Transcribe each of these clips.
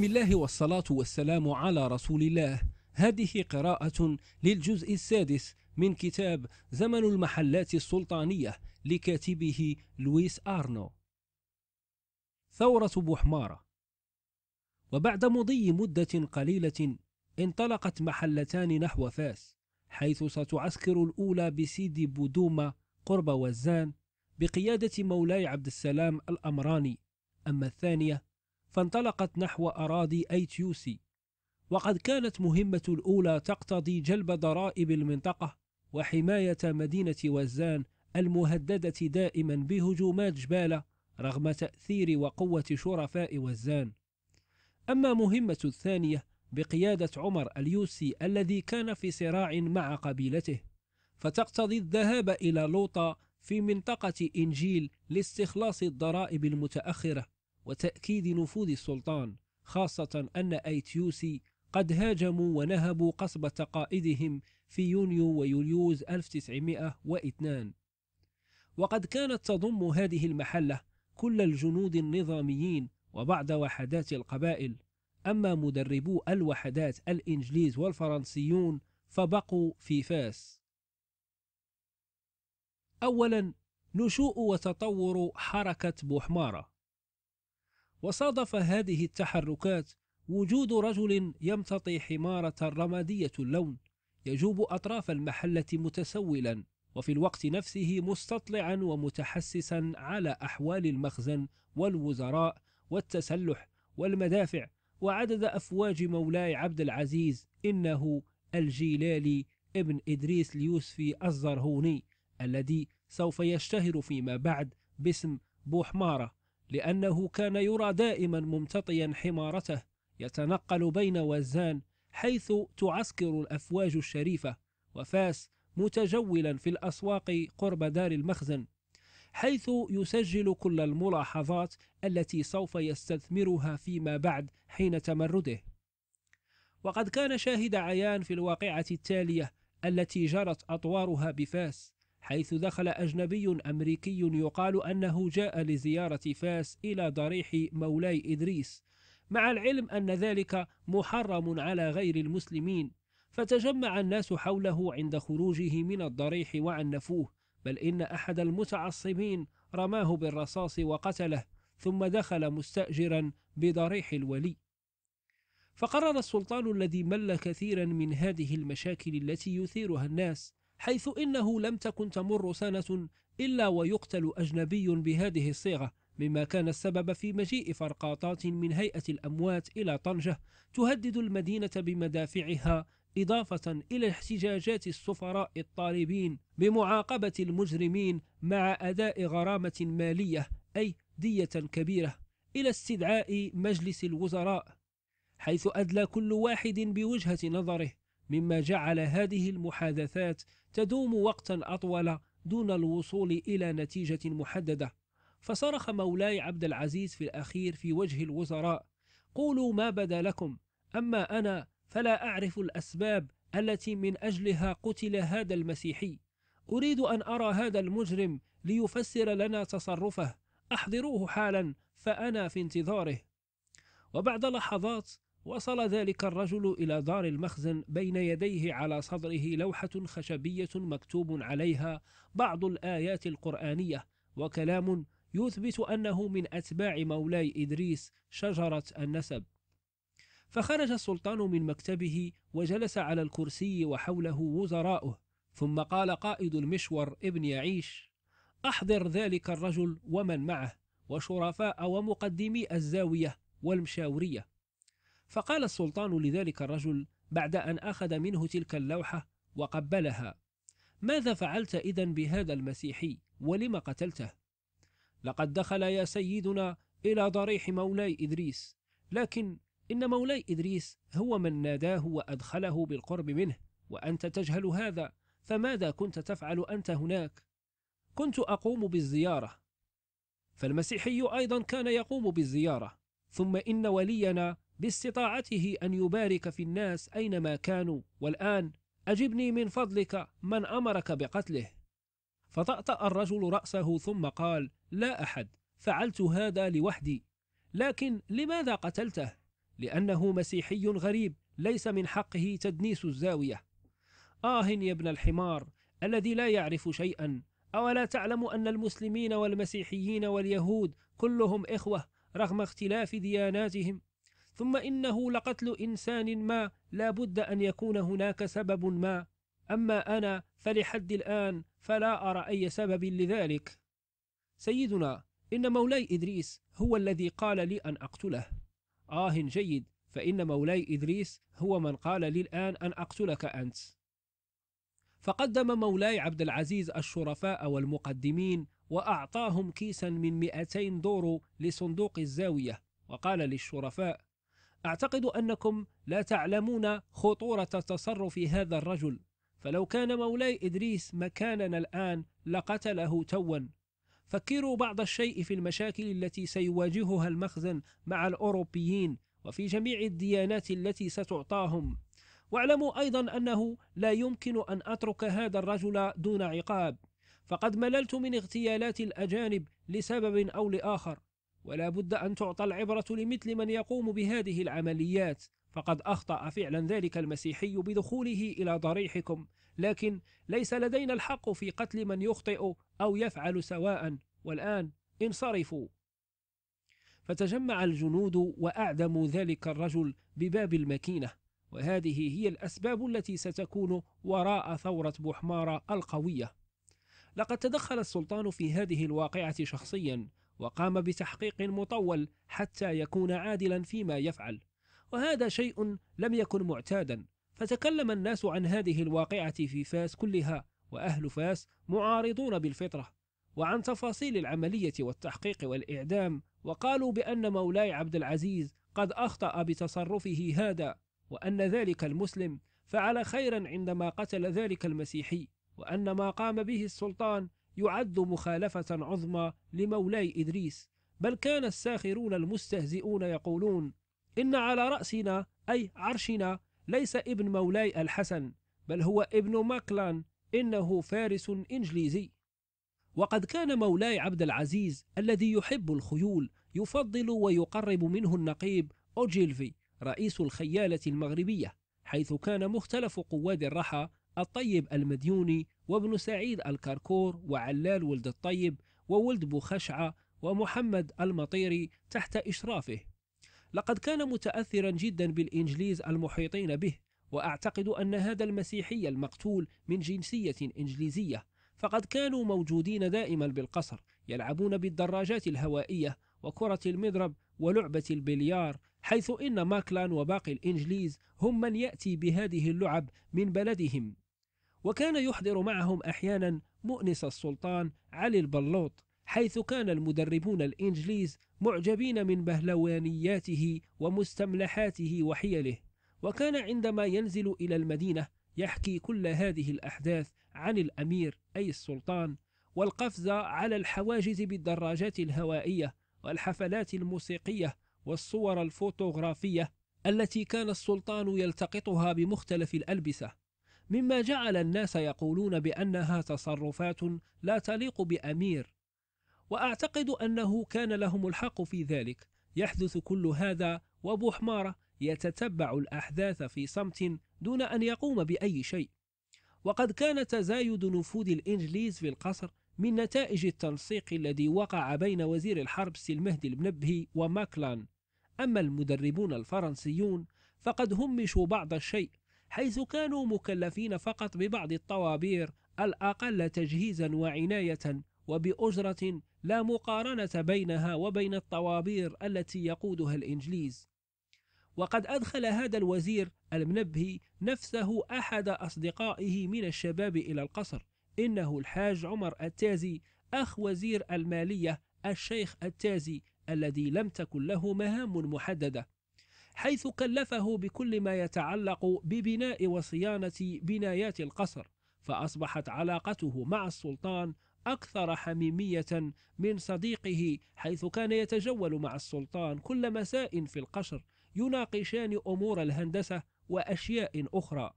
بسم الله والصلاة والسلام على رسول الله هذه قراءة للجزء السادس من كتاب زمن المحلات السلطانية لكاتبه لويس آرنو ثورة بوحمارة وبعد مضي مدة قليلة انطلقت محلتان نحو فاس حيث ستعسكر الأولى بسيدي بودومة قرب وزان بقيادة مولاي عبد السلام الأمراني أما الثانية فانطلقت نحو أراضي أيتيوسي وقد كانت مهمة الأولى تقتضي جلب ضرائب المنطقة وحماية مدينة وزان المهددة دائما بهجومات جبالة رغم تأثير وقوة شرفاء وزان أما مهمة الثانية بقيادة عمر اليوسي الذي كان في صراع مع قبيلته فتقتضي الذهاب إلى لوطا في منطقة إنجيل لاستخلاص الضرائب المتأخرة وتأكيد نفوذ السلطان خاصة أن أيتيوسي قد هاجموا ونهبوا قصبة قائدهم في يونيو ويوليوز 1902 وقد كانت تضم هذه المحلة كل الجنود النظاميين وبعض وحدات القبائل أما مدربو الوحدات الإنجليز والفرنسيون فبقوا في فاس أولا نشوء وتطور حركة بوحمارة وصادف هذه التحركات وجود رجل يمتطي حمارة رمادية اللون يجوب أطراف المحلة متسولا وفي الوقت نفسه مستطلعا ومتحسسا على أحوال المخزن والوزراء والتسلح والمدافع وعدد أفواج مولاي عبد العزيز إنه الجيلالي ابن إدريس اليوسفي الزرهوني الذي سوف يشتهر فيما بعد باسم بوحمارة لأنه كان يرى دائما ممتطيا حمارته يتنقل بين وزان حيث تعسكر الأفواج الشريفة وفاس متجولا في الأسواق قرب دار المخزن حيث يسجل كل الملاحظات التي سوف يستثمرها فيما بعد حين تمرده وقد كان شاهد عيان في الواقعة التالية التي جرت أطوارها بفاس حيث دخل أجنبي أمريكي يقال أنه جاء لزيارة فاس إلى ضريح مولاي إدريس مع العلم أن ذلك محرم على غير المسلمين فتجمع الناس حوله عند خروجه من الضريح وعنفوه بل إن أحد المتعصبين رماه بالرصاص وقتله ثم دخل مستأجرا بضريح الولي فقرر السلطان الذي مل كثيرا من هذه المشاكل التي يثيرها الناس حيث إنه لم تكن تمر سنة إلا ويقتل أجنبي بهذه الصيغة مما كان السبب في مجيء فرقاطات من هيئة الأموات إلى طنجة تهدد المدينة بمدافعها إضافة إلى احتجاجات السفراء الطالبين بمعاقبة المجرمين مع أداء غرامة مالية أي دية كبيرة إلى استدعاء مجلس الوزراء حيث أدلى كل واحد بوجهة نظره مما جعل هذه المحادثات تدوم وقتا أطول دون الوصول إلى نتيجة محددة فصرخ مولاي عبد العزيز في الأخير في وجه الوزراء قولوا ما بدا لكم أما أنا فلا أعرف الأسباب التي من أجلها قتل هذا المسيحي أريد أن أرى هذا المجرم ليفسر لنا تصرفه أحضروه حالا فأنا في انتظاره وبعد لحظات وصل ذلك الرجل إلى دار المخزن بين يديه على صدره لوحة خشبية مكتوب عليها بعض الآيات القرآنية وكلام يثبت أنه من أتباع مولاي إدريس شجرة النسب فخرج السلطان من مكتبه وجلس على الكرسي وحوله وزراؤه ثم قال قائد المشور ابن يعيش أحضر ذلك الرجل ومن معه وشرفاء ومقدمي الزاوية والمشاورية فقال السلطان لذلك الرجل بعد أن أخذ منه تلك اللوحة وقبلها ماذا فعلت إذا بهذا المسيحي ولم قتلته لقد دخل يا سيدنا إلى ضريح مولاي إدريس لكن إن مولاي إدريس هو من ناداه وأدخله بالقرب منه وأنت تجهل هذا فماذا كنت تفعل أنت هناك كنت أقوم بالزيارة فالمسيحي أيضا كان يقوم بالزيارة ثم إن ولينا باستطاعته أن يبارك في الناس أينما كانوا والآن أجبني من فضلك من أمرك بقتله فطأطأ الرجل رأسه ثم قال لا أحد فعلت هذا لوحدي لكن لماذا قتلته لأنه مسيحي غريب ليس من حقه تدنيس الزاوية آه يا ابن الحمار الذي لا يعرف شيئا أولا تعلم أن المسلمين والمسيحيين واليهود كلهم إخوة رغم اختلاف دياناتهم ثم إنه لقتل إنسان ما لا بد أن يكون هناك سبب ما أما أنا فلحد الآن فلا أرى أي سبب لذلك سيدنا إن مولاي إدريس هو الذي قال لي أن أقتله آه جيد فإن مولاي إدريس هو من قال لي الآن أن أقتلك أنت فقدم مولاي عبد العزيز الشرفاء والمقدمين وأعطاهم كيسا من 200 دورو لصندوق الزاوية وقال للشرفاء أعتقد أنكم لا تعلمون خطورة تصرف هذا الرجل فلو كان مولاي إدريس مكاننا الآن لقتله توا فكروا بعض الشيء في المشاكل التي سيواجهها المخزن مع الأوروبيين وفي جميع الديانات التي ستعطاهم واعلموا أيضا أنه لا يمكن أن أترك هذا الرجل دون عقاب فقد مللت من اغتيالات الأجانب لسبب أو لآخر ولا بد أن تعطى العبرة لمثل من يقوم بهذه العمليات فقد أخطأ فعلا ذلك المسيحي بدخوله إلى ضريحكم لكن ليس لدينا الحق في قتل من يخطئ أو يفعل سواء والآن انصرفوا فتجمع الجنود وأعدموا ذلك الرجل بباب المكينة وهذه هي الأسباب التي ستكون وراء ثورة بوحمارة القوية لقد تدخل السلطان في هذه الواقعة شخصيا وقام بتحقيق مطول حتى يكون عادلا فيما يفعل وهذا شيء لم يكن معتادا فتكلم الناس عن هذه الواقعة في فاس كلها وأهل فاس معارضون بالفطرة وعن تفاصيل العملية والتحقيق والإعدام وقالوا بأن مولاي عبد العزيز قد أخطأ بتصرفه هذا وأن ذلك المسلم فعل خيرا عندما قتل ذلك المسيحي وأن ما قام به السلطان يعد مخالفة عظمى لمولاي إدريس بل كان الساخرون المستهزئون يقولون إن على رأسنا أي عرشنا ليس ابن مولاي الحسن بل هو ابن ماكلان إنه فارس إنجليزي وقد كان مولاي عبد العزيز الذي يحب الخيول يفضل ويقرب منه النقيب أوجيلفي رئيس الخيالة المغربية حيث كان مختلف قواد الرحى الطيب المديوني وابن سعيد الكركور وعلال ولد الطيب وولد بوخشعة ومحمد المطيري تحت إشرافه لقد كان متأثرا جدا بالإنجليز المحيطين به وأعتقد أن هذا المسيحي المقتول من جنسية إنجليزية فقد كانوا موجودين دائما بالقصر يلعبون بالدراجات الهوائية وكرة المضرب ولعبة البليار حيث إن ماكلان وباقي الإنجليز هم من يأتي بهذه اللعب من بلدهم وكان يحضر معهم أحيانا مؤنس السلطان علي البلوط حيث كان المدربون الإنجليز معجبين من بهلوانياته ومستملحاته وحيله وكان عندما ينزل إلى المدينة يحكي كل هذه الأحداث عن الأمير أي السلطان والقفز على الحواجز بالدراجات الهوائية والحفلات الموسيقية والصور الفوتوغرافية التي كان السلطان يلتقطها بمختلف الألبسة مما جعل الناس يقولون بأنها تصرفات لا تليق بأمير وأعتقد أنه كان لهم الحق في ذلك يحدث كل هذا وأبو حمارة يتتبع الأحداث في صمت دون أن يقوم بأي شيء وقد كان تزايد نفوذ الإنجليز في القصر من نتائج التنسيق الذي وقع بين وزير الحرب سي المهدي المنبهي وماكلان أما المدربون الفرنسيون فقد همشوا بعض الشيء حيث كانوا مكلفين فقط ببعض الطوابير الأقل تجهيزا وعناية وبأجرة لا مقارنة بينها وبين الطوابير التي يقودها الإنجليز وقد أدخل هذا الوزير المنبهي نفسه أحد أصدقائه من الشباب إلى القصر إنه الحاج عمر التازي أخ وزير المالية الشيخ التازي الذي لم تكن له مهام محددة حيث كلفه بكل ما يتعلق ببناء وصيانة بنايات القصر فأصبحت علاقته مع السلطان أكثر حميمية من صديقه حيث كان يتجول مع السلطان كل مساء في القصر يناقشان أمور الهندسة وأشياء أخرى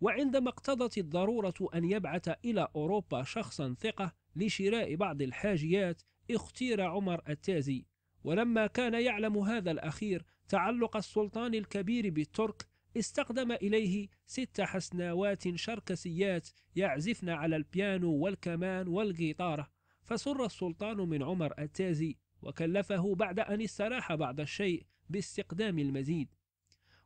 وعندما اقتضت الضرورة أن يبعث إلى أوروبا شخصا ثقة لشراء بعض الحاجيات اختير عمر التازي ولما كان يعلم هذا الأخير تعلق السلطان الكبير بالترك استقدم إليه ست حسناوات شركسيات يعزفن على البيانو والكمان والغيطارة فسر السلطان من عمر التازي وكلفه بعد أن استراح بعض الشيء باستقدام المزيد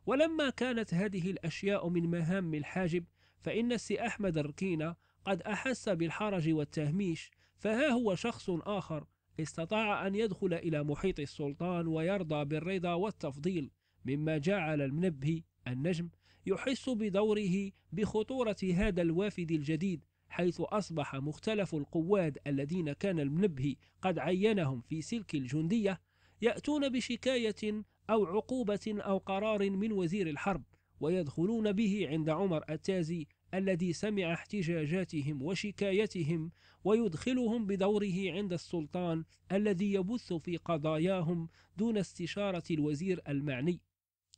ولما كانت هذه الأشياء من مهام الحاجب فإن السي أحمد الركينة قد أحس بالحرج والتهميش فها هو شخص آخر استطاع أن يدخل إلى محيط السلطان ويرضى بالرضا والتفضيل مما جعل المنبه النجم يحس بدوره بخطورة هذا الوافد الجديد حيث أصبح مختلف القواد الذين كان المنبه قد عينهم في سلك الجندية يأتون بشكاية أو عقوبة أو قرار من وزير الحرب ويدخلون به عند عمر التازي الذي سمع احتجاجاتهم وشكايتهم ويدخلهم بدوره عند السلطان الذي يبث في قضاياهم دون استشاره الوزير المعني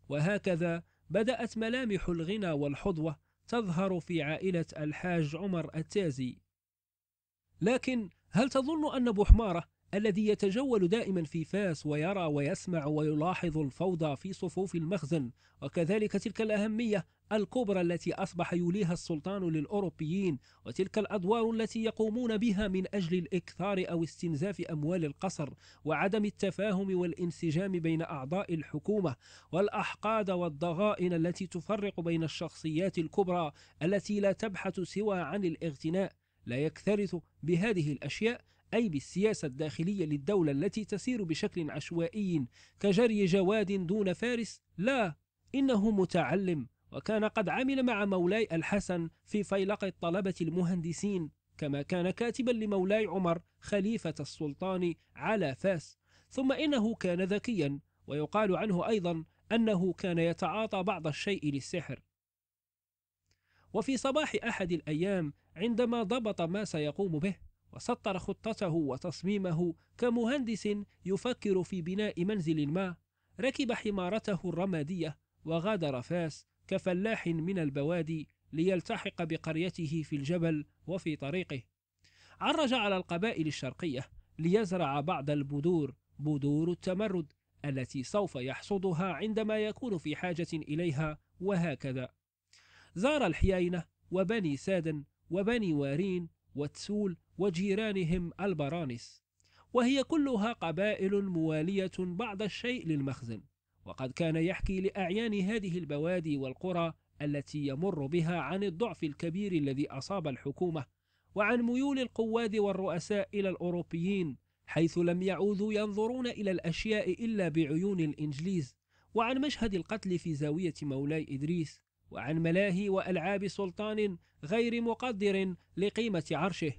وهكذا بدات ملامح الغنى والحظوه تظهر في عائله الحاج عمر التازي لكن هل تظن ان بحماره الذي يتجول دائما في فاس ويرى ويسمع ويلاحظ الفوضى في صفوف المخزن وكذلك تلك الأهمية الكبرى التي أصبح يوليها السلطان للأوروبيين وتلك الأدوار التي يقومون بها من أجل الإكثار أو استنزاف أموال القصر وعدم التفاهم والانسجام بين أعضاء الحكومة والأحقاد والضغائن التي تفرق بين الشخصيات الكبرى التي لا تبحث سوى عن الاغتناء لا يكترث بهذه الأشياء أي بالسياسة الداخلية للدولة التي تسير بشكل عشوائي كجري جواد دون فارس لا إنه متعلم وكان قد عمل مع مولاي الحسن في فيلق الطلبة المهندسين كما كان كاتبا لمولاي عمر خليفة السلطان على فاس ثم إنه كان ذكيا ويقال عنه أيضا أنه كان يتعاطى بعض الشيء للسحر وفي صباح أحد الأيام عندما ضبط ما سيقوم به وسطر خطته وتصميمه كمهندس يفكر في بناء منزل ما ركب حمارته الرمادية وغادر فاس كفلاح من البوادي ليلتحق بقريته في الجبل وفي طريقه عرج على القبائل الشرقية ليزرع بعض البذور بذور التمرد التي سوف يحصدها عندما يكون في حاجة إليها وهكذا زار الحيينة وبني سادن وبني وارين وتسول وجيرانهم البرانس وهي كلها قبائل موالية بعض الشيء للمخزن وقد كان يحكي لأعيان هذه البوادي والقرى التي يمر بها عن الضعف الكبير الذي أصاب الحكومة وعن ميول القواد والرؤساء إلى الأوروبيين حيث لم يعودوا ينظرون إلى الأشياء إلا بعيون الإنجليز وعن مشهد القتل في زاوية مولاي إدريس وعن ملاهي وألعاب سلطان غير مقدر لقيمة عرشه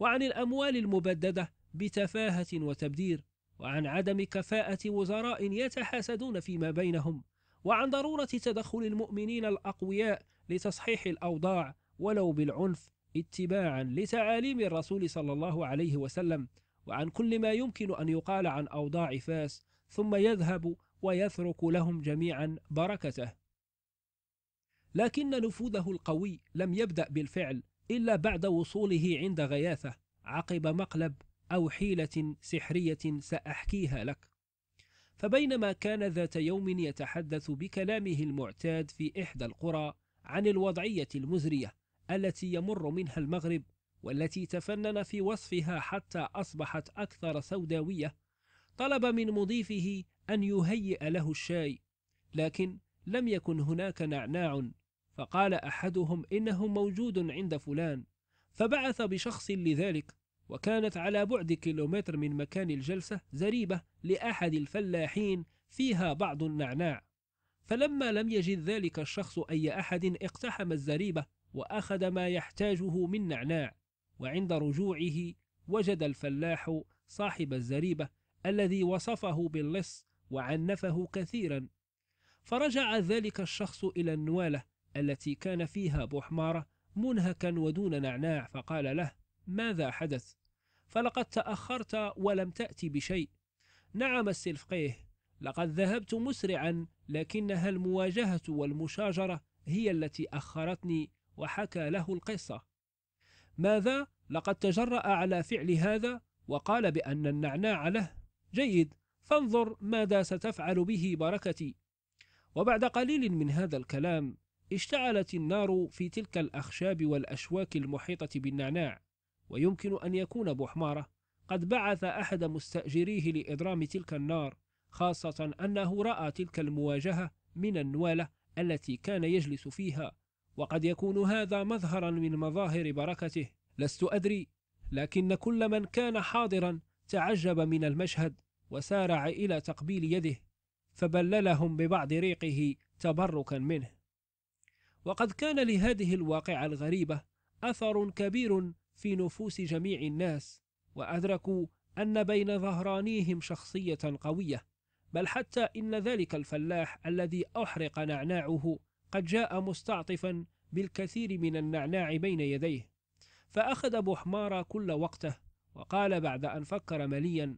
وعن الأموال المبددة بتفاهة وتبدير وعن عدم كفاءة وزراء يتحاسدون فيما بينهم وعن ضرورة تدخل المؤمنين الأقوياء لتصحيح الأوضاع ولو بالعنف اتباعا لتعاليم الرسول صلى الله عليه وسلم وعن كل ما يمكن أن يقال عن أوضاع فاس ثم يذهب ويترك لهم جميعا بركته لكن نفوذه القوي لم يبدأ بالفعل إلا بعد وصوله عند غياثة عقب مقلب أو حيلة سحرية سأحكيها لك فبينما كان ذات يوم يتحدث بكلامه المعتاد في إحدى القرى عن الوضعية المزرية التي يمر منها المغرب والتي تفنن في وصفها حتى أصبحت أكثر سوداوية طلب من مضيفه أن يهيئ له الشاي لكن لم يكن هناك نعناع فقال أحدهم إنه موجود عند فلان فبعث بشخص لذلك وكانت على بعد كيلومتر من مكان الجلسة زريبة لأحد الفلاحين فيها بعض النعناع فلما لم يجد ذلك الشخص أي أحد اقتحم الزريبة وأخذ ما يحتاجه من نعناع وعند رجوعه وجد الفلاح صاحب الزريبة الذي وصفه باللص وعنفه كثيرا فرجع ذلك الشخص إلى النوالة التي كان فيها بحمارة منهكا ودون نعناع فقال له ماذا حدث فلقد تأخرت ولم تأتي بشيء نعم السلفقيه لقد ذهبت مسرعا لكنها المواجهة والمشاجرة هي التي أخرتني وحكى له القصة ماذا؟ لقد تجرأ على فعل هذا وقال بأن النعناع له جيد فانظر ماذا ستفعل به بركتي وبعد قليل من هذا الكلام اشتعلت النار في تلك الأخشاب والأشواك المحيطة بالنعناع ويمكن أن يكون بوحمارة قد بعث أحد مستأجريه لإضرام تلك النار خاصة أنه رأى تلك المواجهة من النوالة التي كان يجلس فيها وقد يكون هذا مظهرا من مظاهر بركته لست أدري لكن كل من كان حاضرا تعجب من المشهد وسارع إلى تقبيل يده فبللهم ببعض ريقه تبركا منه وقد كان لهذه الواقعة الغريبة أثر كبير في نفوس جميع الناس وادركوا ان بين ظهرانيهم شخصيه قويه بل حتى ان ذلك الفلاح الذي احرق نعناعه قد جاء مستعطفا بالكثير من النعناع بين يديه فاخذ ابو حمار كل وقته وقال بعد ان فكر مليا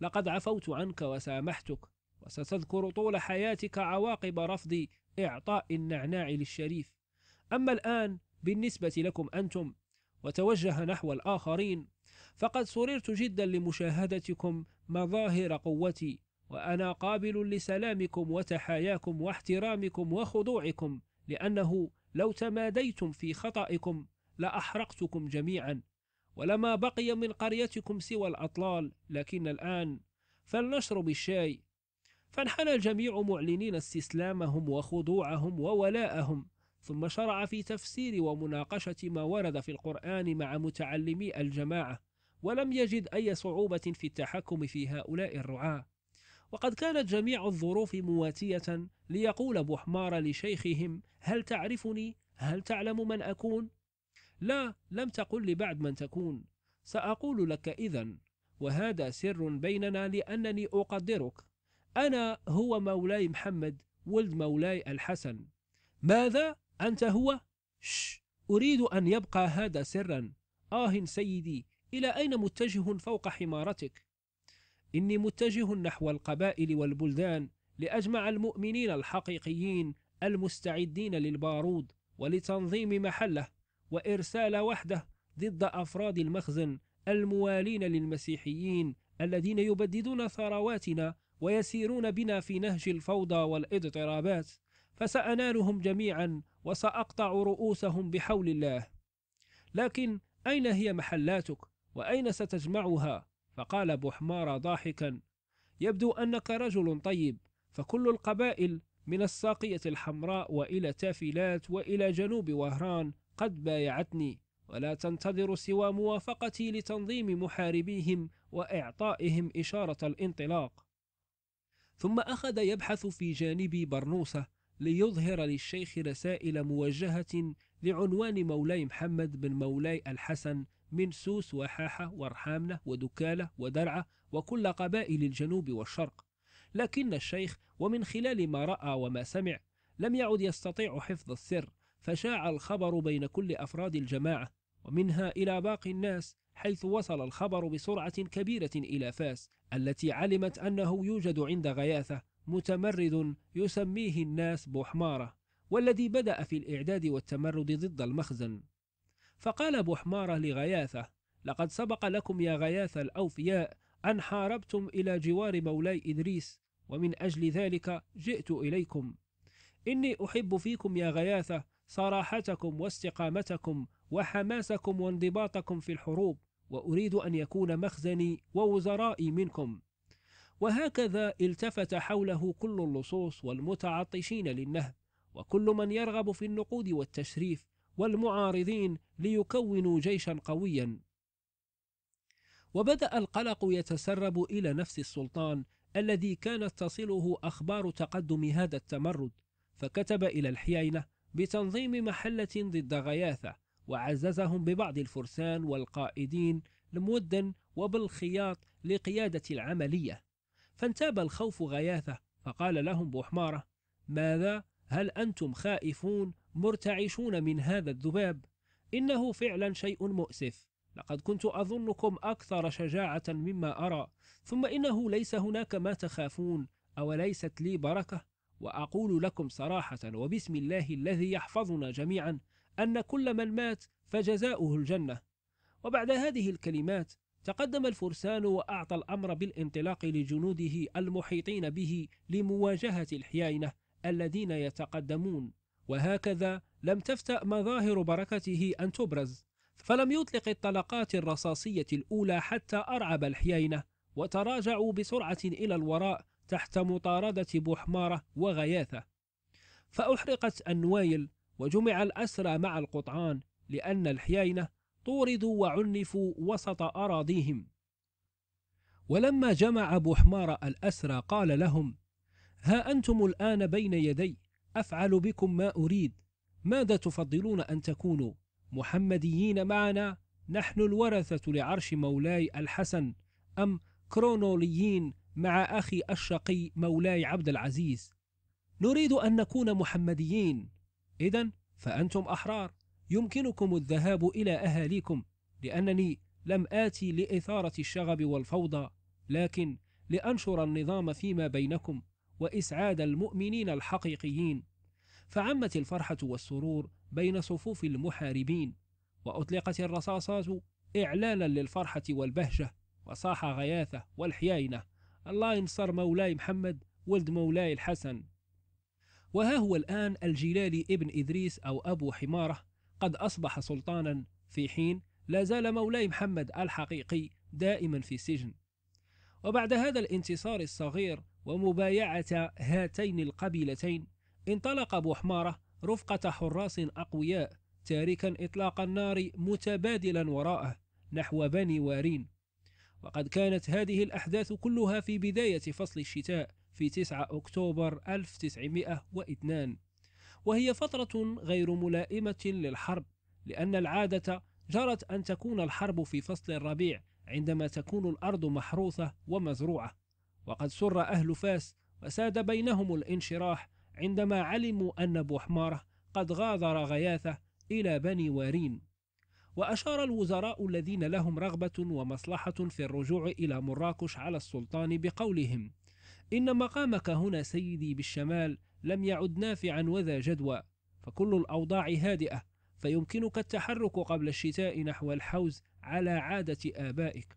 لقد عفوت عنك وسامحتك وستذكر طول حياتك عواقب رفض اعطاء النعناع للشريف اما الان بالنسبه لكم انتم وتوجه نحو الآخرين فقد سررت جدا لمشاهدتكم مظاهر قوتي وأنا قابل لسلامكم وتحاياكم واحترامكم وخضوعكم لأنه لو تماديتم في خطأكم لأحرقتكم جميعا ولما بقي من قريتكم سوى الأطلال لكن الآن فلنشرب الشاي فانحنى الجميع معلنين استسلامهم وخضوعهم وولاءهم ثم شرع في تفسير ومناقشة ما ورد في القرآن مع متعلمي الجماعة ولم يجد أي صعوبة في التحكم في هؤلاء الرعاة وقد كانت جميع الظروف مواتية ليقول بوحمار لشيخهم هل تعرفني؟ هل تعلم من أكون؟ لا لم تقل لي بعد من تكون سأقول لك إذا وهذا سر بيننا لأنني أقدرك أنا هو مولاي محمد ولد مولاي الحسن ماذا؟ أنت هو؟ شش أريد أن يبقى هذا سرا آه سيدي إلى أين متجه فوق حمارتك؟ إني متجه نحو القبائل والبلدان لأجمع المؤمنين الحقيقيين المستعدين للبارود ولتنظيم محله وإرسال وحده ضد أفراد المخزن الموالين للمسيحيين الذين يبددون ثرواتنا ويسيرون بنا في نهج الفوضى والاضطرابات فسأنالهم جميعا وسأقطع رؤوسهم بحول الله لكن أين هي محلاتك وأين ستجمعها فقال بحمار ضاحكا يبدو أنك رجل طيب فكل القبائل من الساقية الحمراء وإلى تافلات وإلى جنوب وهران قد بايعتني ولا تنتظر سوى موافقتي لتنظيم محاربيهم وإعطائهم إشارة الانطلاق ثم أخذ يبحث في جانب برنوسة ليظهر للشيخ رسائل موجهة لعنوان مولاي محمد بن مولاي الحسن من سوس وحاحة ورحامنة ودكالة ودرعة وكل قبائل الجنوب والشرق لكن الشيخ ومن خلال ما رأى وما سمع لم يعد يستطيع حفظ السر فشاع الخبر بين كل أفراد الجماعة ومنها إلى باقي الناس حيث وصل الخبر بسرعة كبيرة إلى فاس التي علمت أنه يوجد عند غياثة متمرد يسميه الناس بوحمارة والذي بدأ في الإعداد والتمرد ضد المخزن فقال بوحمارة لغياثة لقد سبق لكم يا غياثة الأوفياء أن حاربتم إلى جوار مولاي إدريس ومن أجل ذلك جئت إليكم إني أحب فيكم يا غياثة صراحتكم واستقامتكم وحماسكم وانضباطكم في الحروب وأريد أن يكون مخزني ووزرائي منكم وهكذا التفت حوله كل اللصوص والمتعطشين للنهب وكل من يرغب في النقود والتشريف والمعارضين ليكونوا جيشا قويا وبدا القلق يتسرب الى نفس السلطان الذي كانت تصله اخبار تقدم هذا التمرد فكتب الى الحيينه بتنظيم محله ضد غياثه وعززهم ببعض الفرسان والقائدين لمودا وبالخياط لقياده العمليه فانتاب الخوف غياثة فقال لهم بوحمارة ماذا هل أنتم خائفون مرتعشون من هذا الذباب إنه فعلا شيء مؤسف لقد كنت أظنكم أكثر شجاعة مما أرى ثم إنه ليس هناك ما تخافون أوليست لي بركة وأقول لكم صراحة وبسم الله الذي يحفظنا جميعا أن كل من مات فجزاؤه الجنة وبعد هذه الكلمات تقدم الفرسان وأعطى الأمر بالانطلاق لجنوده المحيطين به لمواجهة الحياينة الذين يتقدمون وهكذا لم تفتأ مظاهر بركته أن تبرز فلم يطلق الطلقات الرصاصية الأولى حتى أرعب الحيائنة وتراجعوا بسرعة إلى الوراء تحت مطاردة بحمارة وغياثة فأحرقت النوايل وجمع الأسرى مع القطعان لأن الحيائنة طوردوا وعنفوا وسط أراضيهم ولما جمع أبو حمار الأسرى قال لهم ها أنتم الآن بين يدي أفعل بكم ما أريد ماذا تفضلون أن تكونوا محمديين معنا نحن الورثة لعرش مولاي الحسن أم كرونوليين مع أخي الشقي مولاي عبد العزيز نريد أن نكون محمديين إذا فأنتم أحرار يمكنكم الذهاب إلى أهاليكم لأنني لم آتي لإثارة الشغب والفوضى لكن لأنشر النظام فيما بينكم وإسعاد المؤمنين الحقيقيين فعمت الفرحة والسرور بين صفوف المحاربين وأطلقت الرصاصات إعلانا للفرحة والبهجة وصاح غياثة والحياينة الله ينصر مولاي محمد ولد مولاي الحسن وها هو الآن الجلالي ابن إدريس أو أبو حمارة قد أصبح سلطانا في حين لا زال مولاي محمد الحقيقي دائما في السجن وبعد هذا الانتصار الصغير ومبايعة هاتين القبيلتين انطلق أبو حمارة رفقة حراس أقوياء تاركا إطلاق النار متبادلا وراءه نحو بني وارين وقد كانت هذه الأحداث كلها في بداية فصل الشتاء في 9 أكتوبر 1902 وهي فترة غير ملائمة للحرب لأن العادة جرت أن تكون الحرب في فصل الربيع عندما تكون الأرض محروسة ومزروعة وقد سر أهل فاس وساد بينهم الانشراح عندما علموا أن بوحمارة قد غادر غياثة إلى بني وارين وأشار الوزراء الذين لهم رغبة ومصلحة في الرجوع إلى مراكش على السلطان بقولهم إن مقامك هنا سيدي بالشمال لم يعد نافعا وذا جدوى فكل الأوضاع هادئة فيمكنك التحرك قبل الشتاء نحو الحوز على عادة آبائك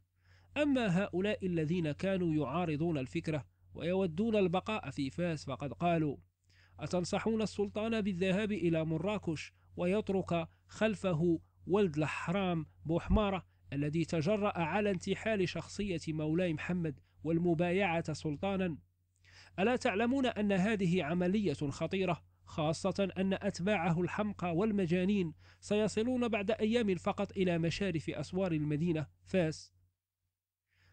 أما هؤلاء الذين كانوا يعارضون الفكرة ويودون البقاء في فاس فقد قالوا أتنصحون السلطان بالذهاب إلى مراكش ويترك خلفه ولد الحرام بوحمارة الذي تجرأ على انتحال شخصية مولاي محمد والمبايعة سلطانا ألا تعلمون أن هذه عملية خطيرة خاصة أن أتباعه الحمقى والمجانين سيصلون بعد أيام فقط إلى مشارف أسوار المدينة فاس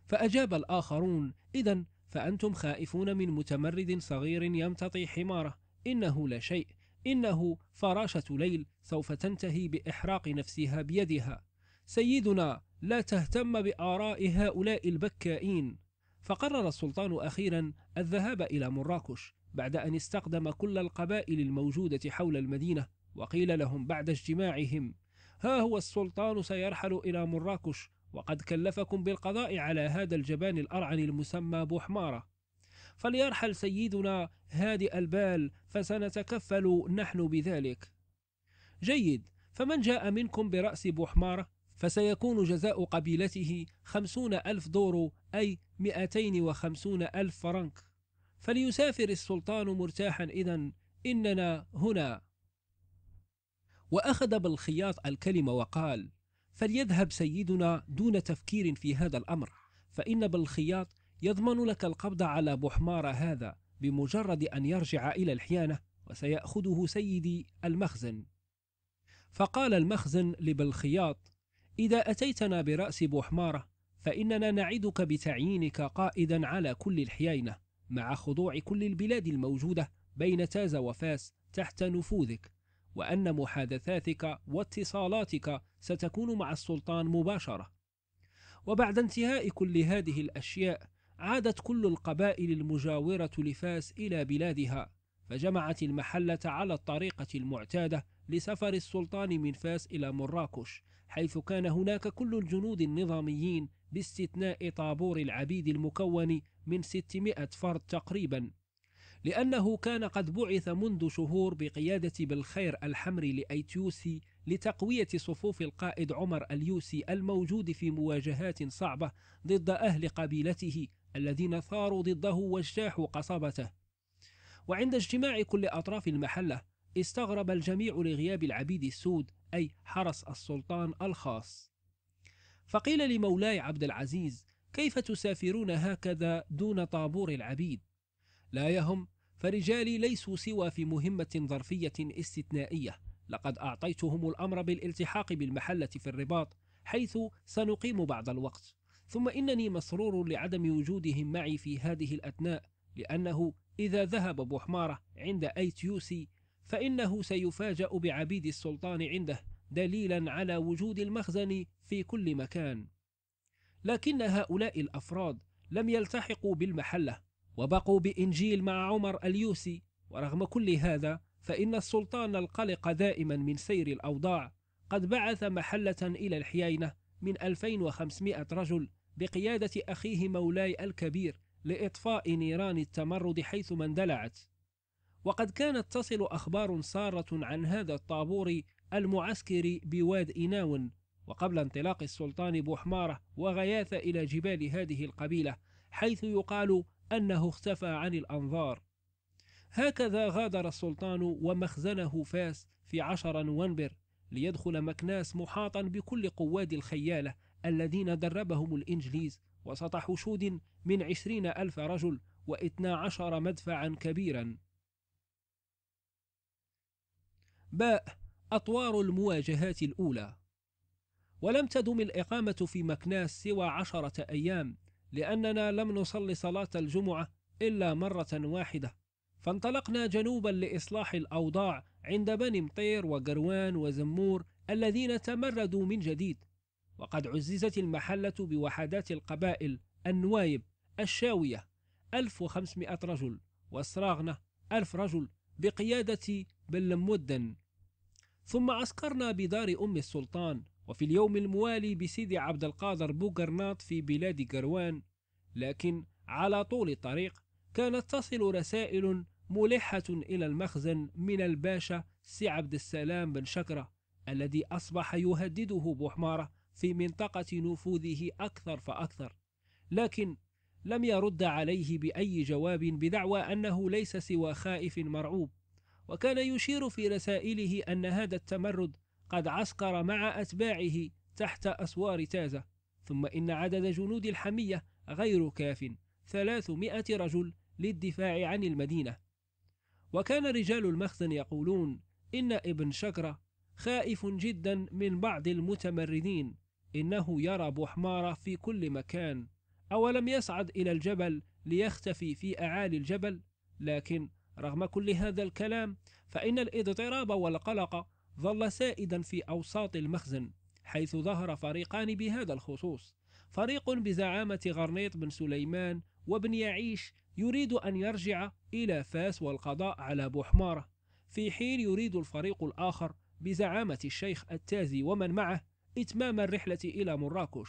فأجاب الآخرون إذا فأنتم خائفون من متمرد صغير يمتطي حماره إنه لا شيء إنه فراشة ليل سوف تنتهي بإحراق نفسها بيدها سيدنا لا تهتم بآراء هؤلاء البكائين فقرر السلطان أخيرا الذهاب إلى مراكش بعد أن استقدم كل القبائل الموجودة حول المدينة وقيل لهم بعد اجتماعهم ها هو السلطان سيرحل إلى مراكش وقد كلفكم بالقضاء على هذا الجبان الأرعن المسمى بوحمارة فليرحل سيدنا هادئ البال فسنتكفل نحن بذلك جيد فمن جاء منكم برأس بوحمارة فسيكون جزاء قبيلته خمسون ألف دورو أي 250 ألف فرنك فليسافر السلطان مرتاحا إذا إننا هنا وأخذ بالخياط الكلمة وقال فليذهب سيدنا دون تفكير في هذا الأمر فإن بالخياط يضمن لك القبض على بحمار هذا بمجرد أن يرجع إلى الحيانة وسيأخذه سيدي المخزن فقال المخزن لبالخياط إذا أتيتنا برأس بحمارة فإننا نعدك بتعيينك قائدا على كل الحيينة مع خضوع كل البلاد الموجودة بين تاز وفاس تحت نفوذك وأن محادثاتك واتصالاتك ستكون مع السلطان مباشرة وبعد انتهاء كل هذه الأشياء عادت كل القبائل المجاورة لفاس إلى بلادها فجمعت المحلة على الطريقة المعتادة لسفر السلطان من فاس إلى مراكش حيث كان هناك كل الجنود النظاميين باستثناء طابور العبيد المكون من 600 فرد تقريبا لأنه كان قد بعث منذ شهور بقيادة بالخير الحمري لأيتيوسي لتقوية صفوف القائد عمر اليوسي الموجود في مواجهات صعبة ضد أهل قبيلته الذين ثاروا ضده واجتاحوا قصبته وعند اجتماع كل أطراف المحلة استغرب الجميع لغياب العبيد السود أي حرس السلطان الخاص فقيل لمولاي عبد العزيز كيف تسافرون هكذا دون طابور العبيد لا يهم فرجالي ليسوا سوى في مهمة ظرفية استثنائية لقد أعطيتهم الأمر بالالتحاق بالمحلة في الرباط حيث سنقيم بعض الوقت ثم إنني مسرور لعدم وجودهم معي في هذه الأثناء لأنه إذا ذهب بوحمارة عند أي تيوسي فإنه سيفاجأ بعبيد السلطان عنده دليلا على وجود المخزن في كل مكان لكن هؤلاء الافراد لم يلتحقوا بالمحله وبقوا بانجيل مع عمر اليوسي ورغم كل هذا فان السلطان القلق دائما من سير الاوضاع قد بعث محله الى الحيينه من 2500 رجل بقياده اخيه مولاي الكبير لاطفاء نيران التمرد حيثما اندلعت وقد كانت تصل اخبار ساره عن هذا الطابور المعسكر بواد إناون وقبل انطلاق السلطان بوحمارة وغياث إلى جبال هذه القبيلة حيث يقال أنه اختفى عن الأنظار هكذا غادر السلطان ومخزنه فاس في عشر نوفمبر ليدخل مكناس محاطا بكل قواد الخيالة الذين دربهم الإنجليز وسط حشود من عشرين ألف رجل واثنا عشر مدفعا كبيرا باء أطوار المواجهات الأولى ولم تدم الإقامة في مكناس سوى عشرة أيام لأننا لم نصل صلاة الجمعة إلا مرة واحدة فانطلقنا جنوبا لإصلاح الأوضاع عند بني مطير وقروان وزمور الذين تمردوا من جديد وقد عززت المحلة بوحدات القبائل النوايب الشاوية 1500 رجل والصراغنة 1000 رجل بقيادة بلمودن ثم عسكرنا بدار أم السلطان وفي اليوم الموالي بسيدي عبد القادر بوغرنات في بلاد قروان لكن على طول الطريق كانت تصل رسائل ملحة إلى المخزن من الباشا سي عبد السلام بن شكرة الذي أصبح يهدده بوحمارة في منطقة نفوذه أكثر فأكثر لكن لم يرد عليه بأي جواب بدعوى أنه ليس سوى خائف مرعوب وكان يشير في رسائله أن هذا التمرد قد عسكر مع أتباعه تحت أسوار تازة ثم إن عدد جنود الحمية غير كاف ثلاثمائة رجل للدفاع عن المدينة وكان رجال المخزن يقولون إن ابن شكرة خائف جدا من بعض المتمردين إنه يرى بحمارة في كل مكان أولم يصعد إلى الجبل ليختفي في أعالي الجبل لكن رغم كل هذا الكلام فإن الاضطراب والقلق ظل سائدا في أوساط المخزن حيث ظهر فريقان بهذا الخصوص فريق بزعامة غرنيط بن سليمان وابن يعيش يريد أن يرجع إلى فاس والقضاء على بوحمارة في حين يريد الفريق الآخر بزعامة الشيخ التازي ومن معه إتمام الرحلة إلى مراكش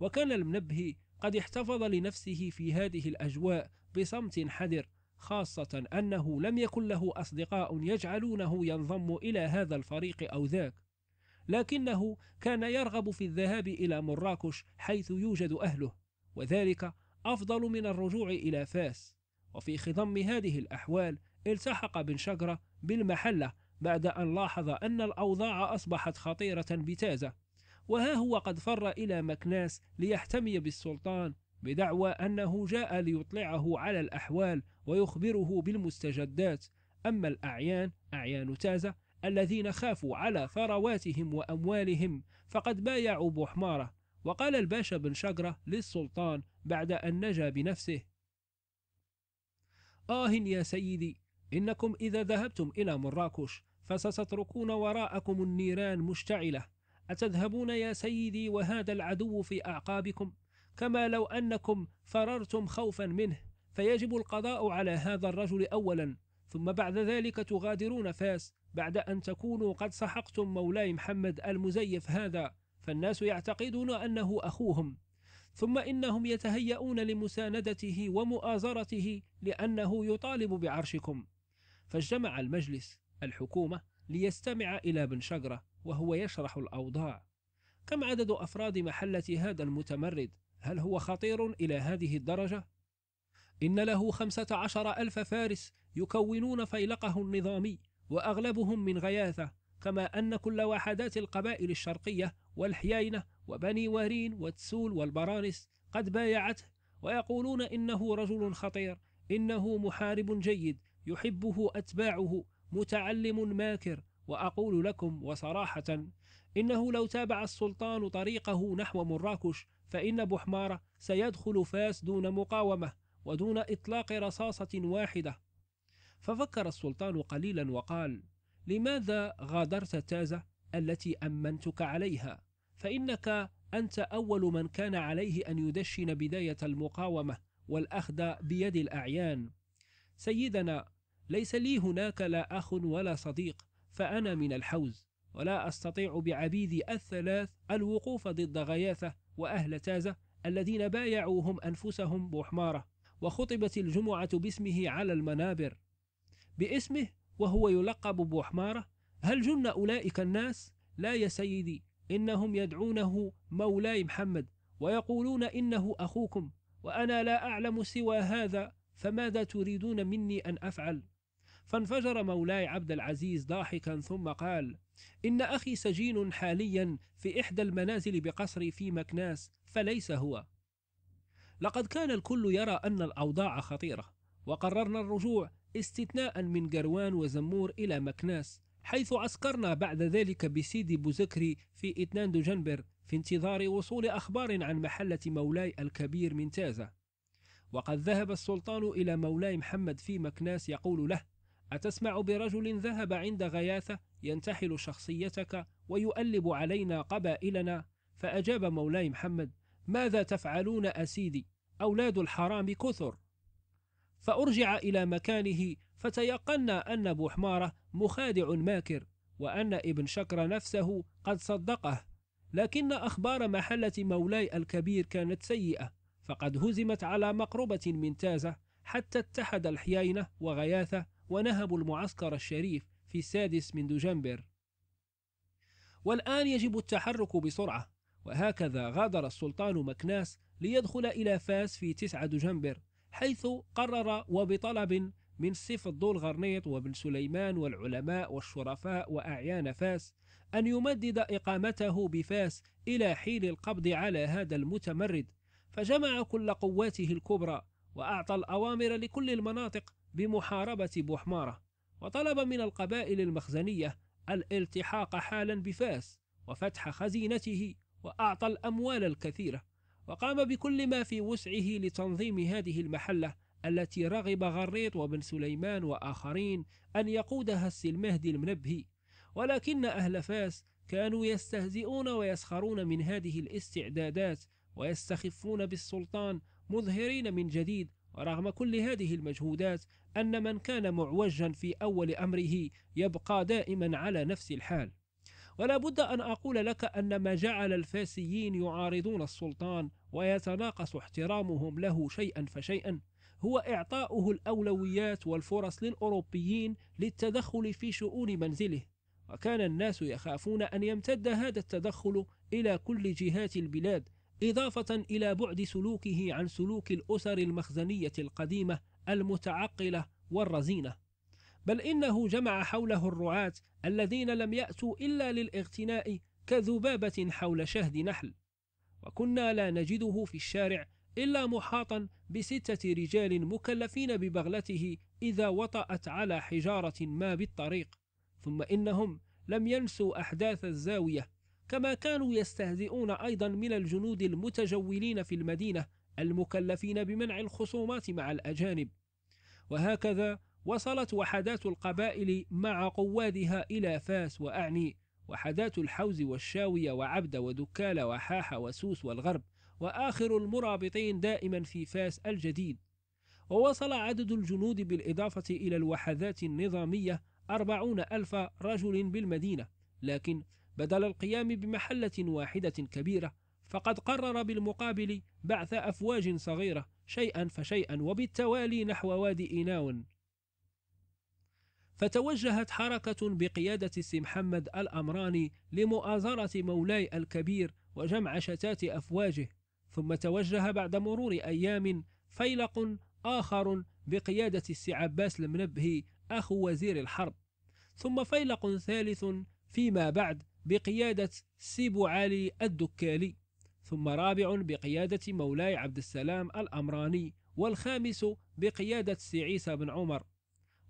وكان المنبه قد احتفظ لنفسه في هذه الأجواء بصمت حذر خاصة أنه لم يكن له أصدقاء يجعلونه ينضم إلى هذا الفريق أو ذاك لكنه كان يرغب في الذهاب إلى مراكش حيث يوجد أهله وذلك أفضل من الرجوع إلى فاس وفي خضم هذه الأحوال التحق بن شجرة بالمحلة بعد أن لاحظ أن الأوضاع أصبحت خطيرة بتازة وها هو قد فر إلى مكناس ليحتمي بالسلطان بدعوى أنه جاء ليطلعه على الأحوال ويخبره بالمستجدات أما الأعيان أعيان تازة الذين خافوا على ثرواتهم وأموالهم فقد بايعوا بحمارة وقال الباشا بن شجرة للسلطان بعد أن نجا بنفسه آه يا سيدي إنكم إذا ذهبتم إلى مراكش فستتركون وراءكم النيران مشتعلة أتذهبون يا سيدي وهذا العدو في أعقابكم كما لو أنكم فررتم خوفا منه فيجب القضاء على هذا الرجل أولا ثم بعد ذلك تغادرون فاس بعد أن تكونوا قد سحقتم مولاي محمد المزيف هذا فالناس يعتقدون أنه أخوهم ثم إنهم يتهيئون لمساندته ومؤازرته لأنه يطالب بعرشكم فاجتمع المجلس الحكومة ليستمع إلى بن شجرة وهو يشرح الأوضاع كم عدد أفراد محلة هذا المتمرد هل هو خطير إلى هذه الدرجة؟ إن له خمسة عشر ألف فارس يكونون فيلقه النظامي وأغلبهم من غياثة كما أن كل وحدات القبائل الشرقية والحيينة وبني وارين وتسول والبرانس قد بايعته ويقولون إنه رجل خطير إنه محارب جيد يحبه أتباعه متعلم ماكر وأقول لكم وصراحة إنه لو تابع السلطان طريقه نحو مراكش فإن بحمارة سيدخل فاس دون مقاومة ودون إطلاق رصاصة واحدة ففكر السلطان قليلا وقال لماذا غادرت تازة التي أمنتك عليها فإنك أنت أول من كان عليه أن يدشن بداية المقاومة والأخذ بيد الأعيان سيدنا ليس لي هناك لا أخ ولا صديق فأنا من الحوز ولا أستطيع بعبيدي الثلاث الوقوف ضد غياثة وأهل تازة الذين بايعوهم أنفسهم بحمارة وخطبت الجمعة باسمه على المنابر باسمه وهو يلقب بحمارة هل جن أولئك الناس؟ لا يا سيدي إنهم يدعونه مولاي محمد ويقولون إنه أخوكم وأنا لا أعلم سوى هذا فماذا تريدون مني أن أفعل؟ فانفجر مولاي عبد العزيز ضاحكا ثم قال إن أخي سجين حاليا في إحدى المنازل بقصري في مكناس فليس هو لقد كان الكل يرى أن الأوضاع خطيرة وقررنا الرجوع استثناء من جروان وزمور إلى مكناس حيث عسكرنا بعد ذلك بسيدي بوزكري في إتنان دجنبر في انتظار وصول أخبار عن محلة مولاي الكبير من تازة وقد ذهب السلطان إلى مولاي محمد في مكناس يقول له أتسمع برجل ذهب عند غياثة ينتحل شخصيتك ويؤلب علينا قبائلنا فأجاب مولاي محمد ماذا تفعلون أسيدي أولاد الحرام كثر فأرجع إلى مكانه فتيقنا أن أبو حمارة مخادع ماكر وأن ابن شكر نفسه قد صدقه لكن أخبار محلة مولاي الكبير كانت سيئة فقد هزمت على مقربة من تازة حتى اتحد الحيينة وغياثة ونهبوا المعسكر الشريف في السادس من دجنبر والآن يجب التحرك بسرعة وهكذا غادر السلطان مكناس ليدخل إلى فاس في 9 دجنبر حيث قرر وبطلب من سيف الدول غرنيط وابن سليمان والعلماء والشرفاء وأعيان فاس أن يمدد إقامته بفاس إلى حين القبض على هذا المتمرد فجمع كل قواته الكبرى وأعطى الأوامر لكل المناطق بمحاربة بوحمارة وطلب من القبائل المخزنية الالتحاق حالا بفاس وفتح خزينته وأعطى الأموال الكثيرة وقام بكل ما في وسعه لتنظيم هذه المحلة التي رغب غريط وبن سليمان وآخرين أن يقودها السلمهدي المنبهي ولكن أهل فاس كانوا يستهزئون ويسخرون من هذه الاستعدادات ويستخفون بالسلطان مظهرين من جديد ورغم كل هذه المجهودات أن من كان معوجا في أول أمره يبقى دائما على نفس الحال ولا بد أن أقول لك أن ما جعل الفاسيين يعارضون السلطان ويتناقص احترامهم له شيئا فشيئا هو إعطاؤه الأولويات والفرص للأوروبيين للتدخل في شؤون منزله وكان الناس يخافون أن يمتد هذا التدخل إلى كل جهات البلاد إضافة إلى بعد سلوكه عن سلوك الأسر المخزنية القديمة المتعقلة والرزينة بل إنه جمع حوله الرعاة الذين لم يأتوا إلا للاغتناء كذبابة حول شهد نحل وكنا لا نجده في الشارع إلا محاطا بستة رجال مكلفين ببغلته إذا وطأت على حجارة ما بالطريق ثم إنهم لم ينسوا أحداث الزاوية كما كانوا يستهزئون أيضا من الجنود المتجولين في المدينة المكلفين بمنع الخصومات مع الأجانب وهكذا وصلت وحدات القبائل مع قوادها إلى فاس وأعني وحدات الحوز والشاوية وعبد ودكال وحاح وسوس والغرب وآخر المرابطين دائما في فاس الجديد ووصل عدد الجنود بالإضافة إلى الوحدات النظامية أربعون ألف رجل بالمدينة لكن بدل القيام بمحلة واحدة كبيرة فقد قرر بالمقابل بعث أفواج صغيرة شيئا فشيئا وبالتوالي نحو وادي إيناون فتوجهت حركة بقيادة السي محمد الأمراني لمؤازرة مولاي الكبير وجمع شتات أفواجه ثم توجه بعد مرور أيام فيلق آخر بقيادة السي عباس المنبهي أخو وزير الحرب ثم فيلق ثالث فيما بعد بقيادة سيبو علي الدكالي ثم رابع بقيادة مولاي عبد السلام الأمراني والخامس بقيادة سي عيسى بن عمر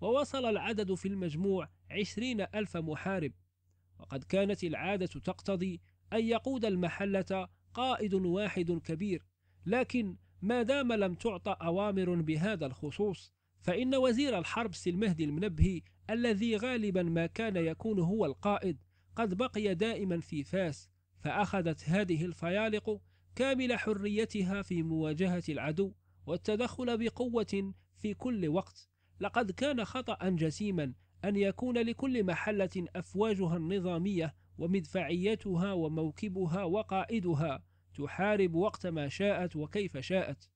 ووصل العدد في المجموع عشرين ألف محارب وقد كانت العادة تقتضي أن يقود المحلة قائد واحد كبير لكن ما دام لم تعطى أوامر بهذا الخصوص فإن وزير الحرب سلمهدي المنبهي الذي غالبا ما كان يكون هو القائد قد بقي دائما في فاس فأخذت هذه الفيالق كامل حريتها في مواجهة العدو والتدخل بقوة في كل وقت لقد كان خطأ جسيما أن يكون لكل محلة أفواجها النظامية ومدفعيتها وموكبها وقائدها تحارب وقت ما شاءت وكيف شاءت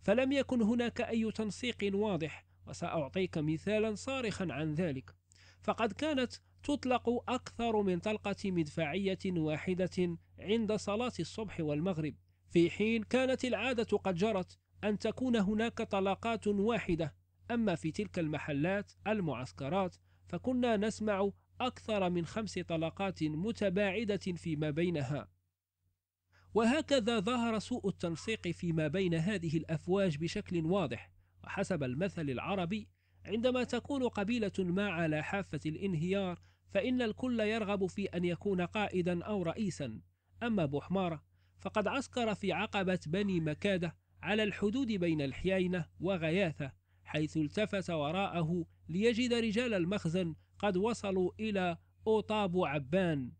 فلم يكن هناك أي تنسيق واضح وسأعطيك مثالا صارخا عن ذلك فقد كانت تطلق أكثر من طلقة مدفعية واحدة عند صلاة الصبح والمغرب في حين كانت العادة قد جرت أن تكون هناك طلقات واحدة أما في تلك المحلات المعسكرات فكنا نسمع أكثر من خمس طلقات متباعدة فيما بينها وهكذا ظهر سوء التنسيق فيما بين هذه الأفواج بشكل واضح وحسب المثل العربي عندما تكون قبيلة ما على حافة الانهيار فإن الكل يرغب في أن يكون قائدا أو رئيسا أما بوحمارة فقد عسكر في عقبة بني مكادة على الحدود بين الحيينة وغياثة حيث التفت وراءه ليجد رجال المخزن قد وصلوا إلى أوطاب عبان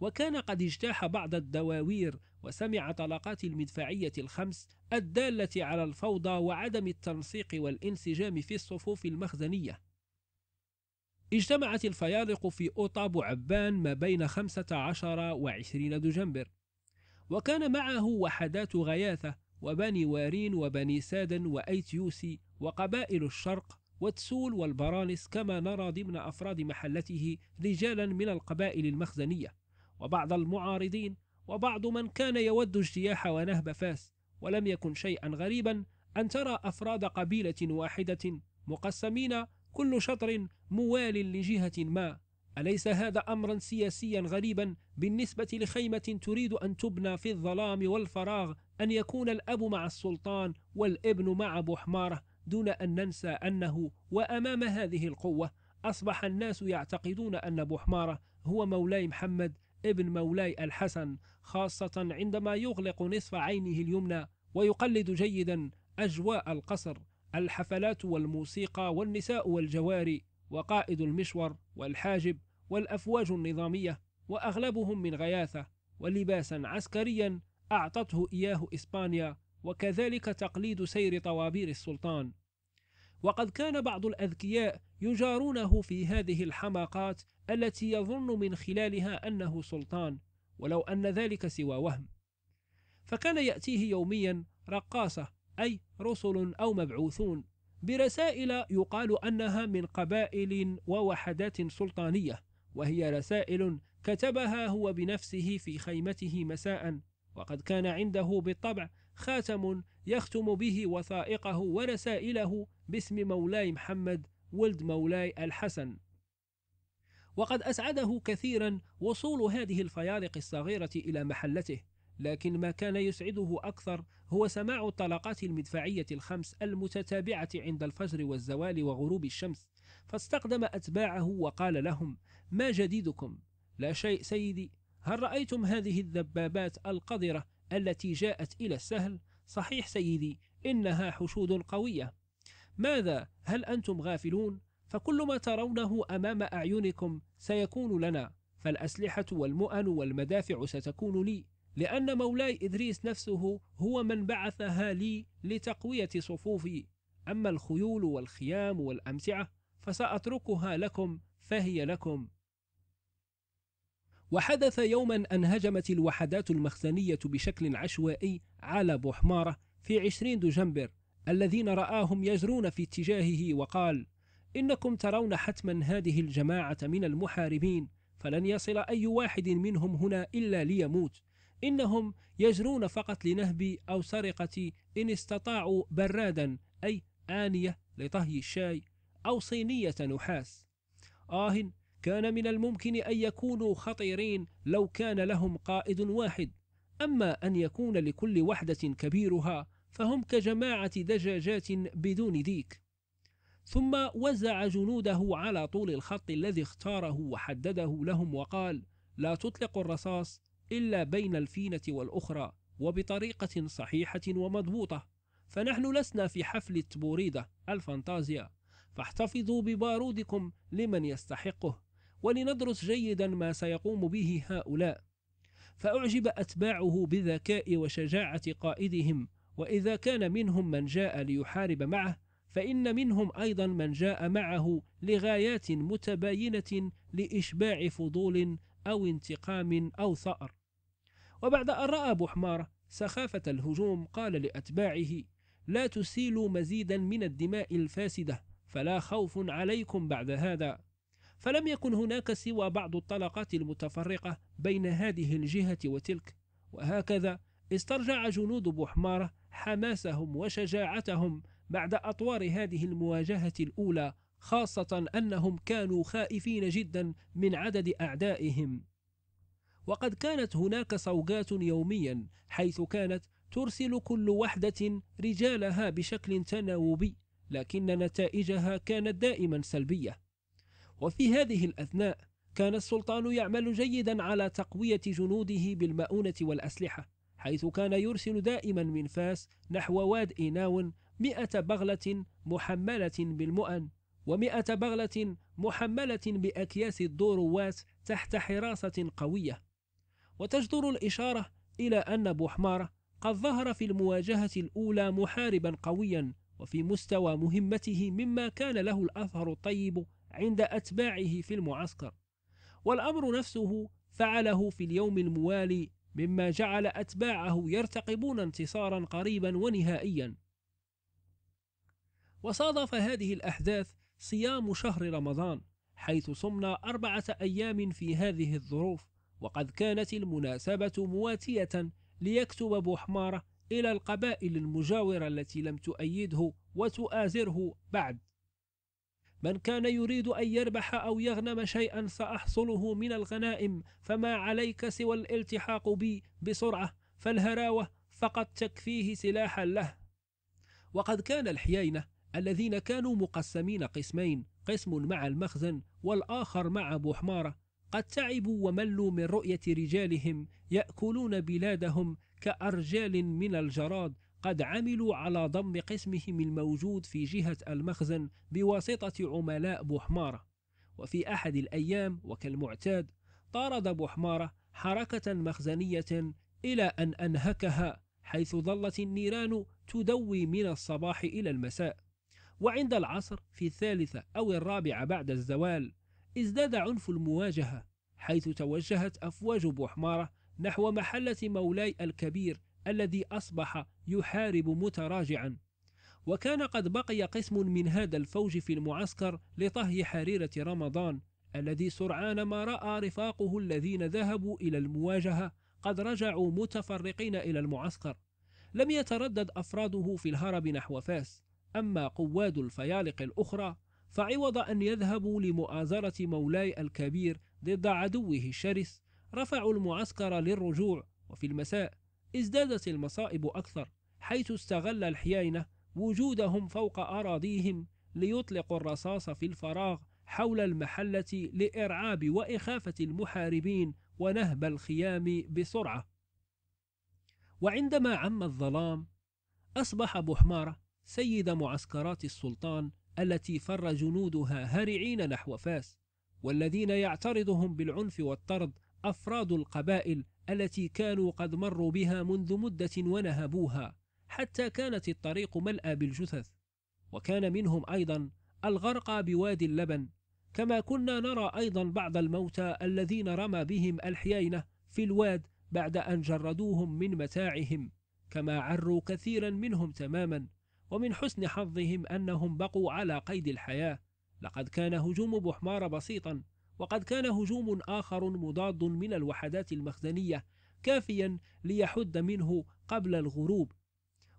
وكان قد اجتاح بعض الدواوير وسمع طلقات المدفعية الخمس الدالة على الفوضى وعدم التنسيق والانسجام في الصفوف المخزنية اجتمعت الفيالق في أوطاب عبان ما بين 15 و 20 دجنبر وكان معه وحدات غياثة وبني وارين وبني وأيت وأيتيوسي وقبائل الشرق وتسول والبرانس كما نرى ضمن أفراد محلته رجالا من القبائل المخزنية وبعض المعارضين وبعض من كان يود اجتياح ونهب فاس ولم يكن شيئا غريبا أن ترى أفراد قبيلة واحدة مقسمين كل شطر موال لجهة ما أليس هذا أمرا سياسيا غريبا بالنسبة لخيمة تريد أن تبنى في الظلام والفراغ أن يكون الأب مع السلطان والابن مع أبو حمارة دون أن ننسى أنه وأمام هذه القوة أصبح الناس يعتقدون أن أبو حمارة هو مولاي محمد ابن مولاي الحسن خاصة عندما يغلق نصف عينه اليمنى ويقلد جيدا أجواء القصر الحفلات والموسيقى والنساء والجواري وقائد المشور والحاجب والأفواج النظامية وأغلبهم من غياثة ولباسا عسكريا أعطته إياه إسبانيا وكذلك تقليد سير طوابير السلطان وقد كان بعض الأذكياء يجارونه في هذه الحماقات التي يظن من خلالها أنه سلطان ولو أن ذلك سوى وهم فكان يأتيه يوميا رقاصة أي رسل أو مبعوثون برسائل يقال أنها من قبائل ووحدات سلطانية وهي رسائل كتبها هو بنفسه في خيمته مساء وقد كان عنده بالطبع خاتم يختم به وثائقه ورسائله باسم مولاي محمد ولد مولاي الحسن وقد أسعده كثيرا وصول هذه الفيارق الصغيرة إلى محلته لكن ما كان يسعده أكثر هو سماع الطلقات المدفعية الخمس المتتابعة عند الفجر والزوال وغروب الشمس فاستقدم أتباعه وقال لهم ما جديدكم لا شيء سيدي هل رأيتم هذه الذبابات القذرة التي جاءت إلى السهل صحيح سيدي إنها حشود قوية ماذا هل أنتم غافلون فكل ما ترونه أمام أعينكم سيكون لنا فالأسلحة والمؤن والمدافع ستكون لي لأن مولاي إدريس نفسه هو من بعثها لي لتقوية صفوفي أما الخيول والخيام والأمتعة فسأتركها لكم فهي لكم وحدث يوما أن هجمت الوحدات المخزنية بشكل عشوائي على بوحمارة في عشرين دجنبر الذين رآهم يجرون في اتجاهه وقال إنكم ترون حتما هذه الجماعة من المحاربين فلن يصل أي واحد منهم هنا إلا ليموت إنهم يجرون فقط لنهب أو سرقة إن استطاعوا برادا أي آنية لطهي الشاي أو صينية نحاس آه كان من الممكن أن يكونوا خطيرين لو كان لهم قائد واحد أما أن يكون لكل وحدة كبيرها فهم كجماعة دجاجات بدون ديك ثم وزع جنوده على طول الخط الذي اختاره وحدده لهم وقال لا تطلقوا الرصاص إلا بين الفينة والأخرى وبطريقة صحيحة ومضبوطة فنحن لسنا في حفل بوريدة الفانتازيا فاحتفظوا ببارودكم لمن يستحقه ولندرس جيدا ما سيقوم به هؤلاء فأعجب أتباعه بذكاء وشجاعة قائدهم وإذا كان منهم من جاء ليحارب معه فإن منهم أيضا من جاء معه لغايات متباينة لإشباع فضول أو انتقام أو ثأر وبعد أن رأى أبو حمارة سخافة الهجوم قال لأتباعه لا تسيلوا مزيدا من الدماء الفاسدة فلا خوف عليكم بعد هذا فلم يكن هناك سوى بعض الطلقات المتفرقة بين هذه الجهة وتلك وهكذا استرجع جنود بحمارة حماسهم وشجاعتهم بعد أطوار هذه المواجهة الأولى خاصة أنهم كانوا خائفين جدا من عدد أعدائهم وقد كانت هناك صوغات يوميا حيث كانت ترسل كل وحدة رجالها بشكل تناوبي لكن نتائجها كانت دائما سلبية وفي هذه الأثناء كان السلطان يعمل جيدا على تقوية جنوده بالمؤونة والأسلحة حيث كان يرسل دائما من فاس نحو واد إيناون مئة بغلة محملة بالمؤن ومئة بغلة محملة بأكياس الدوروات تحت حراسة قوية وتجدر الإشارة إلى أن بوحمارة قد ظهر في المواجهة الأولى محاربا قويا وفي مستوى مهمته مما كان له الأثر الطيب عند أتباعه في المعسكر والأمر نفسه فعله في اليوم الموالي مما جعل أتباعه يرتقبون انتصارا قريبا ونهائيا وصادف هذه الأحداث صيام شهر رمضان حيث صمنا أربعة أيام في هذه الظروف وقد كانت المناسبة مواتية ليكتب بوحمارة إلى القبائل المجاورة التي لم تؤيده وتؤازره بعد من كان يريد أن يربح أو يغنم شيئا سأحصله من الغنائم فما عليك سوى الالتحاق بي بسرعة فالهراوة فقد تكفيه سلاحا له وقد كان الحيينة الذين كانوا مقسمين قسمين قسم مع المخزن والآخر مع بوحمارة قد تعبوا وملوا من رؤية رجالهم يأكلون بلادهم كأرجال من الجراد قد عملوا على ضم قسمهم الموجود في جهة المخزن بواسطة عملاء بوحمارة وفي أحد الأيام وكالمعتاد طارد بوحمارة حركة مخزنية إلى أن أنهكها حيث ظلت النيران تدوي من الصباح إلى المساء وعند العصر في الثالثة أو الرابعة بعد الزوال ازداد عنف المواجهة حيث توجهت أفواج بوحمارة نحو محلة مولاي الكبير الذي أصبح يحارب متراجعا وكان قد بقي قسم من هذا الفوج في المعسكر لطهي حريرة رمضان الذي سرعان ما رأى رفاقه الذين ذهبوا إلى المواجهة قد رجعوا متفرقين إلى المعسكر لم يتردد أفراده في الهرب نحو فاس أما قواد الفيالق الأخرى فعوض أن يذهبوا لمؤازرة مولاي الكبير ضد عدوه الشرس رفعوا المعسكر للرجوع وفي المساء ازدادت المصائب أكثر حيث استغل الحيينة وجودهم فوق أراضيهم ليطلقوا الرصاص في الفراغ حول المحلة لإرعاب وإخافة المحاربين ونهب الخيام بسرعة وعندما عم الظلام أصبح بحمارة سيد معسكرات السلطان التي فر جنودها هرعين نحو فاس والذين يعترضهم بالعنف والطرد أفراد القبائل التي كانوا قد مروا بها منذ مدة ونهبوها حتى كانت الطريق ملأى بالجثث وكان منهم أيضا الغرقى بوادي اللبن كما كنا نرى أيضا بعض الموتى الذين رمى بهم الحيينة في الواد بعد أن جردوهم من متاعهم كما عروا كثيرا منهم تماما ومن حسن حظهم أنهم بقوا على قيد الحياة لقد كان هجوم بحمار بسيطا وقد كان هجوم آخر مضاد من الوحدات المخزنية كافيا ليحد منه قبل الغروب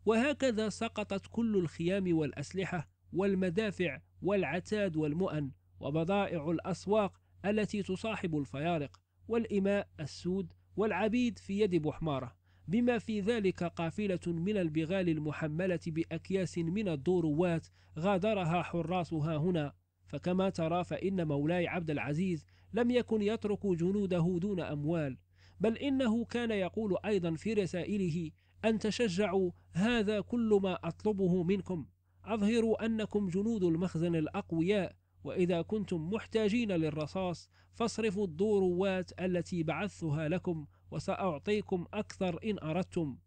وهكذا سقطت كل الخيام والأسلحة والمدافع والعتاد والمؤن وبضائع الأسواق التي تصاحب الفيارق والإماء السود والعبيد في يد بحمارة بما في ذلك قافلة من البغال المحملة بأكياس من الدوروات غادرها حراسها هنا فكما ترى فإن مولاي عبد العزيز لم يكن يترك جنوده دون أموال بل إنه كان يقول أيضا في رسائله أن تشجعوا هذا كل ما أطلبه منكم أظهروا أنكم جنود المخزن الأقوياء وإذا كنتم محتاجين للرصاص فاصرفوا الضروات التي بعثتها لكم وسأعطيكم أكثر إن أردتم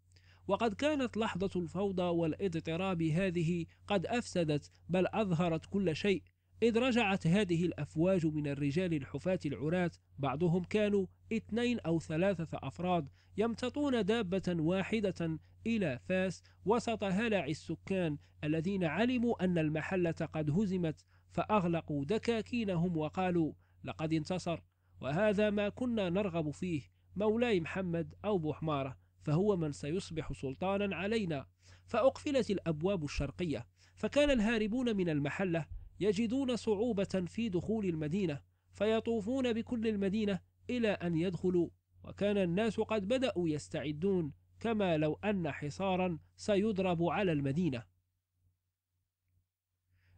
وقد كانت لحظة الفوضى والاضطراب هذه قد أفسدت بل أظهرت كل شيء إذ رجعت هذه الأفواج من الرجال الحفاة العراة بعضهم كانوا اثنين أو ثلاثة أفراد يمتطون دابة واحدة إلى فاس وسط هلع السكان الذين علموا أن المحلة قد هزمت فأغلقوا دكاكينهم وقالوا لقد انتصر وهذا ما كنا نرغب فيه مولاي محمد أو بوحمارة فهو من سيصبح سلطانا علينا فأقفلت الأبواب الشرقية فكان الهاربون من المحلة يجدون صعوبة في دخول المدينة فيطوفون بكل المدينة إلى أن يدخلوا وكان الناس قد بدأوا يستعدون كما لو أن حصارا سيضرب على المدينة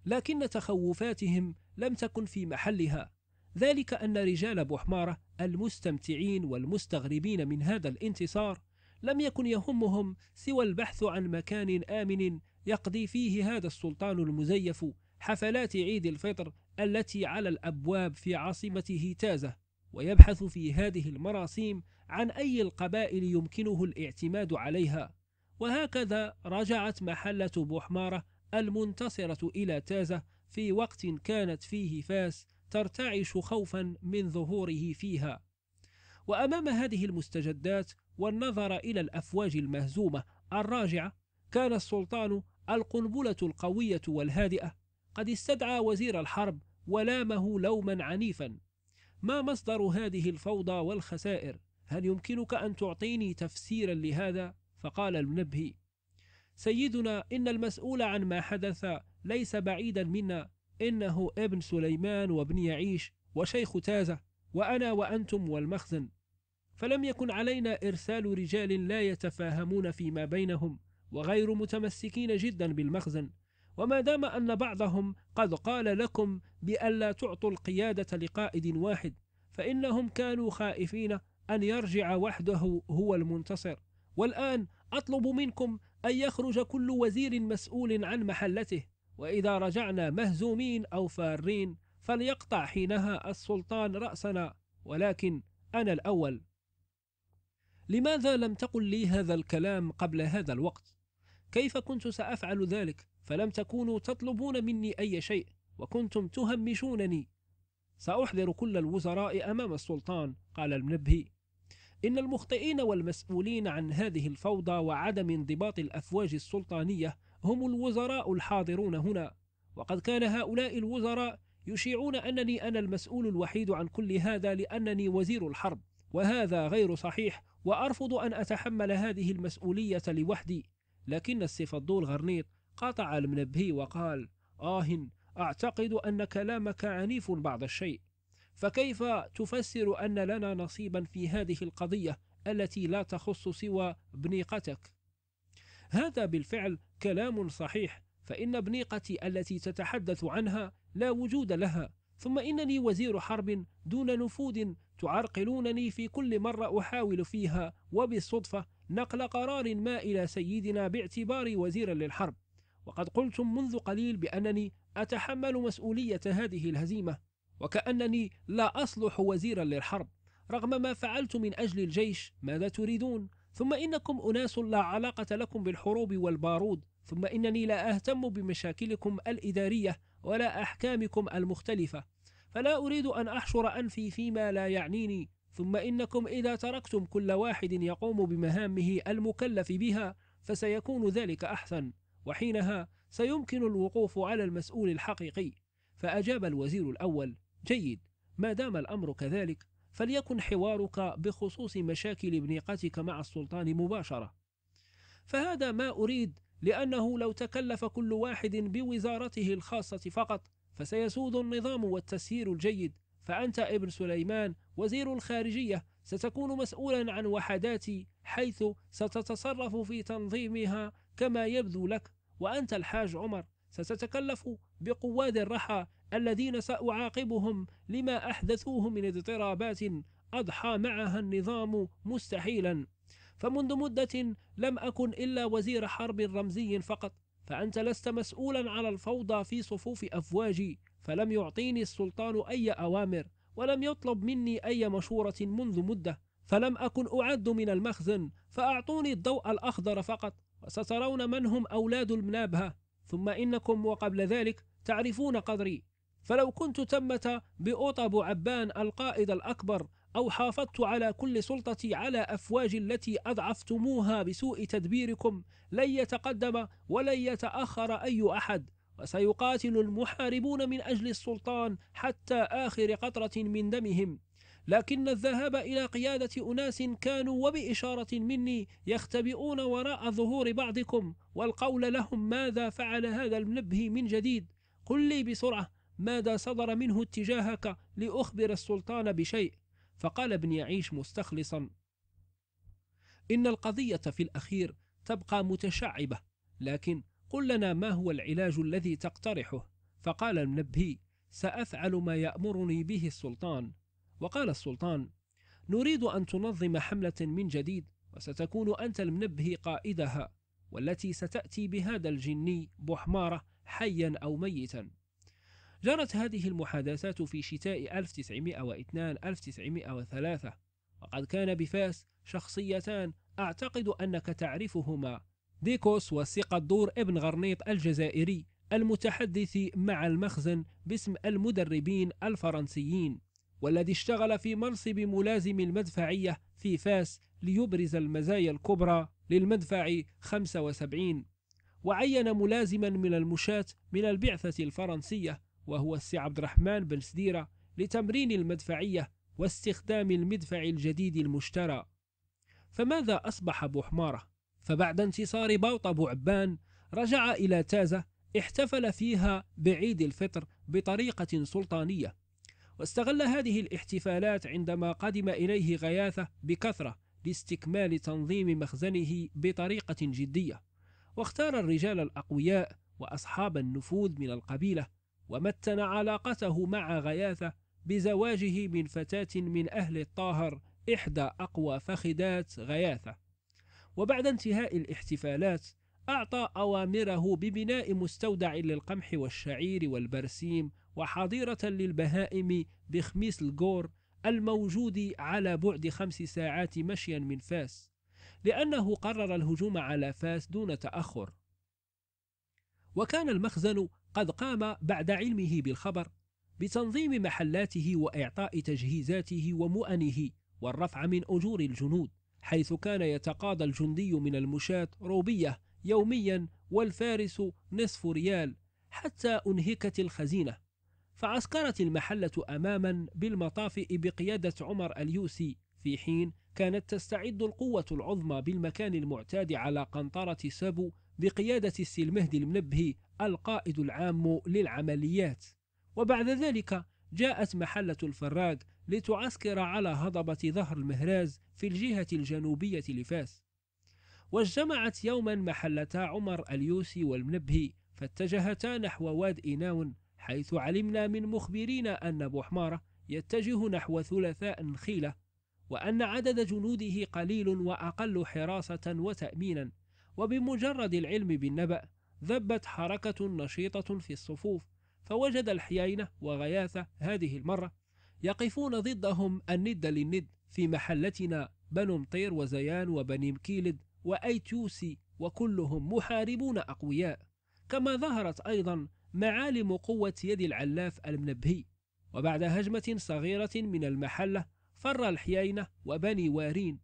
لكن تخوفاتهم لم تكن في محلها ذلك أن رجال بحمارة المستمتعين والمستغربين من هذا الانتصار لم يكن يهمهم سوى البحث عن مكان آمن يقضي فيه هذا السلطان المزيف حفلات عيد الفطر التي على الأبواب في عاصمته تازة ويبحث في هذه المراسيم عن أي القبائل يمكنه الاعتماد عليها وهكذا رجعت محلة بوحمارة المنتصرة إلى تازة في وقت كانت فيه فاس ترتعش خوفا من ظهوره فيها وأمام هذه المستجدات والنظر إلى الأفواج المهزومة الراجعة كان السلطان القنبلة القوية والهادئة قد استدعى وزير الحرب ولامه لوما عنيفا ما مصدر هذه الفوضى والخسائر هل يمكنك أن تعطيني تفسيرا لهذا فقال المنبهي سيدنا إن المسؤول عن ما حدث ليس بعيدا منا إنه ابن سليمان وابن يعيش وشيخ تازة وأنا وأنتم والمخزن فلم يكن علينا إرسال رجال لا يتفاهمون فيما بينهم وغير متمسكين جدا بالمخزن وما دام أن بعضهم قد قال لكم بألا تعطوا القيادة لقائد واحد فإنهم كانوا خائفين أن يرجع وحده هو المنتصر والآن أطلب منكم أن يخرج كل وزير مسؤول عن محلته وإذا رجعنا مهزومين أو فارين فليقطع حينها السلطان رأسنا ولكن أنا الأول لماذا لم تقل لي هذا الكلام قبل هذا الوقت؟ كيف كنت سأفعل ذلك فلم تكونوا تطلبون مني أي شيء وكنتم تهمشونني سأحضر كل الوزراء أمام السلطان قال المنبهي إن المخطئين والمسؤولين عن هذه الفوضى وعدم انضباط الأفواج السلطانية هم الوزراء الحاضرون هنا وقد كان هؤلاء الوزراء يشيعون أنني أنا المسؤول الوحيد عن كل هذا لأنني وزير الحرب وهذا غير صحيح وأرفض أن أتحمل هذه المسؤولية لوحدي لكن السفدول غرنيط قاطع المنبهي وقال آه أعتقد أن كلامك عنيف بعض الشيء فكيف تفسر أن لنا نصيبا في هذه القضية التي لا تخص سوى بنيقتك؟ هذا بالفعل كلام صحيح فإن بنيقتي التي تتحدث عنها لا وجود لها ثم إنني وزير حرب دون نفوذ تعرقلونني في كل مرة أحاول فيها وبالصدفة نقل قرار ما إلى سيدنا باعتباري وزيرا للحرب وقد قلتم منذ قليل بأنني أتحمل مسؤولية هذه الهزيمة وكأنني لا أصلح وزيرا للحرب رغم ما فعلت من أجل الجيش ماذا تريدون؟ ثم إنكم أناس لا علاقة لكم بالحروب والبارود ثم إنني لا أهتم بمشاكلكم الإدارية ولا أحكامكم المختلفة فلا أريد أن أحشر أنفي فيما لا يعنيني ثم إنكم إذا تركتم كل واحد يقوم بمهامه المكلف بها فسيكون ذلك أحسن وحينها سيمكن الوقوف على المسؤول الحقيقي فأجاب الوزير الأول جيد ما دام الأمر كذلك فليكن حوارك بخصوص مشاكل ابنيقتك مع السلطان مباشرة فهذا ما أريد لأنه لو تكلف كل واحد بوزارته الخاصة فقط فسيسود النظام والتسيير الجيد فأنت ابن سليمان وزير الخارجية ستكون مسؤولا عن وحدات حيث ستتصرف في تنظيمها كما يبدو لك وأنت الحاج عمر ستتكلف بقواد الرحى الذين سأعاقبهم لما أحدثوه من اضطرابات أضحى معها النظام مستحيلا فمنذ مدة لم أكن إلا وزير حرب رمزي فقط فأنت لست مسؤولا على الفوضى في صفوف أفواجي فلم يعطيني السلطان أي أوامر ولم يطلب مني أي مشورة منذ مدة فلم أكن أعد من المخزن فأعطوني الضوء الأخضر فقط وسترون من هم أولاد المنابهة ثم إنكم وقبل ذلك تعرفون قدري فلو كنت تمة بأوطب عبان القائد الأكبر أو حافظت على كل سلطتي على أفواج التي أضعفتموها بسوء تدبيركم لن يتقدم ولن يتأخر أي أحد وسيقاتل المحاربون من أجل السلطان حتى آخر قطرة من دمهم لكن الذهاب إلى قيادة أناس كانوا وبإشارة مني يختبئون وراء ظهور بعضكم والقول لهم ماذا فعل هذا المنبه من جديد قل لي بسرعة ماذا صدر منه اتجاهك لأخبر السلطان بشيء فقال ابن يعيش مستخلصا إن القضية في الأخير تبقى متشعبة لكن قل لنا ما هو العلاج الذي تقترحه فقال المنبهي سأفعل ما يأمرني به السلطان وقال السلطان نريد أن تنظم حملة من جديد وستكون أنت المنبهي قائدها والتي ستأتي بهذا الجني بحمارة حيا أو ميتا جرت هذه المحادثات في شتاء 1902 1903 وقد كان بفاس شخصيتان أعتقد أنك تعرفهما ديكوس وثيق الدور ابن غرنيط الجزائري المتحدث مع المخزن باسم المدربين الفرنسيين والذي اشتغل في منصب ملازم المدفعية في فاس ليبرز المزايا الكبرى للمدفع 75 وعين ملازما من المشاة من البعثة الفرنسية وهو السي عبد الرحمن بن سديرة لتمرين المدفعية واستخدام المدفع الجديد المشترى فماذا أصبح أبو حمارة؟ فبعد انتصار باوط أبو عبان رجع إلى تازة احتفل فيها بعيد الفطر بطريقة سلطانية واستغل هذه الاحتفالات عندما قدم إليه غياثة بكثرة لاستكمال تنظيم مخزنه بطريقة جدية واختار الرجال الأقوياء وأصحاب النفوذ من القبيلة ومتن علاقته مع غياثة بزواجه من فتاة من أهل الطاهر إحدى أقوى فخدات غياثة وبعد انتهاء الاحتفالات أعطى أوامره ببناء مستودع للقمح والشعير والبرسيم وحظيرة للبهائم بخميس الجور الموجود على بعد خمس ساعات مشيا من فاس لأنه قرر الهجوم على فاس دون تأخر وكان المخزن قد قام بعد علمه بالخبر بتنظيم محلاته وإعطاء تجهيزاته ومؤنه والرفع من أجور الجنود حيث كان يتقاضى الجندي من المشاة روبية يوميا والفارس نصف ريال حتى أنهكت الخزينة فعسكرت المحلة أماما بالمطافئ بقيادة عمر اليوسي في حين كانت تستعد القوة العظمى بالمكان المعتاد على قنطرة سبو بقيادة السي المهدي المنبهي القائد العام للعمليات وبعد ذلك جاءت محلة الفراق لتعسكر على هضبة ظهر المهراز في الجهة الجنوبية لفاس واجتمعت يوما محلتا عمر اليوسي والمنبهي فاتجهتا نحو واد إناون حيث علمنا من مخبرينا أن أبو حمارة يتجه نحو ثلاثاء نخيلة وأن عدد جنوده قليل وأقل حراسة وتأمينا وبمجرد العلم بالنبأ ذبت حركة نشيطة في الصفوف فوجد الحيينة وغياثة هذه المرة يقفون ضدهم الند للند في محلتنا بنو مطير وزيان وبني مكيلد وأيتيوسي وكلهم محاربون أقوياء كما ظهرت أيضا معالم قوة يد العلاف المنبهي وبعد هجمة صغيرة من المحلة فر الحيينة وبني وارين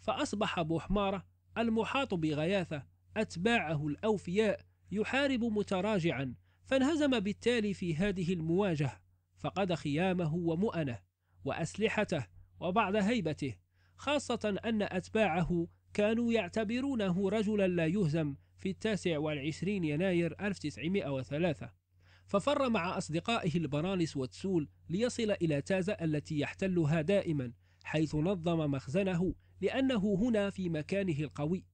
فأصبح بوحمارة المحاط بغياثة أتباعه الأوفياء يحارب متراجعا فانهزم بالتالي في هذه المواجهة فقد خيامه ومؤنه وأسلحته وبعض هيبته خاصة أن أتباعه كانوا يعتبرونه رجلا لا يهزم في التاسع والعشرين يناير 1903 ففر مع أصدقائه البرانس وتسول ليصل إلى تازة التي يحتلها دائما حيث نظم مخزنه لأنه هنا في مكانه القوي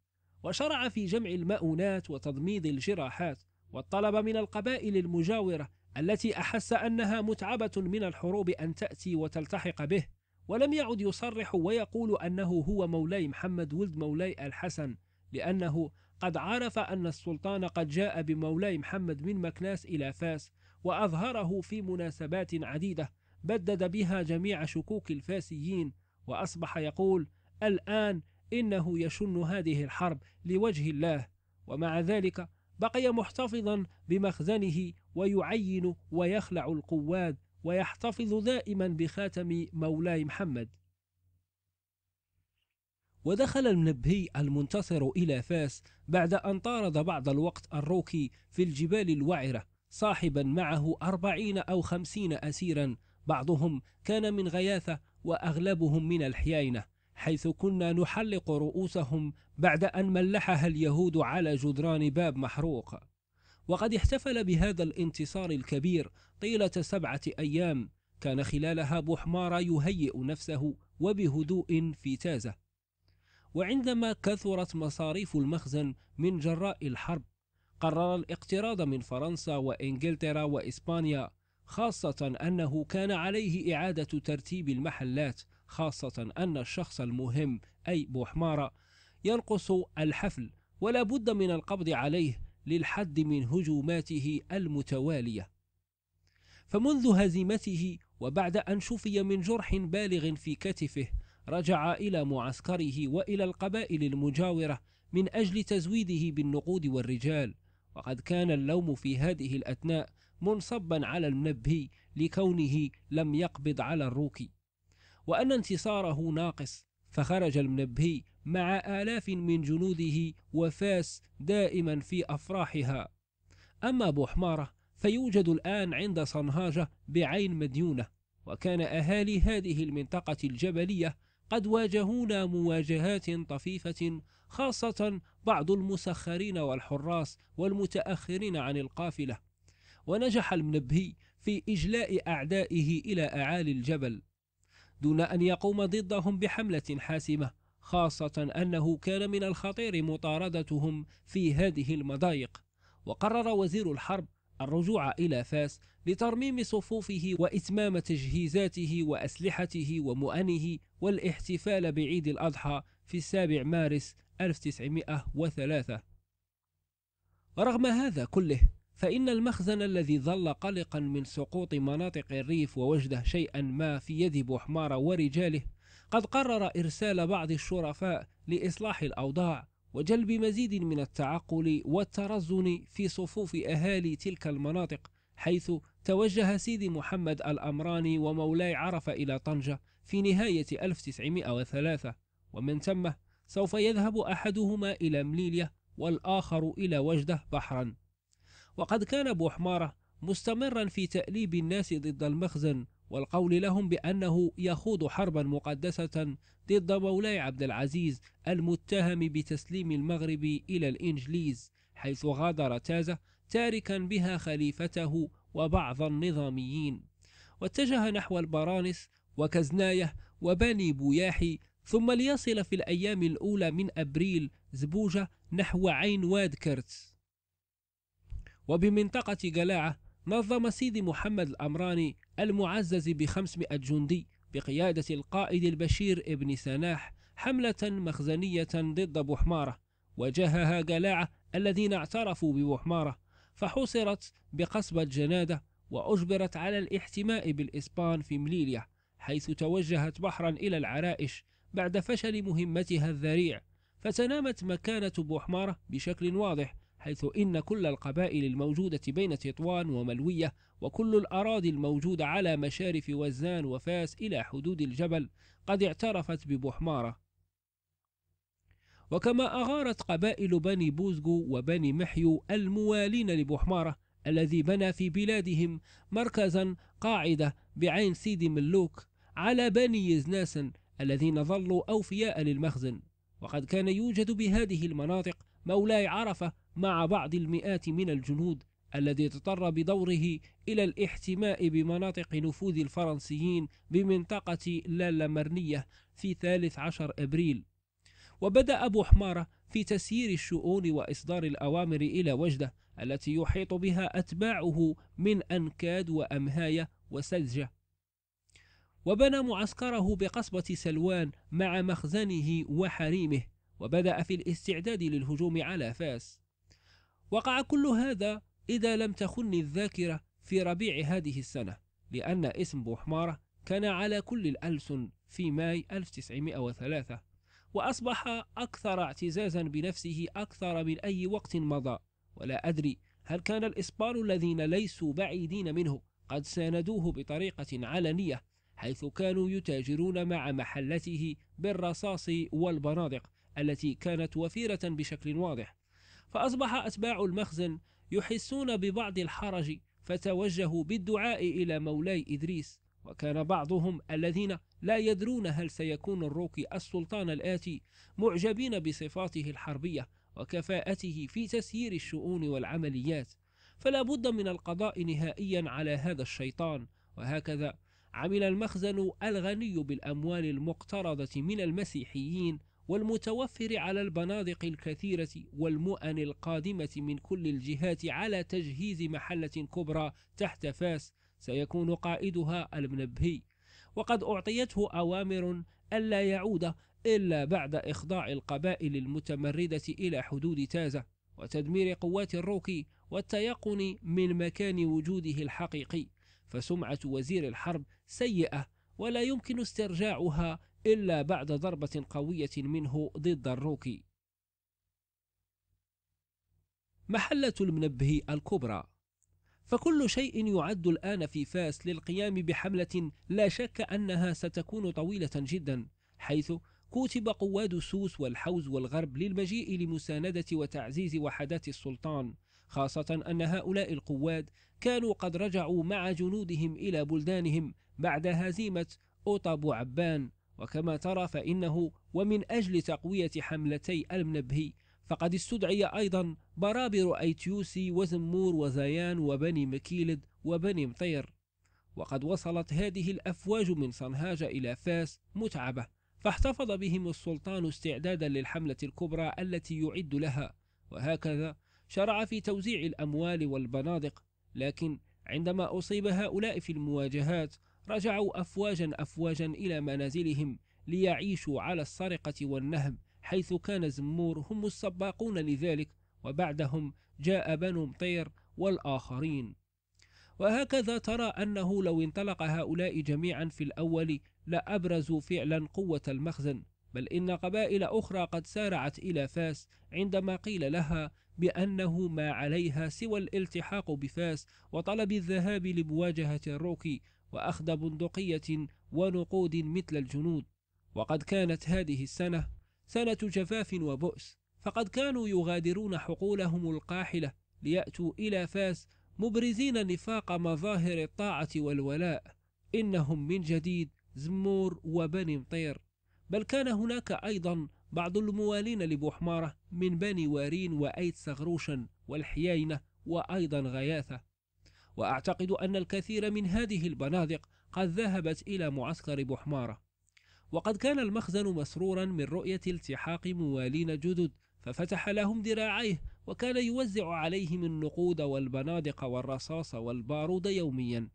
وشرع في جمع المؤونات وتضميد الجراحات والطلب من القبائل المجاورة التي أحس أنها متعبة من الحروب أن تأتي وتلتحق به ولم يعد يصرح ويقول أنه هو مولاي محمد ولد مولاي الحسن لأنه قد عرف أن السلطان قد جاء بمولاي محمد من مكناس إلى فاس وأظهره في مناسبات عديدة بدد بها جميع شكوك الفاسيين وأصبح يقول الآن إنه يشن هذه الحرب لوجه الله ومع ذلك بقي محتفظا بمخزنه ويعين ويخلع القواد ويحتفظ دائما بخاتم مولاي محمد ودخل المنبهي المنتصر إلى فاس بعد أن طارد بعض الوقت الروكي في الجبال الوعرة صاحبا معه أربعين أو خمسين أسيرا بعضهم كان من غياثة وأغلبهم من الحيينة حيث كنا نحلق رؤوسهم بعد أن ملحها اليهود على جدران باب محروق وقد احتفل بهذا الانتصار الكبير طيلة سبعة أيام كان خلالها بحمارة يهيئ نفسه وبهدوء في تازة وعندما كثرت مصاريف المخزن من جراء الحرب قرر الاقتراض من فرنسا وإنجلترا وإسبانيا خاصة أنه كان عليه إعادة ترتيب المحلات خاصة أن الشخص المهم أي بوحمارة ينقص الحفل ولا بد من القبض عليه للحد من هجوماته المتوالية فمنذ هزيمته وبعد أن شفي من جرح بالغ في كتفه رجع إلى معسكره وإلى القبائل المجاورة من أجل تزويده بالنقود والرجال وقد كان اللوم في هذه الأثناء منصبا على المنبهي لكونه لم يقبض على الروكي وأن انتصاره ناقص فخرج المنبهي مع آلاف من جنوده وفاس دائما في أفراحها أما أبو حمارة فيوجد الآن عند صنهاجة بعين مديونة وكان أهالي هذه المنطقة الجبلية قد واجهونا مواجهات طفيفة خاصة بعض المسخرين والحراس والمتأخرين عن القافلة ونجح المنبهي في إجلاء أعدائه إلى أعالي الجبل دون أن يقوم ضدهم بحملة حاسمة خاصة أنه كان من الخطير مطاردتهم في هذه المضايق وقرر وزير الحرب الرجوع إلى فاس لترميم صفوفه وإتمام تجهيزاته وأسلحته ومؤنه والاحتفال بعيد الأضحى في السابع مارس 1903 رغم هذا كله فإن المخزن الذي ظل قلقا من سقوط مناطق الريف ووجده شيئا ما في يد بوحمارة ورجاله قد قرر إرسال بعض الشرفاء لإصلاح الأوضاع وجلب مزيد من التعقل والترزن في صفوف أهالي تلك المناطق حيث توجه سيدي محمد الأمراني ومولاي عرفة إلى طنجة في نهاية 1903 ومن ثم سوف يذهب أحدهما إلى مليلية والآخر إلى وجده بحرا وقد كان أبو حمارة مستمرا في تأليب الناس ضد المخزن والقول لهم بأنه يخوض حربا مقدسة ضد مولاي عبد العزيز المتهم بتسليم المغرب إلى الإنجليز حيث غادر تازة تاركا بها خليفته وبعض النظاميين واتجه نحو البرانس وكزناية وبني بوياحي ثم ليصل في الأيام الأولى من أبريل زبوجة نحو عين وادكرت وبمنطقة قلاعة نظم سيدي محمد الأمراني المعزز بخمسمائة جندي بقيادة القائد البشير ابن سناح حملة مخزنية ضد بوحمارة وجهها قلاعة الذين اعترفوا ببوحمارة فحوصرت بقصبة جنادة وأجبرت على الاحتماء بالإسبان في مليليا حيث توجهت بحرا إلى العرائش بعد فشل مهمتها الذريع فتنامت مكانة بوحمارة بشكل واضح حيث إن كل القبائل الموجودة بين تطوان وملوية وكل الأراضي الموجودة على مشارف وزان وفاس إلى حدود الجبل قد اعترفت ببحمارة وكما أغارت قبائل بني بوزجو وبني محيو الموالين لبحمارة الذي بنى في بلادهم مركزا قاعدة بعين سيدي ملوك على بني يزناس الذين ظلوا أوفياء للمخزن وقد كان يوجد بهذه المناطق مولاي عرفة مع بعض المئات من الجنود الذي اضطر بدوره إلى الاحتماء بمناطق نفوذ الفرنسيين بمنطقة لالامرنية في 13 أبريل وبدأ أبو حمارة في تسيير الشؤون وإصدار الأوامر إلى وجدة التي يحيط بها أتباعه من أنكاد وأمهاية وسلجة وبنى معسكره بقصبة سلوان مع مخزنه وحريمه وبدأ في الاستعداد للهجوم على فاس وقع كل هذا إذا لم تخني الذاكرة في ربيع هذه السنة لأن اسم بوحمارة كان على كل الألسن في ماي 1903 وأصبح أكثر اعتزازا بنفسه أكثر من أي وقت مضى ولا أدري هل كان الإسبان الذين ليسوا بعيدين منه قد ساندوه بطريقة علنية حيث كانوا يتاجرون مع محلته بالرصاص والبنادق التي كانت وفيرة بشكل واضح فأصبح أتباع المخزن يحسون ببعض الحرج فتوجهوا بالدعاء إلى مولاي إدريس وكان بعضهم الذين لا يدرون هل سيكون الروكي السلطان الآتي معجبين بصفاته الحربية وكفاءته في تسيير الشؤون والعمليات فلا بد من القضاء نهائيا على هذا الشيطان وهكذا عمل المخزن الغني بالأموال المقترضة من المسيحيين والمتوفر على البنادق الكثيرة والمؤن القادمة من كل الجهات على تجهيز محلة كبرى تحت فاس سيكون قائدها المنبهي وقد أعطيته أوامر ألا يعود إلا بعد إخضاع القبائل المتمردة إلى حدود تازة وتدمير قوات الروكي والتيقن من مكان وجوده الحقيقي فسمعة وزير الحرب سيئة ولا يمكن استرجاعها إلا بعد ضربة قوية منه ضد الروكي محلة المنبه الكبرى فكل شيء يعد الآن في فاس للقيام بحملة لا شك أنها ستكون طويلة جدا حيث كتب قواد السوس والحوز والغرب للمجيء لمساندة وتعزيز وحدات السلطان خاصة أن هؤلاء القواد كانوا قد رجعوا مع جنودهم إلى بلدانهم بعد هزيمة أوطاب عبان وكما ترى فإنه ومن أجل تقوية حملتي المنبهي فقد استدعي أيضا برابر أيتيوسي وزمور وزيان وبني مكيلد وبني مطير وقد وصلت هذه الأفواج من صنهاج إلى فاس متعبة فاحتفظ بهم السلطان استعدادا للحملة الكبرى التي يعد لها وهكذا شرع في توزيع الأموال والبنادق لكن عندما أصيب هؤلاء في المواجهات رجعوا أفواجا أفواجا إلى منازلهم ليعيشوا على السرقة والنهب حيث كان زمور هم السباقون لذلك وبعدهم جاء بنو مطير والآخرين وهكذا ترى أنه لو انطلق هؤلاء جميعا في الأول لأبرزوا فعلا قوة المخزن بل إن قبائل أخرى قد سارعت إلى فاس عندما قيل لها بأنه ما عليها سوى الالتحاق بفاس وطلب الذهاب لمواجهة الروكي وأخذ بندقية ونقود مثل الجنود وقد كانت هذه السنة سنة جفاف وبؤس فقد كانوا يغادرون حقولهم القاحلة ليأتوا إلى فاس مبرزين نفاق مظاهر الطاعة والولاء إنهم من جديد زمور وبني مطير بل كان هناك أيضا بعض الموالين لبوحمارة من بني وارين وأيت سغروشا والحيينة وأيضا غياثة وأعتقد أن الكثير من هذه البنادق قد ذهبت إلى معسكر بحمارة وقد كان المخزن مسرورا من رؤية التحاق موالين جدد ففتح لهم ذراعيه وكان يوزع عليهم النقود والبنادق والرصاص والبارود يوميا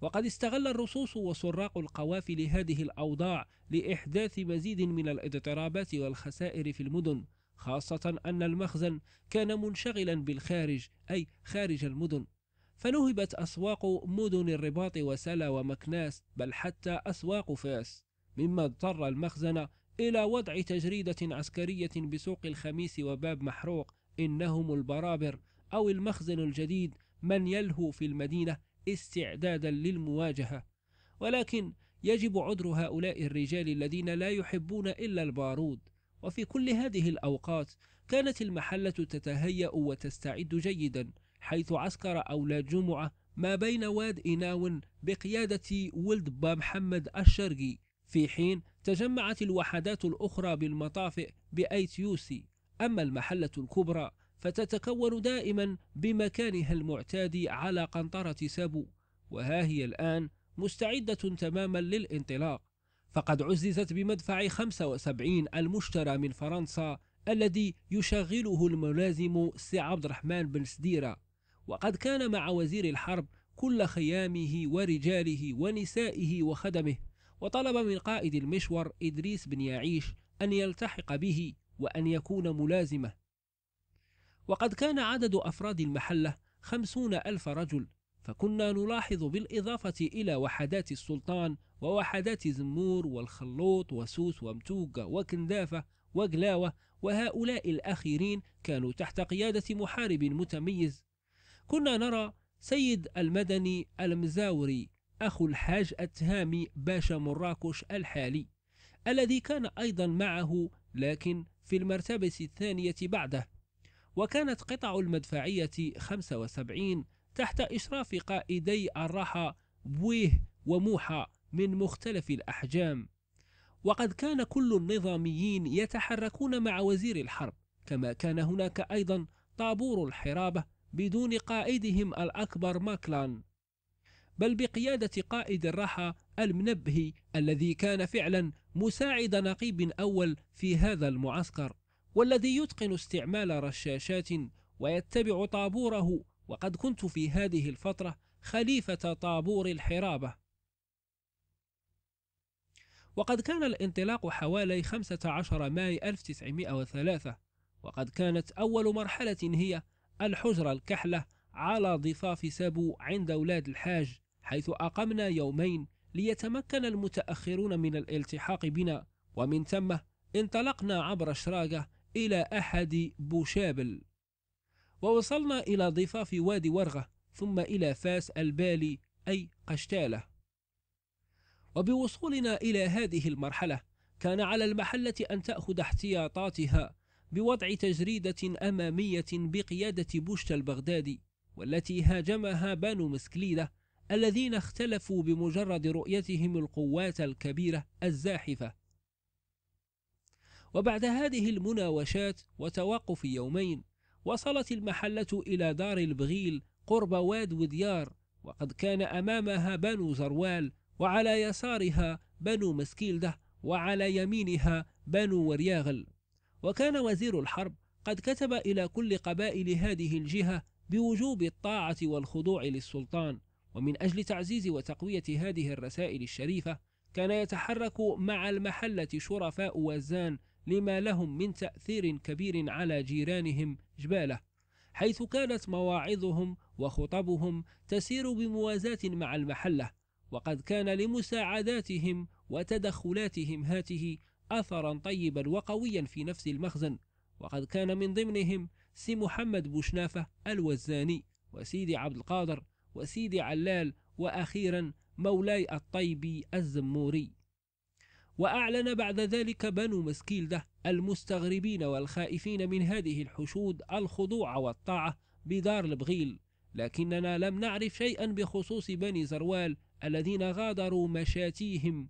وقد استغل الرصوص وسراق القوافل هذه الأوضاع لإحداث مزيد من الاضطرابات والخسائر في المدن خاصة أن المخزن كان منشغلا بالخارج أي خارج المدن فنهبت أسواق مدن الرباط وسلا ومكناس بل حتى أسواق فاس مما اضطر المخزن إلى وضع تجريدة عسكرية بسوق الخميس وباب محروق إنهم البرابر أو المخزن الجديد من يلهو في المدينة استعدادا للمواجهة ولكن يجب عذر هؤلاء الرجال الذين لا يحبون إلا البارود وفي كل هذه الأوقات كانت المحلة تتهيأ وتستعد جيدا حيث عسكر أولاد جمعة ما بين واد إناون بقيادة ولد با محمد الشرقي في حين تجمعت الوحدات الأخرى بالمطافئ بأيت يوسي أما المحلة الكبرى فتتكون دائما بمكانها المعتاد على قنطرة سابو وها هي الآن مستعدة تماما للانطلاق فقد عززت بمدفع 75 المشترى من فرنسا الذي يشغله الملازم سي عبد الرحمن بن سديرة وقد كان مع وزير الحرب كل خيامه ورجاله ونسائه وخدمه وطلب من قائد المشور إدريس بن يعيش أن يلتحق به وأن يكون ملازمه وقد كان عدد أفراد المحلة خمسون ألف رجل فكنا نلاحظ بالإضافة إلى وحدات السلطان ووحدات زمور والخلوط وسوس ومتوقة وكندافة وقلاوة وهؤلاء الأخيرين كانوا تحت قيادة محارب متميز كنا نرى سيد المدني المزاوري أخو الحاج التهامي باشا مراكش الحالي الذي كان أيضا معه لكن في المرتبة الثانية بعده وكانت قطع المدفعية 75 تحت إشراف قائدي الرحى بويه وموحى من مختلف الأحجام وقد كان كل النظاميين يتحركون مع وزير الحرب كما كان هناك أيضا طابور الحرابة بدون قائدهم الأكبر ماكلان بل بقيادة قائد الرحى المنبهي الذي كان فعلا مساعد نقيب أول في هذا المعسكر والذي يتقن استعمال رشاشات ويتبع طابوره وقد كنت في هذه الفترة خليفة طابور الحرابة وقد كان الانطلاق حوالي 15 ماي 1903 وقد كانت أول مرحلة هي الحجرة الكحلة على ضفاف سابو عند أولاد الحاج حيث أقمنا يومين ليتمكن المتأخرون من الالتحاق بنا ومن ثم انطلقنا عبر شراقة إلى أحد بوشابل ووصلنا إلى ضفاف وادي ورغة ثم إلى فاس البالي أي قشتالة وبوصولنا إلى هذه المرحلة كان على المحلة أن تأخذ احتياطاتها بوضع تجريدة أمامية بقيادة بوشت البغدادي والتي هاجمها بنو مسكليدة الذين اختلفوا بمجرد رؤيتهم القوات الكبيرة الزاحفة وبعد هذه المناوشات وتوقف يومين وصلت المحلة إلى دار البغيل قرب واد وديار وقد كان أمامها بنو زروال وعلى يسارها بنو مسكيلده وعلى يمينها بنو ورياغل وكان وزير الحرب قد كتب إلى كل قبائل هذه الجهة بوجوب الطاعة والخضوع للسلطان ومن أجل تعزيز وتقوية هذه الرسائل الشريفة كان يتحرك مع المحلة شرفاء وزان لما لهم من تأثير كبير على جيرانهم جباله حيث كانت مواعظهم وخطبهم تسير بموازاة مع المحلة وقد كان لمساعداتهم وتدخلاتهم هاته أثرا طيبا وقويا في نفس المخزن وقد كان من ضمنهم سي محمد بوشنافة الوزاني وسيدي عبد القادر وسيدي علال وأخيرا مولاي الطيبي الزموري وأعلن بعد ذلك بنو مسكيلدة المستغربين والخائفين من هذه الحشود الخضوع والطاعة بدار البغيل لكننا لم نعرف شيئا بخصوص بني زروال الذين غادروا مشاتيهم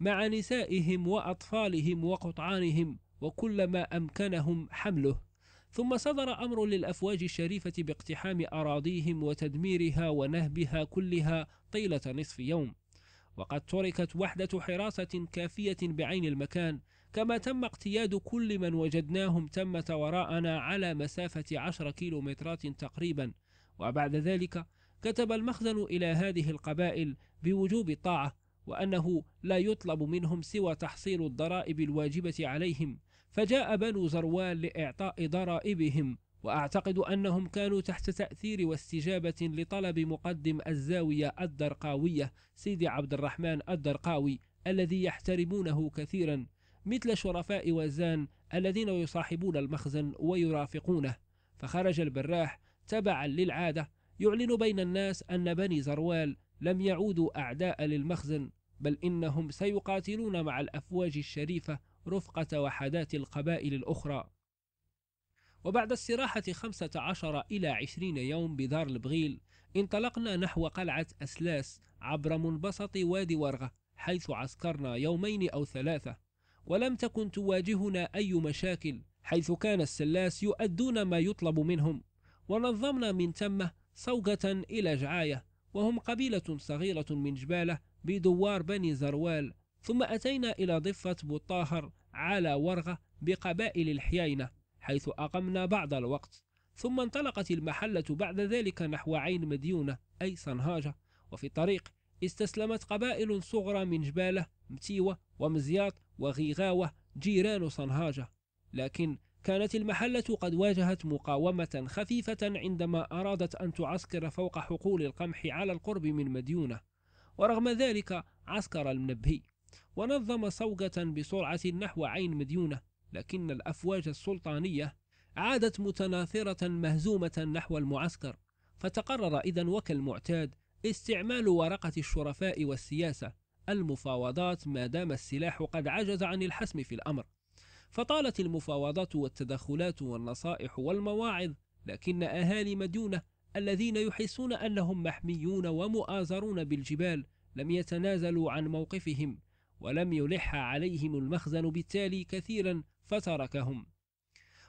مع نسائهم وأطفالهم وقطعانهم وكل ما أمكنهم حمله ثم صدر أمر للأفواج الشريفة باقتحام أراضيهم وتدميرها ونهبها كلها طيلة نصف يوم وقد تركت وحدة حراسة كافية بعين المكان كما تم اقتياد كل من وجدناهم تمة وراءنا على مسافة عشر كيلومترات تقريبا وبعد ذلك كتب المخزن إلى هذه القبائل بوجوب الطاعة وأنه لا يطلب منهم سوى تحصيل الضرائب الواجبة عليهم فجاء بنو زروال لإعطاء ضرائبهم وأعتقد أنهم كانوا تحت تأثير واستجابة لطلب مقدم الزاوية الدرقاوية سيدي عبد الرحمن الدرقاوي الذي يحترمونه كثيرا مثل شرفاء وزان الذين يصاحبون المخزن ويرافقونه فخرج البراح تبعا للعادة يعلن بين الناس أن بني زروال لم يعودوا أعداء للمخزن بل إنهم سيقاتلون مع الأفواج الشريفة رفقة وحدات القبائل الأخرى وبعد استراحة خمسة عشر إلى عشرين يوم بدار البغيل انطلقنا نحو قلعة أسلاس عبر منبسط وادي ورغة حيث عسكرنا يومين أو ثلاثة ولم تكن تواجهنا أي مشاكل حيث كان السلاس يؤدون ما يطلب منهم ونظمنا من تمه صوغة إلى جعاية وهم قبيلة صغيرة من جبالة بدوار بني زروال ثم أتينا إلى ضفة بوطاهر على ورغة بقبائل الحيينة حيث أقمنا بعض الوقت ثم انطلقت المحلة بعد ذلك نحو عين مديونة أي صنهاجة وفي الطريق استسلمت قبائل صغرى من جبالة متيوة ومزياط وغيغاوة جيران صنهاجة لكن كانت المحلة قد واجهت مقاومة خفيفة عندما أرادت أن تعسكر فوق حقول القمح على القرب من مديونة ورغم ذلك عسكر المنبهي ونظم صوقة بسرعة نحو عين مديونة لكن الأفواج السلطانية عادت متناثرة مهزومة نحو المعسكر فتقرر إذا وكالمعتاد استعمال ورقة الشرفاء والسياسة المفاوضات ما دام السلاح قد عجز عن الحسم في الأمر فطالت المفاوضات والتدخلات والنصائح والمواعظ لكن أهالي مديونة الذين يحسون أنهم محميون ومؤازرون بالجبال لم يتنازلوا عن موقفهم ولم يلح عليهم المخزن بالتالي كثيرا فتركهم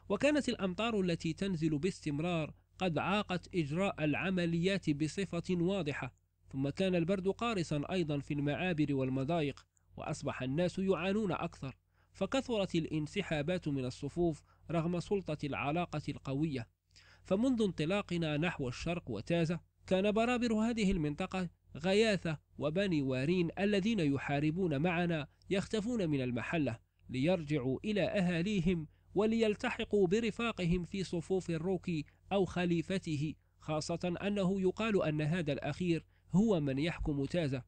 وكانت الأمطار التي تنزل باستمرار قد عاقت إجراء العمليات بصفة واضحة ثم كان البرد قارسا أيضا في المعابر والمضايق وأصبح الناس يعانون أكثر فكثرت الانسحابات من الصفوف رغم سلطة العلاقة القوية فمنذ انطلاقنا نحو الشرق وتازة كان برابر هذه المنطقة غياثة وبني وارين الذين يحاربون معنا يختفون من المحلة ليرجعوا إلى أهاليهم وليلتحقوا برفاقهم في صفوف الروكي أو خليفته خاصة أنه يقال أن هذا الأخير هو من يحكم تازة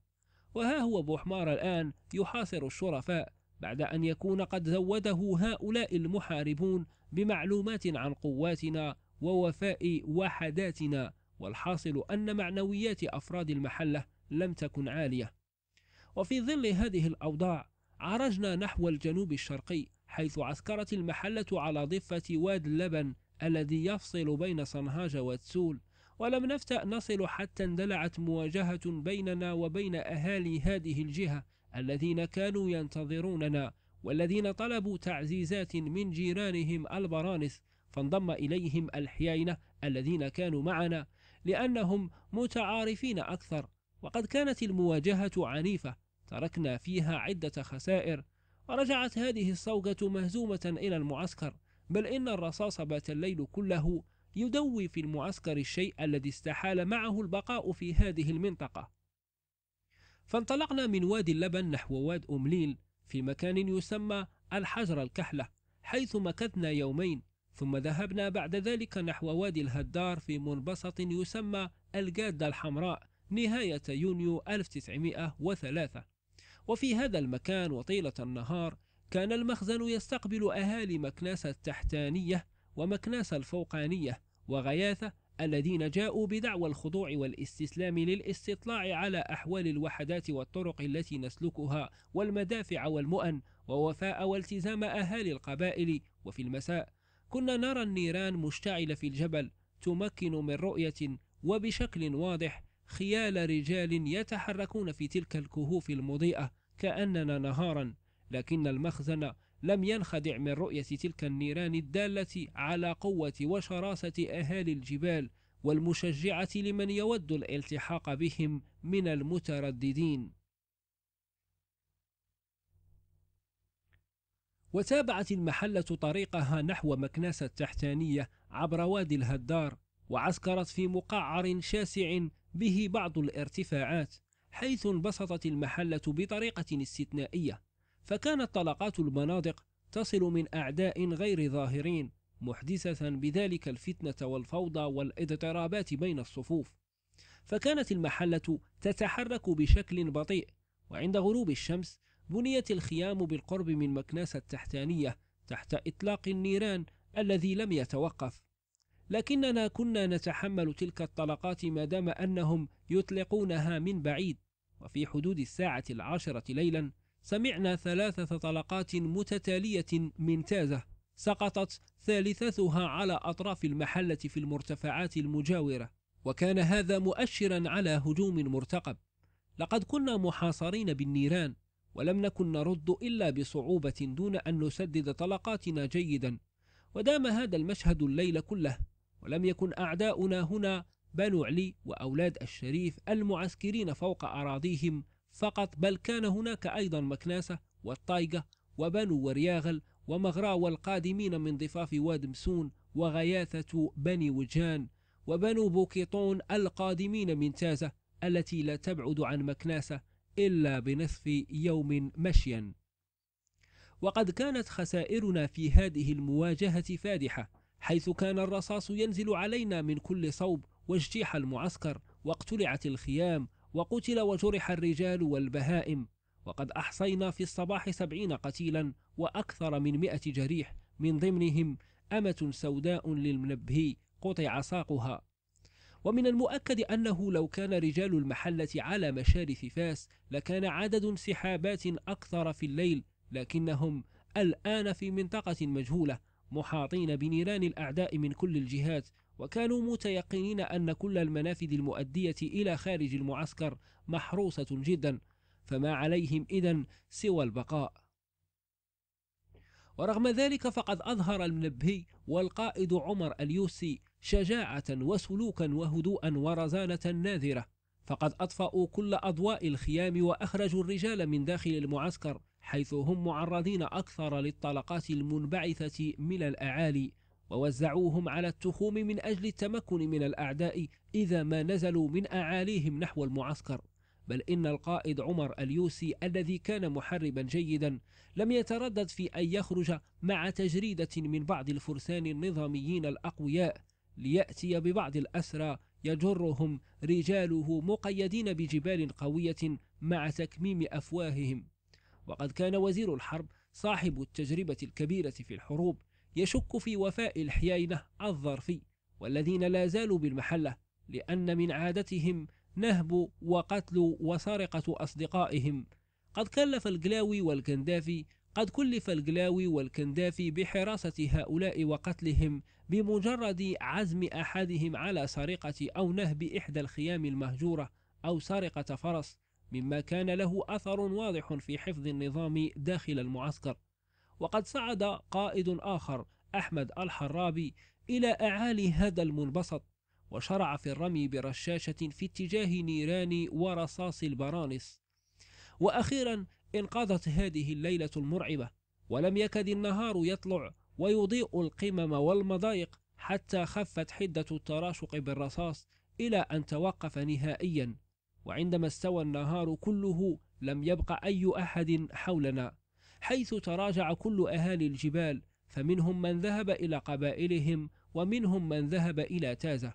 وها هو بوحمار الآن يحاصر الشرفاء بعد أن يكون قد زوده هؤلاء المحاربون بمعلومات عن قواتنا ووفاء وحداتنا والحاصل أن معنويات أفراد المحلة لم تكن عالية وفي ظل هذه الأوضاع عرجنا نحو الجنوب الشرقي حيث عسكرت المحلة على ضفة واد اللبن الذي يفصل بين صنهاج وتسول ولم نفتأ نصل حتى اندلعت مواجهة بيننا وبين أهالي هذه الجهة الذين كانوا ينتظروننا والذين طلبوا تعزيزات من جيرانهم البرانس فانضم إليهم الحيينة الذين كانوا معنا لأنهم متعارفين أكثر وقد كانت المواجهة عنيفة تركنا فيها عدة خسائر ورجعت هذه الصوغة مهزومة إلى المعسكر بل إن الرصاص بات الليل كله يدوي في المعسكر الشيء الذي استحال معه البقاء في هذه المنطقة فانطلقنا من وادي اللبن نحو واد أمليل في مكان يسمى الحجر الكحلة حيث مكثنا يومين ثم ذهبنا بعد ذلك نحو وادي الهدار في منبسط يسمى الجادة الحمراء نهاية يونيو 1903 وفي هذا المكان وطيلة النهار كان المخزن يستقبل أهالي مكناس التحتانية ومكناس الفوقانية وغياثة الذين جاءوا بدعوى الخضوع والاستسلام للاستطلاع على أحوال الوحدات والطرق التي نسلكها والمدافع والمؤن ووفاء والتزام أهالي القبائل وفي المساء كنا نرى النيران مشتعلة في الجبل تمكن من رؤية وبشكل واضح خيال رجال يتحركون في تلك الكهوف المضيئة كأننا نهارا لكن المخزن لم ينخدع من رؤية تلك النيران الدالة على قوة وشراسة أهالي الجبال والمشجعة لمن يود الالتحاق بهم من المترددين وتابعت المحلة طريقها نحو مكناسة التحتانية عبر وادي الهدار وعسكرت في مقعر شاسع به بعض الارتفاعات حيث انبسطت المحلة بطريقة استثنائية فكانت طلقات المناطق تصل من أعداء غير ظاهرين محدثة بذلك الفتنة والفوضى والاضطرابات بين الصفوف فكانت المحلة تتحرك بشكل بطيء وعند غروب الشمس بنيت الخيام بالقرب من مكناس التحتانية تحت إطلاق النيران الذي لم يتوقف لكننا كنا نتحمل تلك الطلقات ما دام أنهم يطلقونها من بعيد وفي حدود الساعة العاشرة ليلا سمعنا ثلاثة طلقات متتالية ممتازة سقطت ثالثتها على أطراف المحلة في المرتفعات المجاورة وكان هذا مؤشرا على هجوم مرتقب لقد كنا محاصرين بالنيران ولم نكن نرد إلا بصعوبة دون أن نسدد طلقاتنا جيدا ودام هذا المشهد الليل كله ولم يكن أعداؤنا هنا بنو علي وأولاد الشريف المعسكرين فوق أراضيهم فقط بل كان هناك أيضا مكناسة والطايقة وبنو ورياغل ومغرا القادمين من ضفاف واد مسون وغياثة بني وجان وبنو بوكيطون القادمين من تازة التي لا تبعد عن مكناسة إلا بنصف يوم مشيا وقد كانت خسائرنا في هذه المواجهة فادحة حيث كان الرصاص ينزل علينا من كل صوب واجتيح المعسكر واقتلعت الخيام وقتل وجرح الرجال والبهائم وقد أحصينا في الصباح سبعين قتيلا وأكثر من مئة جريح من ضمنهم أمة سوداء للمنبهي قطع ساقها ومن المؤكد أنه لو كان رجال المحلة على مشارف فاس لكان عدد انسحابات أكثر في الليل لكنهم الآن في منطقة مجهولة محاطين بنيران الأعداء من كل الجهات وكانوا متيقنين أن كل المنافذ المؤدية إلى خارج المعسكر محروسة جدا فما عليهم إذا سوى البقاء ورغم ذلك فقد أظهر المنبهي والقائد عمر اليوسي شجاعة وسلوكا وهدوءا ورزانة ناذرة فقد أطفأوا كل أضواء الخيام وأخرجوا الرجال من داخل المعسكر حيث هم معرضين أكثر للطلقات المنبعثة من الأعالي ووزعوهم على التخوم من أجل التمكن من الأعداء إذا ما نزلوا من أعاليهم نحو المعسكر بل إن القائد عمر اليوسي الذي كان محربا جيدا لم يتردد في أن يخرج مع تجريدة من بعض الفرسان النظاميين الأقوياء ليأتي ببعض الأسرى يجرهم رجاله مقيدين بجبال قوية مع تكميم أفواههم وقد كان وزير الحرب صاحب التجربة الكبيرة في الحروب يشك في وفاء الحيينة الظرفي والذين لا زالوا بالمحلة لأن من عادتهم نهب وقتل وسرقة أصدقائهم قد كلف الجلاوي والكندافي قد كلف القلاوي والكندافي بحراسة هؤلاء وقتلهم بمجرد عزم أحدهم على سرقة أو نهب إحدى الخيام المهجورة أو سرقة فرس مما كان له أثر واضح في حفظ النظام داخل المعسكر وقد صعد قائد آخر أحمد الحرابي إلى أعالي هذا المنبسط وشرع في الرمي برشاشة في اتجاه نيران ورصاص البرانس وأخيرا انقضت هذه الليلة المرعبة ولم يكد النهار يطلع ويضيء القمم والمضايق حتى خفت حدة التراشق بالرصاص إلى أن توقف نهائيا وعندما استوى النهار كله لم يبق أي أحد حولنا حيث تراجع كل أهالي الجبال فمنهم من ذهب إلى قبائلهم ومنهم من ذهب إلى تازة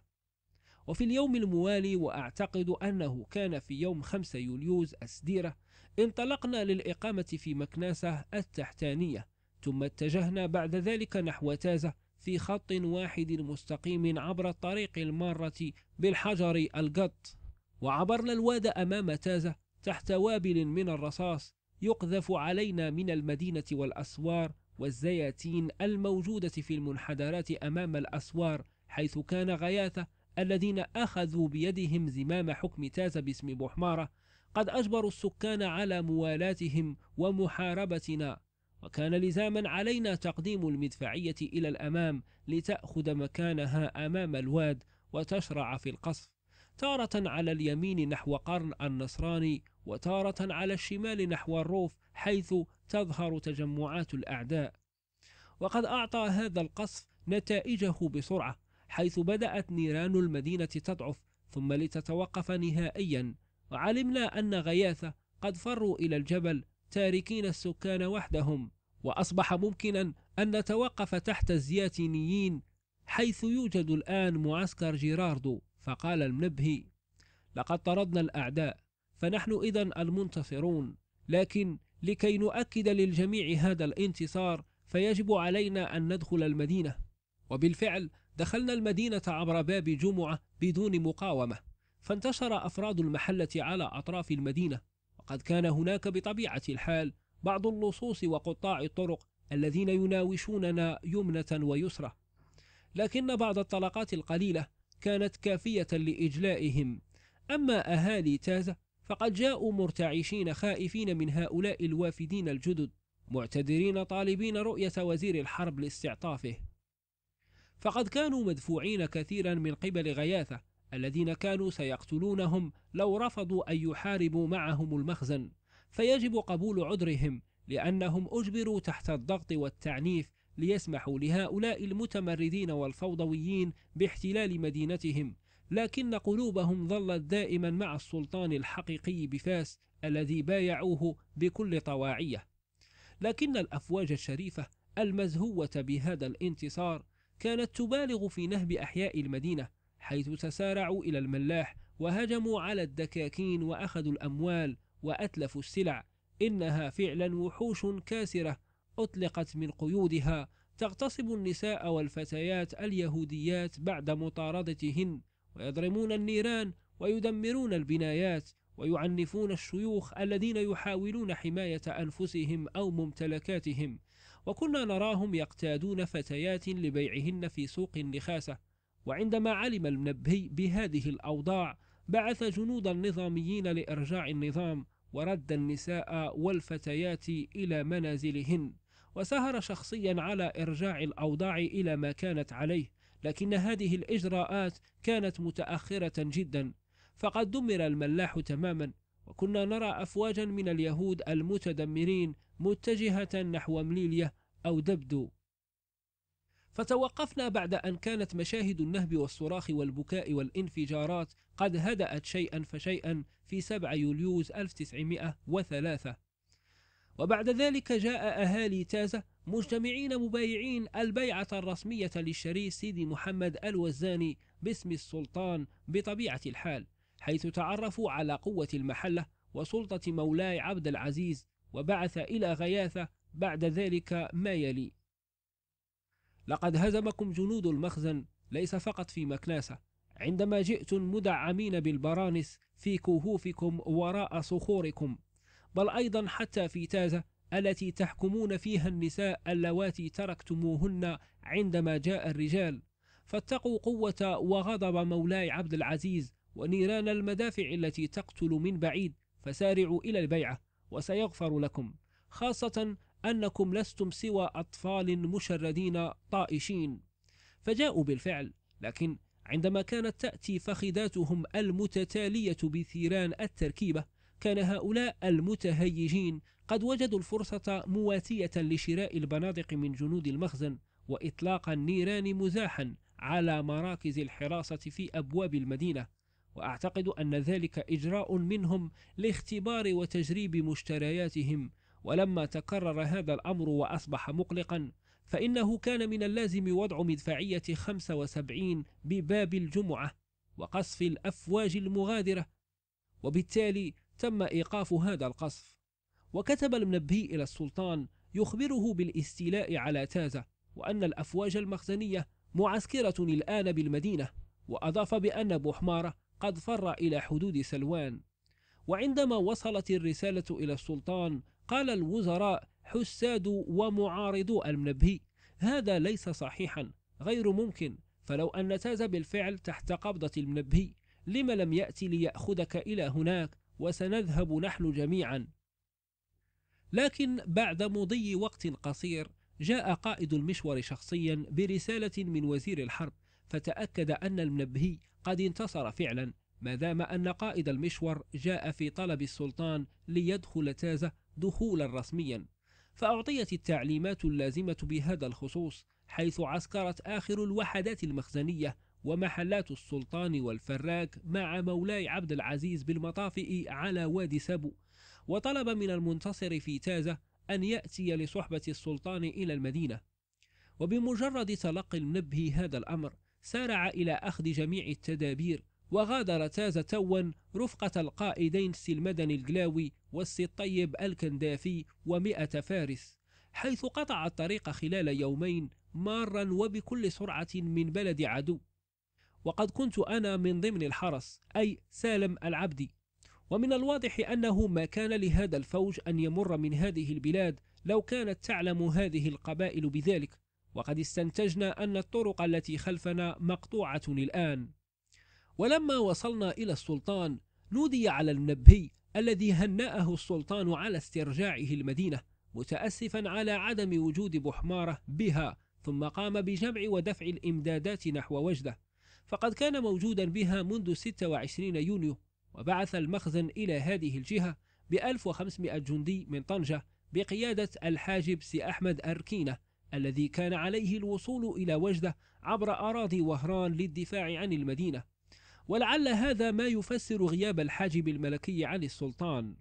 وفي اليوم الموالي وأعتقد أنه كان في يوم 5 يوليوز أسديرة انطلقنا للإقامة في مكناسة التحتانية ثم اتجهنا بعد ذلك نحو تازة في خط واحد مستقيم عبر الطريق المارة بالحجر القط وعبرنا الواد أمام تازة تحت وابل من الرصاص يقذف علينا من المدينة والأسوار والزياتين الموجودة في المنحدرات أمام الأسوار حيث كان غياثة الذين أخذوا بيدهم زمام حكم تازة باسم بحمارة قد أجبروا السكان على موالاتهم ومحاربتنا وكان لزاما علينا تقديم المدفعية إلى الأمام لتأخذ مكانها أمام الواد وتشرع في القصف تارة على اليمين نحو قرن النصراني وتارة على الشمال نحو الروف حيث تظهر تجمعات الأعداء وقد أعطى هذا القصف نتائجه بسرعة حيث بدأت نيران المدينة تضعف ثم لتتوقف نهائيا وعلمنا أن غياثة قد فروا إلى الجبل تاركين السكان وحدهم وأصبح ممكنا أن نتوقف تحت الزياتينيين حيث يوجد الآن معسكر جيراردو فقال المنبهي لقد طردنا الأعداء فنحن إذا المنتصرون لكن لكي نؤكد للجميع هذا الانتصار فيجب علينا أن ندخل المدينة وبالفعل دخلنا المدينة عبر باب جمعة بدون مقاومة فانتشر أفراد المحلة على أطراف المدينة وقد كان هناك بطبيعة الحال بعض اللصوص وقطاع الطرق الذين يناوشوننا يمنة ويسرة لكن بعض الطلقات القليلة كانت كافية لإجلائهم أما أهالي تازة فقد جاءوا مرتعشين خائفين من هؤلاء الوافدين الجدد معتذرين طالبين رؤية وزير الحرب لاستعطافه فقد كانوا مدفوعين كثيرا من قبل غياثة الذين كانوا سيقتلونهم لو رفضوا أن يحاربوا معهم المخزن فيجب قبول عذرهم لأنهم أجبروا تحت الضغط والتعنيف ليسمحوا لهؤلاء المتمردين والفوضويين باحتلال مدينتهم لكن قلوبهم ظلت دائما مع السلطان الحقيقي بفاس الذي بايعوه بكل طواعية لكن الأفواج الشريفة المزهوة بهذا الانتصار كانت تبالغ في نهب أحياء المدينة حيث تسارعوا إلى الملاح وهجموا على الدكاكين وأخذوا الأموال وأتلفوا السلع إنها فعلا وحوش كاسرة أطلقت من قيودها تغتصب النساء والفتيات اليهوديات بعد مطاردتهن ويضرمون النيران ويدمرون البنايات ويعنفون الشيوخ الذين يحاولون حماية أنفسهم أو ممتلكاتهم وكنا نراهم يقتادون فتيات لبيعهن في سوق النخاسة وعندما علم المنبهي بهذه الأوضاع بعث جنودا نظاميين لإرجاع النظام ورد النساء والفتيات إلى منازلهن وسهر شخصيا على إرجاع الأوضاع إلى ما كانت عليه لكن هذه الإجراءات كانت متأخرة جدا فقد دمر الملاح تماما وكنا نرى أفواجا من اليهود المتدمرين متجهة نحو مليلية أو دبدو فتوقفنا بعد أن كانت مشاهد النهب والصراخ والبكاء والانفجارات قد هدأت شيئا فشيئا في 7 يوليوز 1903 وبعد ذلك جاء أهالي تازة مجتمعين مبايعين البيعة الرسمية للشريف سيدي محمد الوزاني باسم السلطان بطبيعة الحال حيث تعرفوا على قوة المحلة وسلطة مولاي عبد العزيز وبعث إلى غياثة بعد ذلك ما يلي لقد هزمكم جنود المخزن ليس فقط في مكناسة عندما جئتم مدعمين بالبرانس في كهوفكم وراء صخوركم بل أيضا حتى في تازة التي تحكمون فيها النساء اللواتي تركتموهن عندما جاء الرجال فاتقوا قوة وغضب مولاي عبد العزيز ونيران المدافع التي تقتل من بعيد فسارعوا إلى البيعة وسيغفر لكم خاصة أنكم لستم سوى أطفال مشردين طائشين فجاءوا بالفعل لكن عندما كانت تأتي فخذاتهم المتتالية بثيران التركيبة كان هؤلاء المتهيجين قد وجدوا الفرصة مواتية لشراء البنادق من جنود المخزن وإطلاق النيران مزاحا على مراكز الحراسة في أبواب المدينة وأعتقد أن ذلك إجراء منهم لاختبار وتجريب مشترياتهم ولما تكرر هذا الأمر وأصبح مقلقا فإنه كان من اللازم وضع مدفعية 75 بباب الجمعة وقصف الأفواج المغادرة وبالتالي تم إيقاف هذا القصف وكتب المنبهي إلى السلطان يخبره بالاستيلاء على تازة وأن الأفواج المخزنية معسكرة الآن بالمدينة وأضاف بأن بوحمارة قد فر إلى حدود سلوان وعندما وصلت الرسالة إلى السلطان قال الوزراء حساد ومعارضو المنبهي هذا ليس صحيحا غير ممكن فلو أن تاز بالفعل تحت قبضة المنبهي لم لم يأتي ليأخذك إلى هناك وسنذهب نحن جميعا لكن بعد مضي وقت قصير جاء قائد المشور شخصيا برسالة من وزير الحرب فتأكد أن المنبهي قد انتصر فعلا ما دام أن قائد المشور جاء في طلب السلطان ليدخل تازة دخولا رسميا فأعطيت التعليمات اللازمة بهذا الخصوص حيث عسكرت آخر الوحدات المخزنية ومحلات السلطان والفراك مع مولاي عبد العزيز بالمطافئ على وادي سبو وطلب من المنتصر في تازة أن يأتي لصحبة السلطان إلى المدينة وبمجرد تلقي المنبه هذا الأمر سارع إلى أخذ جميع التدابير وغادر تازة توا رفقة القائدين سي المدني القلاوي والسي الطيب الكندافي ومئة فارس حيث قطع الطريق خلال يومين مارا وبكل سرعة من بلد عدو وقد كنت أنا من ضمن الحرس أي سالم العبدي ومن الواضح أنه ما كان لهذا الفوج أن يمر من هذه البلاد لو كانت تعلم هذه القبائل بذلك وقد استنتجنا أن الطرق التي خلفنا مقطوعة الآن ولما وصلنا إلى السلطان نودي على المنبهي الذي هنأه السلطان على استرجاعه المدينة متأسفا على عدم وجود بحمارة بها ثم قام بجمع ودفع الإمدادات نحو وجدة فقد كان موجودا بها منذ 26 يونيو وبعث المخزن إلى هذه الجهة ب 1500 جندي من طنجة بقيادة الحاجب سي أحمد أركينة الذي كان عليه الوصول إلى وجدة عبر أراضي وهران للدفاع عن المدينة ولعل هذا ما يفسر غياب الحاجب الملكي عن السلطان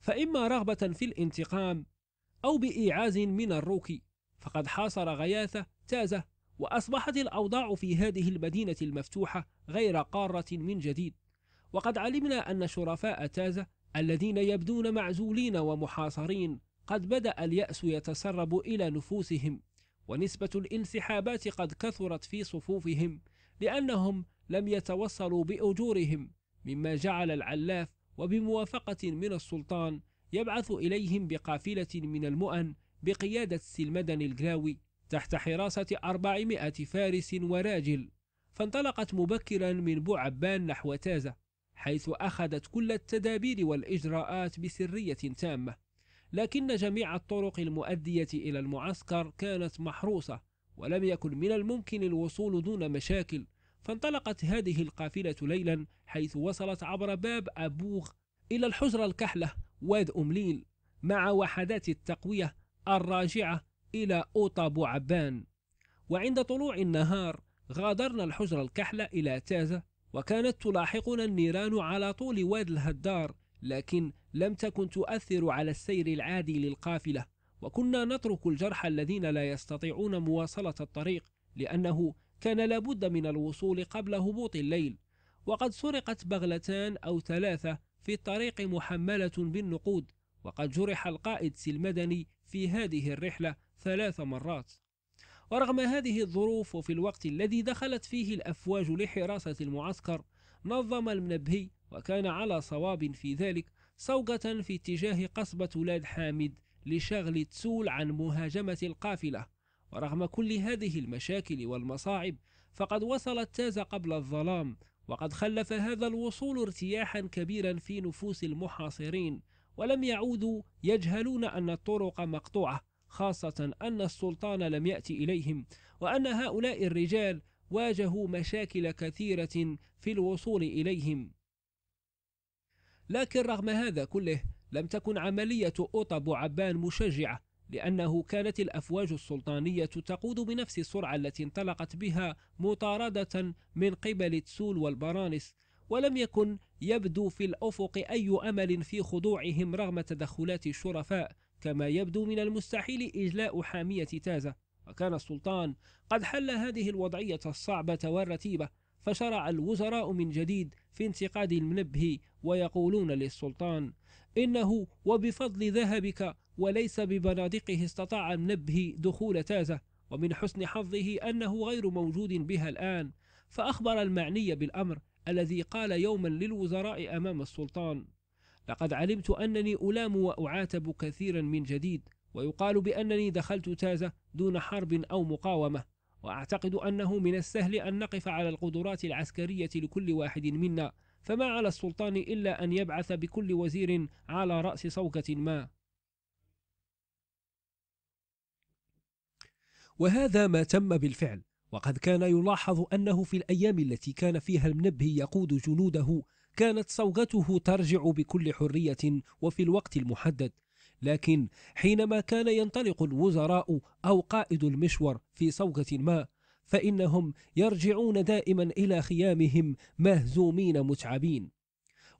فإما رغبة في الانتقام أو بإيعاز من الروك فقد حاصر غياثة تازة وأصبحت الأوضاع في هذه المدينة المفتوحة غير قارة من جديد وقد علمنا أن شرفاء تازة الذين يبدون معزولين ومحاصرين قد بدأ اليأس يتسرب إلى نفوسهم ونسبة الانسحابات قد كثرت في صفوفهم لأنهم لم يتوصلوا بأجورهم مما جعل العلاف وبموافقة من السلطان يبعث إليهم بقافلة من المؤن بقيادة سلمدن الجلاوي تحت حراسة أربعمائة فارس وراجل فانطلقت مبكرا من بوعبان نحو تازة حيث أخذت كل التدابير والإجراءات بسرية تامة لكن جميع الطرق المؤدية إلى المعسكر كانت محروسة ولم يكن من الممكن الوصول دون مشاكل فانطلقت هذه القافلة ليلا حيث وصلت عبر باب أبوغ إلى الحجرة الكحلة واد أمليل مع وحدات التقوية الراجعة إلى أوطى عبان وعند طلوع النهار غادرنا الحجرة الكحلة إلى تازة وكانت تلاحقنا النيران على طول واد الهدار لكن لم تكن تؤثر على السير العادي للقافلة وكنا نترك الجرحى الذين لا يستطيعون مواصلة الطريق لأنه كان لابد من الوصول قبل هبوط الليل وقد سرقت بغلتان أو ثلاثة في الطريق محملة بالنقود وقد جرح القائد سلمدني في هذه الرحلة ثلاث مرات ورغم هذه الظروف وفي الوقت الذي دخلت فيه الأفواج لحراسة المعسكر نظم المنبهي وكان على صواب في ذلك صوغة في اتجاه قصبة ولاد حامد لشغل تسول عن مهاجمة القافلة ورغم كل هذه المشاكل والمصاعب فقد وصل التاز قبل الظلام وقد خلف هذا الوصول ارتياحا كبيرا في نفوس المحاصرين ولم يعودوا يجهلون أن الطرق مقطوعة خاصة أن السلطان لم يأتي إليهم وأن هؤلاء الرجال واجهوا مشاكل كثيرة في الوصول إليهم لكن رغم هذا كله لم تكن عملية أطب عبان مشجعة لأنه كانت الأفواج السلطانية تقود بنفس السرعة التي انطلقت بها مطاردة من قبل تسول والبرانس ولم يكن يبدو في الأفق أي أمل في خضوعهم رغم تدخلات الشرفاء كما يبدو من المستحيل إجلاء حامية تازة وكان السلطان قد حل هذه الوضعية الصعبة والرتيبة فشرع الوزراء من جديد في انتقاد المنبه ويقولون للسلطان إنه وبفضل ذهبك وليس ببنادقه استطاع النبه دخول تازة ومن حسن حظه أنه غير موجود بها الآن فأخبر المعني بالأمر الذي قال يوما للوزراء أمام السلطان لقد علمت أنني ألام وأعاتب كثيرا من جديد ويقال بأنني دخلت تازة دون حرب أو مقاومة وأعتقد أنه من السهل أن نقف على القدرات العسكرية لكل واحد منا فما على السلطان إلا أن يبعث بكل وزير على رأس صوكة ما وهذا ما تم بالفعل وقد كان يلاحظ أنه في الأيام التي كان فيها المنبه يقود جنوده كانت صوغته ترجع بكل حرية وفي الوقت المحدد لكن حينما كان ينطلق الوزراء أو قائد المشور في صوغة ما فإنهم يرجعون دائما إلى خيامهم مهزومين متعبين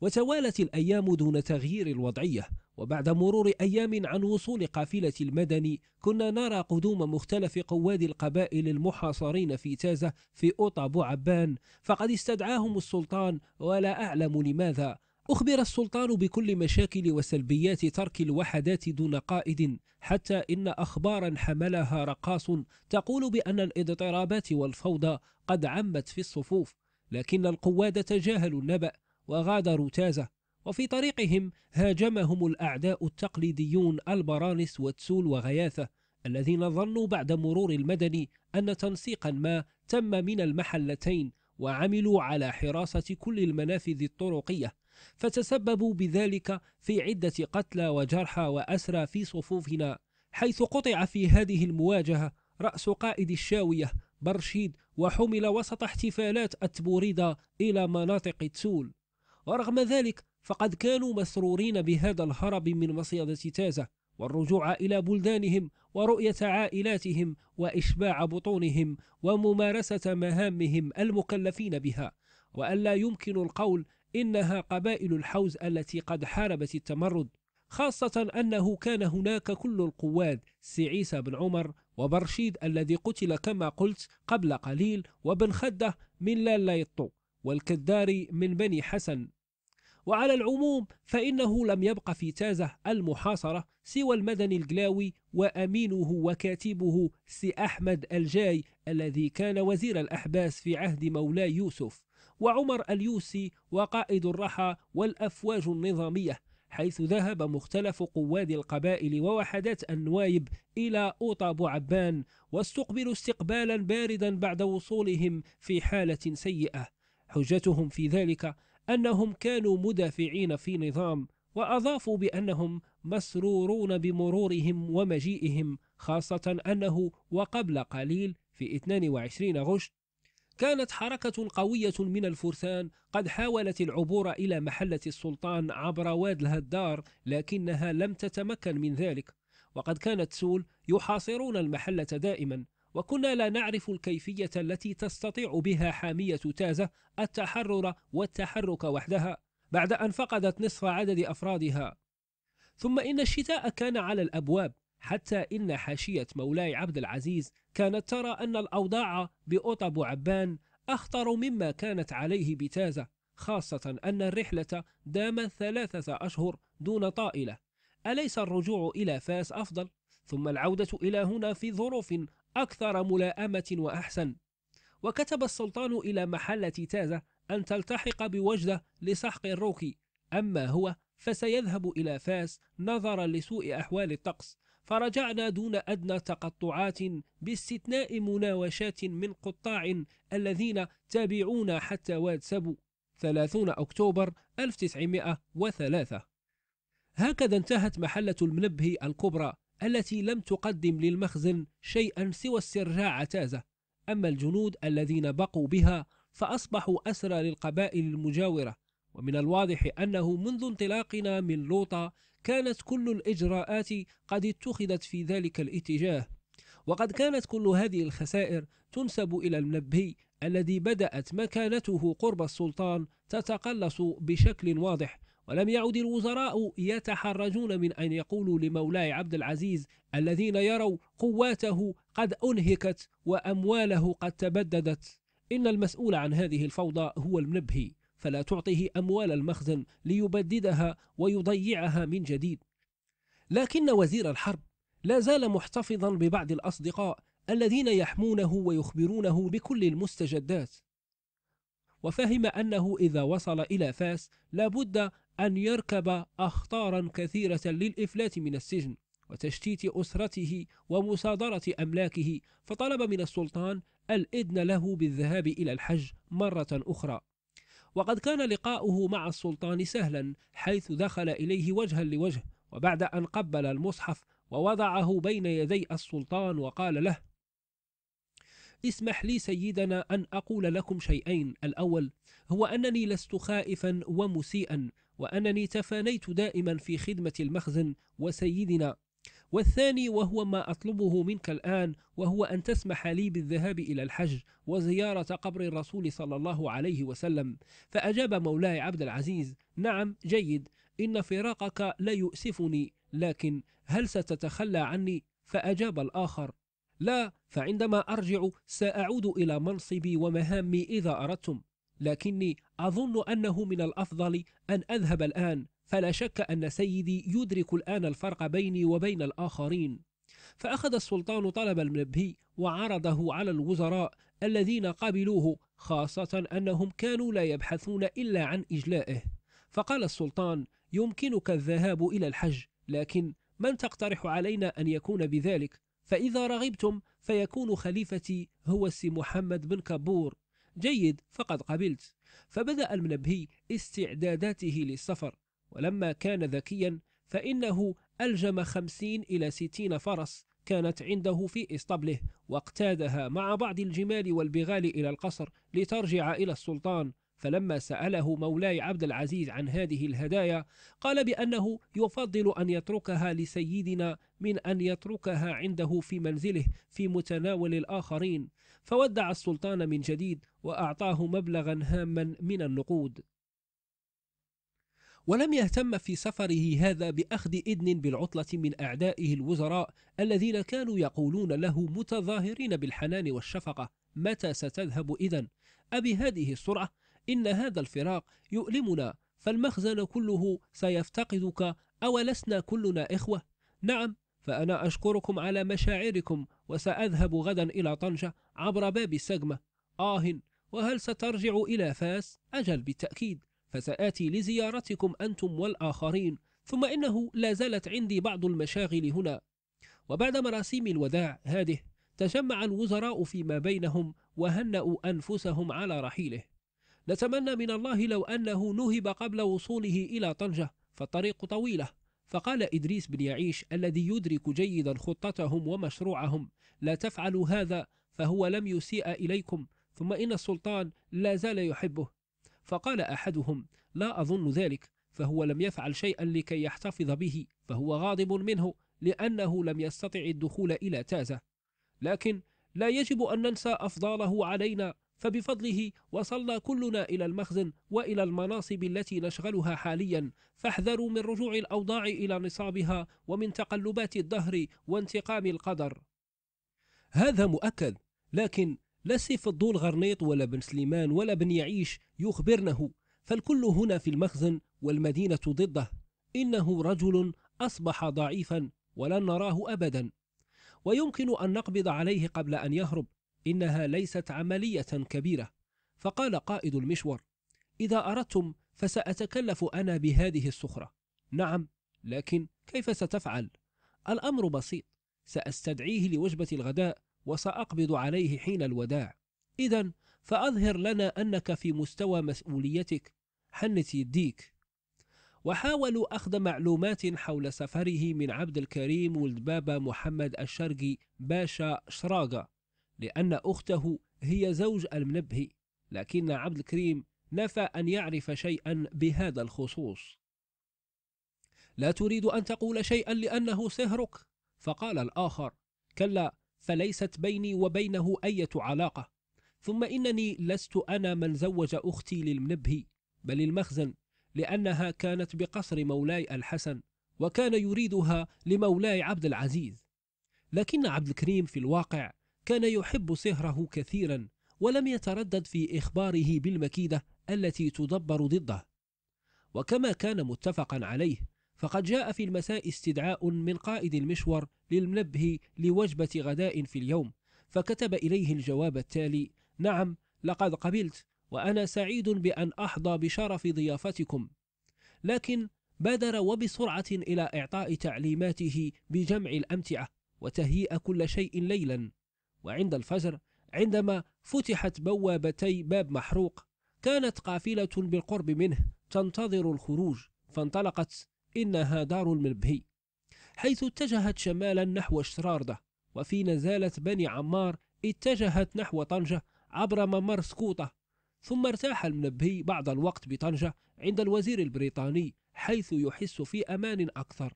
وتوالت الأيام دون تغيير الوضعية وبعد مرور أيام عن وصول قافلة المدن كنا نرى قدوم مختلف قواد القبائل المحاصرين في تازة في أطابو عبان فقد استدعاهم السلطان ولا أعلم لماذا أخبر السلطان بكل مشاكل وسلبيات ترك الوحدات دون قائد حتى إن أخبارا حملها رقاص تقول بأن الاضطرابات والفوضى قد عمت في الصفوف لكن القواد تجاهلوا النبأ وغادروا تازة وفي طريقهم هاجمهم الأعداء التقليديون البرانس وتسول وغياثة الذين ظنوا بعد مرور المدني أن تنسيقا ما تم من المحلتين وعملوا على حراسة كل المنافذ الطرقية فتسببوا بذلك في عدة قتلى وجرحى وأسرى في صفوفنا حيث قطع في هذه المواجهة رأس قائد الشاوية برشيد وحمل وسط احتفالات التبوريدا إلى مناطق تسول ورغم ذلك فقد كانوا مسرورين بهذا الهرب من مصيدة تازة والرجوع إلى بلدانهم ورؤية عائلاتهم وإشباع بطونهم وممارسة مهامهم المكلفين بها وألا يمكن القول إنها قبائل الحوز التي قد حاربت التمرد خاصة أنه كان هناك كل القواد سي عيسى بن عمر وبرشيد الذي قتل كما قلت قبل قليل وبن خده من لاليطو والكداري من بني حسن وعلى العموم فإنه لم يبق في تازة المحاصرة سوى المدني الجلاوي وأمينه وكاتبه سي أحمد الجاي الذي كان وزير الأحباس في عهد مولاي يوسف وعمر اليوسي وقائد الرحى والأفواج النظامية حيث ذهب مختلف قواد القبائل ووحدات النوايب إلى أوطى عبان واستقبلوا استقبالا باردا بعد وصولهم في حالة سيئة حجتهم في ذلك أنهم كانوا مدافعين في نظام وأضافوا بأنهم مسرورون بمرورهم ومجيئهم خاصة أنه وقبل قليل في 22 غشت كانت حركة قوية من الفرسان قد حاولت العبور إلى محلة السلطان عبر واد الهدار لكنها لم تتمكن من ذلك وقد كانت سول يحاصرون المحلة دائما وكنا لا نعرف الكيفية التي تستطيع بها حامية تازة التحرر والتحرك وحدها بعد أن فقدت نصف عدد أفرادها ثم إن الشتاء كان على الأبواب حتى إن حاشية مولاي عبد العزيز كانت ترى أن الأوضاع بأطب عبان أخطر مما كانت عليه بتازة خاصة أن الرحلة دامت ثلاثة أشهر دون طائلة أليس الرجوع إلى فاس أفضل؟ ثم العودة إلى هنا في ظروف أكثر ملاءمة وأحسن وكتب السلطان إلى محلة تازة أن تلتحق بوجدة لسحق الروكي أما هو فسيذهب إلى فاس نظرا لسوء أحوال الطقس فرجعنا دون أدنى تقطعات باستثناء مناوشات من قطاع الذين تابعونا حتى واد سبو 30 أكتوبر 1903 هكذا انتهت محلة المنبه الكبرى التي لم تقدم للمخزن شيئا سوى استرجاع تازة أما الجنود الذين بقوا بها فأصبحوا أسرى للقبائل المجاورة ومن الواضح أنه منذ انطلاقنا من لوطا كانت كل الإجراءات قد اتخذت في ذلك الاتجاه وقد كانت كل هذه الخسائر تنسب إلى المنبهي الذي بدأت مكانته قرب السلطان تتقلص بشكل واضح ولم يعد الوزراء يتحرجون من أن يقولوا لمولاي عبد العزيز الذين يروا قواته قد أنهكت وأمواله قد تبددت إن المسؤول عن هذه الفوضى هو المنبهي فلا تعطيه أموال المخزن ليبددها ويضيعها من جديد لكن وزير الحرب لا زال محتفظا ببعض الأصدقاء الذين يحمونه ويخبرونه بكل المستجدات وفهم أنه إذا وصل إلى فاس لابد أن يركب أخطارا كثيرة للإفلات من السجن وتشتيت أسرته ومصادرة أملاكه فطلب من السلطان الإذن له بالذهاب إلى الحج مرة أخرى وقد كان لقاؤه مع السلطان سهلا حيث دخل إليه وجها لوجه وبعد أن قبل المصحف ووضعه بين يدي السلطان وقال له اسمح لي سيدنا أن أقول لكم شيئين الأول هو أنني لست خائفا ومسيئا وأنني تفانيت دائما في خدمة المخزن وسيدنا والثاني وهو ما أطلبه منك الآن وهو أن تسمح لي بالذهاب إلى الحج وزيارة قبر الرسول صلى الله عليه وسلم فأجاب مولاي عبد العزيز نعم جيد إن فراقك لا يؤسفني لكن هل ستتخلى عني؟ فأجاب الآخر لا فعندما أرجع سأعود إلى منصبي ومهامي إذا أردتم لكني أظن أنه من الأفضل أن أذهب الآن فلا شك أن سيدي يدرك الآن الفرق بيني وبين الآخرين فأخذ السلطان طلب المنبهي وعرضه على الوزراء الذين قبلوه خاصة أنهم كانوا لا يبحثون إلا عن إجلائه فقال السلطان يمكنك الذهاب إلى الحج لكن من تقترح علينا أن يكون بذلك فإذا رغبتم فيكون خليفتي هو السي محمد بن كابور جيد فقد قبلت فبدأ المنبهي استعداداته للسفر ولما كان ذكيا فإنه ألجم خمسين إلى ستين فرس كانت عنده في إسطبله واقتادها مع بعض الجمال والبغال إلى القصر لترجع إلى السلطان فلما سأله مولاي عبد العزيز عن هذه الهدايا قال بأنه يفضل أن يتركها لسيدنا من أن يتركها عنده في منزله في متناول الآخرين فودع السلطان من جديد وأعطاه مبلغا هاما من النقود ولم يهتم في سفره هذا بأخذ إذن بالعطلة من أعدائه الوزراء الذين كانوا يقولون له متظاهرين بالحنان والشفقة متى ستذهب إذا أبي هذه السرعة إن هذا الفراق يؤلمنا فالمخزن كله سيفتقدك أولسنا كلنا إخوة نعم فأنا أشكركم على مشاعركم وسأذهب غدا إلى طنجة عبر باب السجمة آه وهل سترجع إلى فاس؟ أجل بالتأكيد فسآتي لزيارتكم أنتم والآخرين ثم إنه لا زالت عندي بعض المشاغل هنا وبعد مراسيم الوداع هذه تجمع الوزراء فيما بينهم وهنأوا أنفسهم على رحيله نتمنى من الله لو أنه نهب قبل وصوله إلى طنجة فالطريق طويلة فقال إدريس بن يعيش الذي يدرك جيدا خطتهم ومشروعهم لا تفعلوا هذا فهو لم يسيء إليكم ثم إن السلطان لا زال يحبه فقال أحدهم لا أظن ذلك فهو لم يفعل شيئا لكي يحتفظ به فهو غاضب منه لأنه لم يستطع الدخول إلى تازة لكن لا يجب أن ننسى أفضاله علينا فبفضله وصلنا كلنا إلى المخزن وإلى المناصب التي نشغلها حاليا فاحذروا من رجوع الأوضاع إلى نصابها ومن تقلبات الدهر وانتقام القدر هذا مؤكد لكن لا سيف الدول غرنيط ولا بن سليمان ولا بن يعيش يخبرنه فالكل هنا في المخزن والمدينة ضده إنه رجل أصبح ضعيفا ولن نراه أبدا ويمكن أن نقبض عليه قبل أن يهرب إنها ليست عملية كبيرة فقال قائد المشور إذا أردتم فسأتكلف أنا بهذه الصخرة نعم لكن كيف ستفعل؟ الأمر بسيط سأستدعيه لوجبة الغداء وسأقبض عليه حين الوداع إذا فأظهر لنا أنك في مستوى مسؤوليتك حنت يديك وحاولوا أخذ معلومات حول سفره من عبد الكريم ولد بابا محمد الشرقي باشا شراقة لأن أخته هي زوج المنبه لكن عبد الكريم نفى أن يعرف شيئا بهذا الخصوص لا تريد أن تقول شيئا لأنه سهرك فقال الآخر كلا فليست بيني وبينه أية علاقة ثم إنني لست أنا من زوج أختي للمنبه بل المخزن لأنها كانت بقصر مولاي الحسن وكان يريدها لمولاي عبد العزيز لكن عبد الكريم في الواقع كان يحب سهره كثيرا ولم يتردد في إخباره بالمكيدة التي تدبر ضده وكما كان متفقا عليه فقد جاء في المساء استدعاء من قائد المشور للمنبه لوجبة غداء في اليوم فكتب إليه الجواب التالي نعم لقد قبلت وأنا سعيد بأن أحظى بشرف ضيافتكم لكن بادر وبسرعة إلى إعطاء تعليماته بجمع الأمتعة وتهيئ كل شيء ليلا وعند الفجر عندما فتحت بوابتي باب محروق كانت قافلة بالقرب منه تنتظر الخروج فانطلقت إنها دار المنبهي حيث اتجهت شمالا نحو شراردة وفي نزالة بني عمار اتجهت نحو طنجة عبر ممر سكوطة ثم ارتاح المنبهي بعض الوقت بطنجة عند الوزير البريطاني حيث يحس في أمان أكثر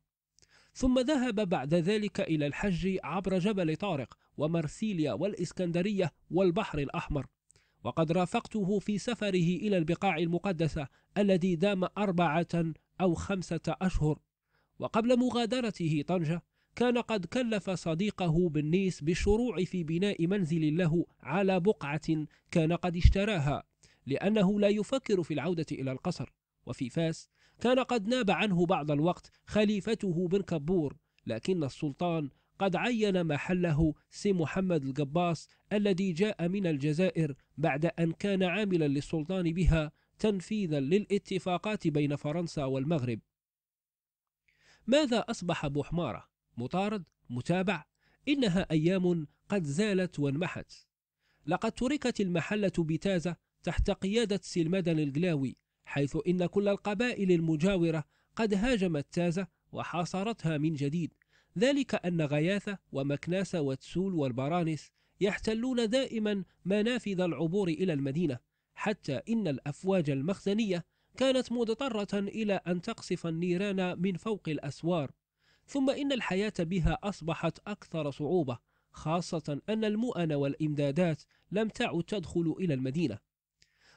ثم ذهب بعد ذلك إلى الحج عبر جبل طارق ومرسيليا والإسكندرية والبحر الأحمر وقد رافقته في سفره إلى البقاع المقدسة الذي دام أربعة أو خمسة أشهر وقبل مغادرته طنجة كان قد كلف صديقه بالنيس بالشروع في بناء منزل له على بقعة كان قد اشتراها لأنه لا يفكر في العودة إلى القصر وفي فاس كان قد ناب عنه بعض الوقت خليفته بن كبور لكن السلطان قد عين محله سي محمد القباس الذي جاء من الجزائر بعد أن كان عاملا للسلطان بها تنفيذا للاتفاقات بين فرنسا والمغرب ماذا أصبح بوحمارة؟ مطارد؟ متابع؟ إنها أيام قد زالت وانمحت لقد تركت المحلة بتازة تحت قيادة سلمدن القلاوي حيث إن كل القبائل المجاورة قد هاجمت تازة وحاصرتها من جديد ذلك أن غياثة ومكناس وتسول والبرانس يحتلون دائما منافذ العبور إلى المدينة حتى إن الأفواج المخزنية كانت مضطرة إلى أن تقصف النيران من فوق الأسوار ثم إن الحياة بها أصبحت أكثر صعوبة خاصة أن المؤن والإمدادات لم تعد تدخل إلى المدينة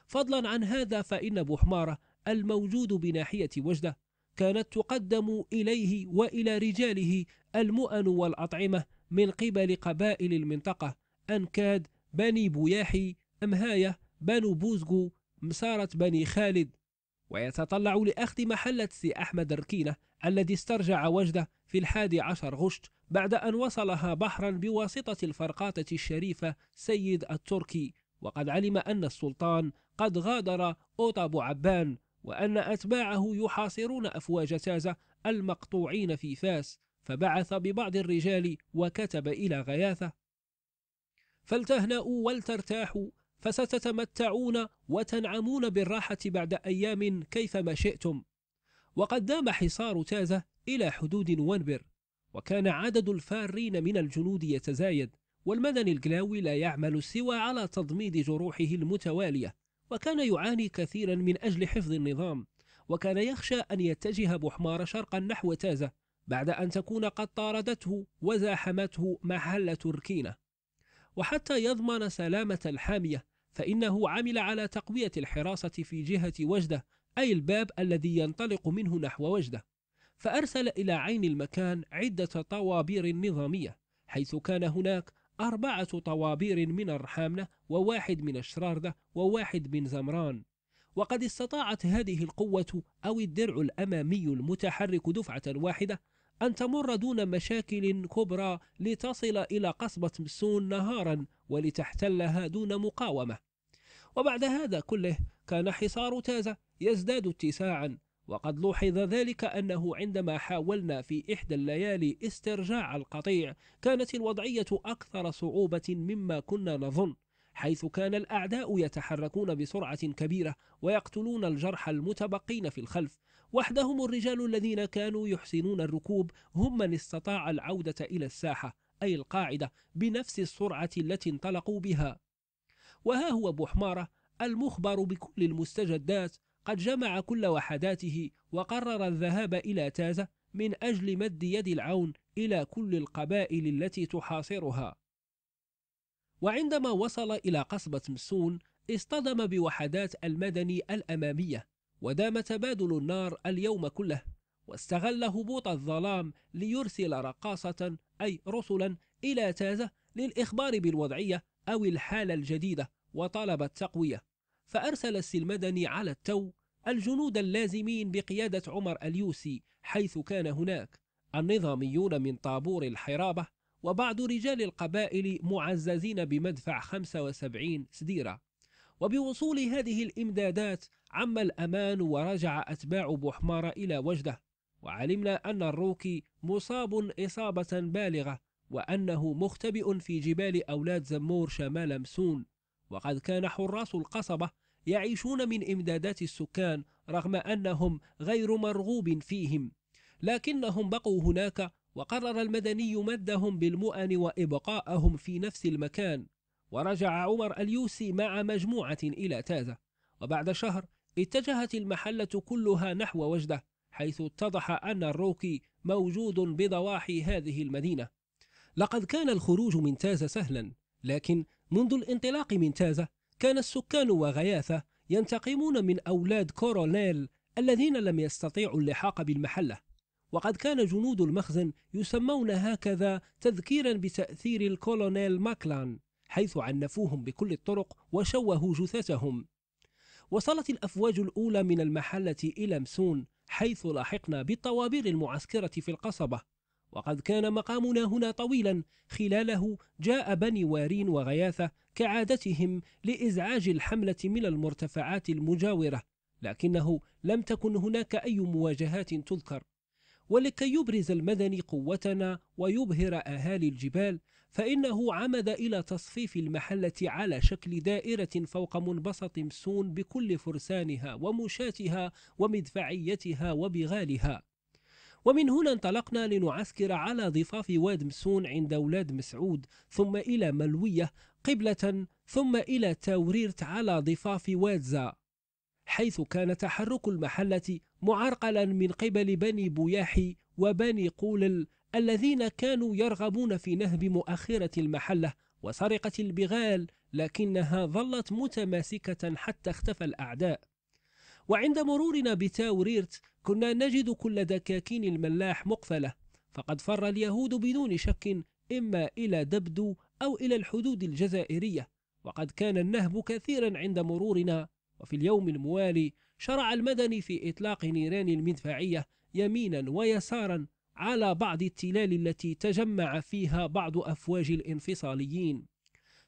فضلا عن هذا فإن أبو حمارة الموجود بناحية وجدة كانت تقدم إليه وإلى رجاله المؤن والأطعمة من قبل قبائل المنطقة أنكاد بني بوياحي أمهاية بنو بوزغو مسارة بني خالد ويتطلع لأخذ محلة سي أحمد ركينة الذي استرجع وجده في الحادي عشر غشت بعد أن وصلها بحرا بواسطة الفرقاطة الشريفة سيد التركي وقد علم أن السلطان قد غادر أبو عبان وأن أتباعه يحاصرون أفواج تازة المقطوعين في فاس فبعث ببعض الرجال وكتب إلى غياثة فلتهنأوا ولترتاحوا فستتمتعون وتنعمون بالراحة بعد أيام كيفما شئتم وقد دام حصار تازة إلى حدود ونبر وكان عدد الفارين من الجنود يتزايد والمدني الجلاوي لا يعمل سوى على تضميد جروحه المتوالية وكان يعاني كثيرا من أجل حفظ النظام وكان يخشى أن يتجه بحمار شرقا نحو تازة بعد أن تكون قد طاردته وزاحمته محلة ركينة وحتى يضمن سلامة الحامية فإنه عمل على تقوية الحراسة في جهة وجدة أي الباب الذي ينطلق منه نحو وجدة فأرسل إلى عين المكان عدة طوابير نظامية حيث كان هناك أربعة طوابير من الرحامنة وواحد من الشراردة وواحد من زمران وقد استطاعت هذه القوة أو الدرع الأمامي المتحرك دفعة واحدة أن تمر دون مشاكل كبرى لتصل إلى قصبة مسون نهارا ولتحتلها دون مقاومة وبعد هذا كله كان حصار تازة يزداد اتساعا وقد لوحظ ذلك أنه عندما حاولنا في إحدى الليالي استرجاع القطيع كانت الوضعية أكثر صعوبة مما كنا نظن حيث كان الأعداء يتحركون بسرعة كبيرة ويقتلون الجرحى المتبقين في الخلف وحدهم الرجال الذين كانوا يحسنون الركوب هم من استطاع العودة إلى الساحة أي القاعدة بنفس السرعة التي انطلقوا بها وها هو بوحمارة المخبر بكل المستجدات قد جمع كل وحداته وقرر الذهاب إلى تازة من أجل مد يد العون إلى كل القبائل التي تحاصرها وعندما وصل إلى قصبة مسون اصطدم بوحدات المدني الأمامية ودام تبادل النار اليوم كله واستغل هبوط الظلام ليرسل رقاصة أي رسلا إلى تازة للإخبار بالوضعية أو الحالة الجديدة وطلب التقوية فأرسل السلمدني على التو الجنود اللازمين بقيادة عمر اليوسي حيث كان هناك النظاميون من طابور الحرابة وبعض رجال القبائل معززين بمدفع 75 سديرة وبوصول هذه الإمدادات عم الأمان ورجع أتباع بحمار إلى وجده وعلمنا أن الروكي مصاب إصابة بالغة وأنه مختبئ في جبال أولاد زمور شمال مسون وقد كان حراس القصبة يعيشون من إمدادات السكان رغم أنهم غير مرغوب فيهم لكنهم بقوا هناك وقرر المدني مدهم بالمؤن وإبقاءهم في نفس المكان ورجع عمر اليوسي مع مجموعة إلى تازة وبعد شهر اتجهت المحلة كلها نحو وجدة حيث اتضح أن الروكي موجود بضواحي هذه المدينة لقد كان الخروج من تازة سهلا لكن منذ الانطلاق من تازة كان السكان وغياثة ينتقمون من أولاد كورونيل الذين لم يستطيعوا اللحاق بالمحلة وقد كان جنود المخزن يسمون هكذا تذكيرا بتأثير الكولونيل ماكلان حيث عنفوهم بكل الطرق وشوهوا جثثهم وصلت الأفواج الأولى من المحلة إلى مسون حيث لاحقنا بالطوابير المعسكرة في القصبة وقد كان مقامنا هنا طويلا خلاله جاء بني وارين وغياثة كعادتهم لإزعاج الحملة من المرتفعات المجاورة لكنه لم تكن هناك أي مواجهات تذكر ولكي يبرز المدني قوتنا ويبهر أهالي الجبال فإنه عمد إلى تصفيف المحلة على شكل دائرة فوق منبسط مسون بكل فرسانها ومشاتها ومدفعيتها وبغالها ومن هنا انطلقنا لنعسكر على ضفاف واد مسون عند ولاد مسعود ثم إلى ملوية قبلة ثم إلى توريرت على ضفاف واد زا حيث كان تحرك المحلة معرقلا من قبل بني بوياحي وبني قولل الذين كانوا يرغبون في نهب مؤخرة المحلة وسرقة البغال لكنها ظلت متماسكة حتى اختفى الأعداء وعند مرورنا بتاوريرت كنا نجد كل دكاكين الملاح مقفلة فقد فر اليهود بدون شك إما إلى دبدو أو إلى الحدود الجزائرية وقد كان النهب كثيرا عند مرورنا وفي اليوم الموالي شرع المدني في إطلاق نيران المدفعية يمينا ويسارا على بعض التلال التي تجمع فيها بعض أفواج الانفصاليين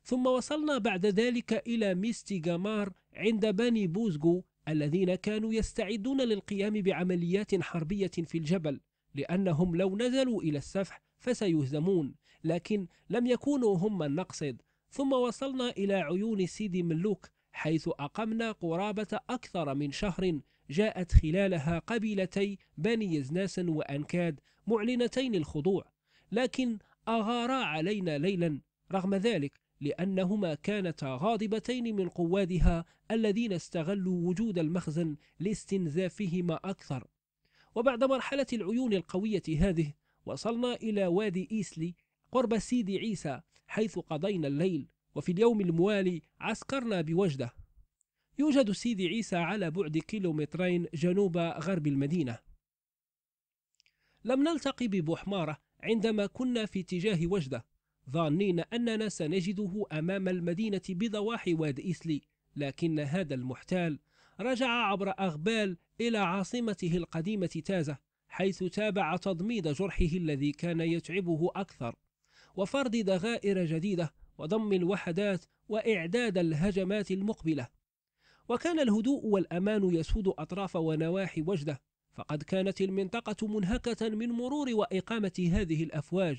ثم وصلنا بعد ذلك إلى ميستيغامار عند بني بوزغو الذين كانوا يستعدون للقيام بعمليات حربية في الجبل لأنهم لو نزلوا إلى السفح فسيهزمون لكن لم يكونوا هم من نقصد ثم وصلنا إلى عيون سيدي ملوك حيث أقمنا قرابة أكثر من شهر جاءت خلالها قبيلتي بني يزناس وأنكاد معلنتين الخضوع لكن أغارا علينا ليلا رغم ذلك لأنهما كانتا غاضبتين من قوادها الذين استغلوا وجود المخزن لاستنزافهما أكثر وبعد مرحلة العيون القوية هذه وصلنا إلى وادي إيسلي قرب سيدي عيسى حيث قضينا الليل وفي اليوم الموالي عسكرنا بوجدة يوجد سيدي عيسى على بعد كيلومترين جنوب غرب المدينة لم نلتقي ببحمارة عندما كنا في اتجاه وجدة ظانين أننا سنجده أمام المدينة بضواحي واد إسلي لكن هذا المحتال رجع عبر أغبال إلى عاصمته القديمة تازة حيث تابع تضميد جرحه الذي كان يتعبه أكثر وفرض دغائر جديدة وضم الوحدات وإعداد الهجمات المقبلة وكان الهدوء والأمان يسود أطراف ونواحي وجده فقد كانت المنطقة منهكة من مرور وإقامة هذه الأفواج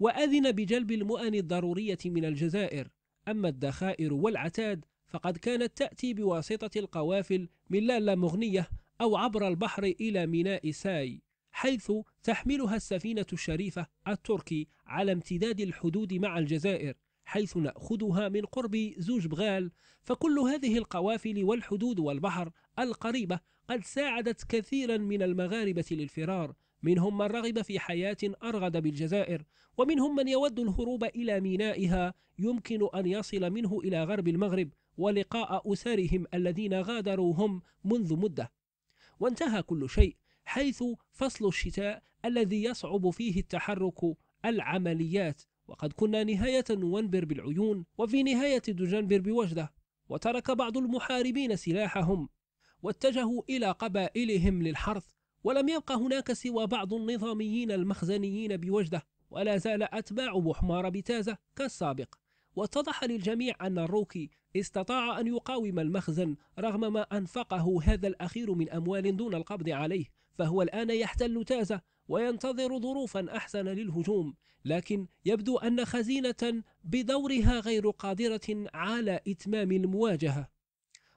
وأذن بجلب المؤن الضرورية من الجزائر أما الدخائر والعتاد فقد كانت تأتي بواسطة القوافل من لالا مغنية أو عبر البحر إلى ميناء ساي حيث تحملها السفينة الشريفة التركي على امتداد الحدود مع الجزائر حيث نأخذها من قرب زوج بغال فكل هذه القوافل والحدود والبحر القريبة قد ساعدت كثيرا من المغاربة للفرار منهم من رغب في حياة أرغد بالجزائر ومنهم من يود الهروب إلى مينائها يمكن أن يصل منه إلى غرب المغرب ولقاء أسرهم الذين غادروا هم منذ مدة وانتهى كل شيء حيث فصل الشتاء الذي يصعب فيه التحرك العمليات وقد كنا نهاية نونبر بالعيون وفي نهاية دجنبر بوجدة وترك بعض المحاربين سلاحهم واتجهوا إلى قبائلهم للحرث ولم يبقى هناك سوى بعض النظاميين المخزنيين بوجدة ولا زال أتباع بحمار بتازة كالسابق واتضح للجميع أن الروكي استطاع أن يقاوم المخزن رغم ما أنفقه هذا الأخير من أموال دون القبض عليه فهو الآن يحتل تازة وينتظر ظروفا أحسن للهجوم لكن يبدو أن خزينة بدورها غير قادرة على إتمام المواجهة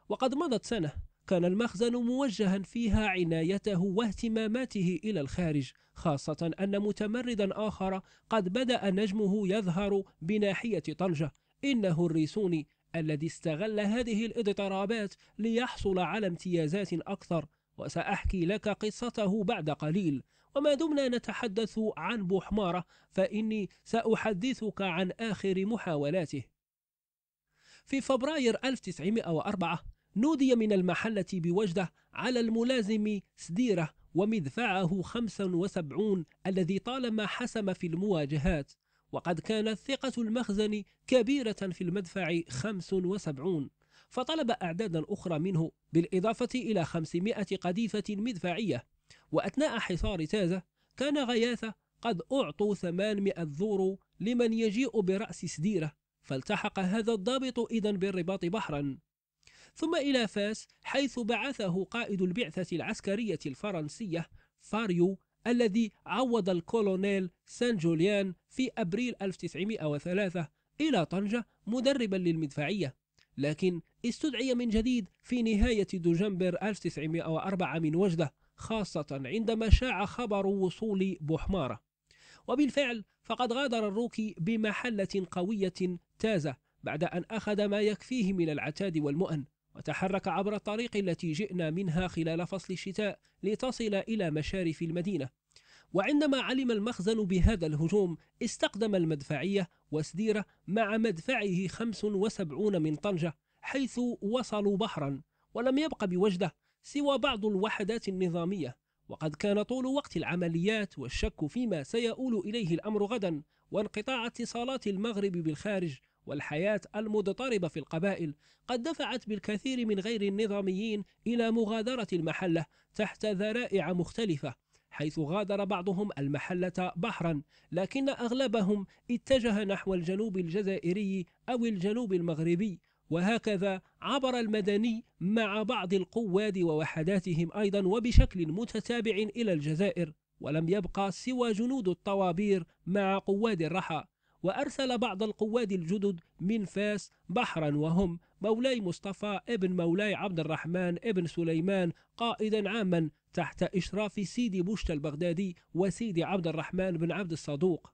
وقد مضت سنة كان المخزن موجها فيها عنايته واهتماماته إلى الخارج خاصة أن متمردا آخر قد بدأ نجمه يظهر بناحية طنجة إنه الريسوني الذي استغل هذه الاضطرابات ليحصل على امتيازات أكثر وسأحكي لك قصته بعد قليل وما دمنا نتحدث عن بوحمارة فإني سأحدثك عن آخر محاولاته في فبراير 1904 نودي من المحلة بوجدة على الملازم سديرة ومدفعه 75 الذي طالما حسم في المواجهات وقد كانت ثقة المخزن كبيرة في المدفع 75 فطلب أعدادا أخرى منه بالإضافة إلى 500 قذيفة مدفعية وأثناء حصار تازة كان غياثة قد أعطوا 800 ذور لمن يجيء برأس سديرة فالتحق هذا الضابط إذا بالرباط بحرا ثم إلى فاس حيث بعثه قائد البعثة العسكرية الفرنسية فاريو الذي عوض الكولونيل سان جوليان في أبريل 1903 إلى طنجة مدربا للمدفعية لكن استدعي من جديد في نهاية دجنبر 1904 من وجدة خاصة عندما شاع خبر وصول بحمارة وبالفعل فقد غادر الروكي بمحلة قوية تازة بعد أن أخذ ما يكفيه من العتاد والمؤن وتحرك عبر الطريق التي جئنا منها خلال فصل الشتاء لتصل إلى مشارف المدينة وعندما علم المخزن بهذا الهجوم استقدم المدفعية وسديرة مع مدفعه 75 من طنجة حيث وصلوا بحرا ولم يبق بوجده سوى بعض الوحدات النظامية وقد كان طول وقت العمليات والشك فيما سيؤول إليه الأمر غدا وانقطاع اتصالات المغرب بالخارج والحياة المضطربة في القبائل قد دفعت بالكثير من غير النظاميين إلى مغادرة المحلة تحت ذرائع مختلفة حيث غادر بعضهم المحلة بحرا لكن أغلبهم اتجه نحو الجنوب الجزائري أو الجنوب المغربي وهكذا عبر المدني مع بعض القواد ووحداتهم أيضا وبشكل متتابع إلى الجزائر ولم يبقى سوى جنود الطوابير مع قواد الرحى وأرسل بعض القواد الجدد من فاس بحرا وهم مولاي مصطفى ابن مولاي عبد الرحمن ابن سليمان قائدا عاما تحت إشراف سيدي بوشت البغدادي وسيدي عبد الرحمن بن عبد الصدوق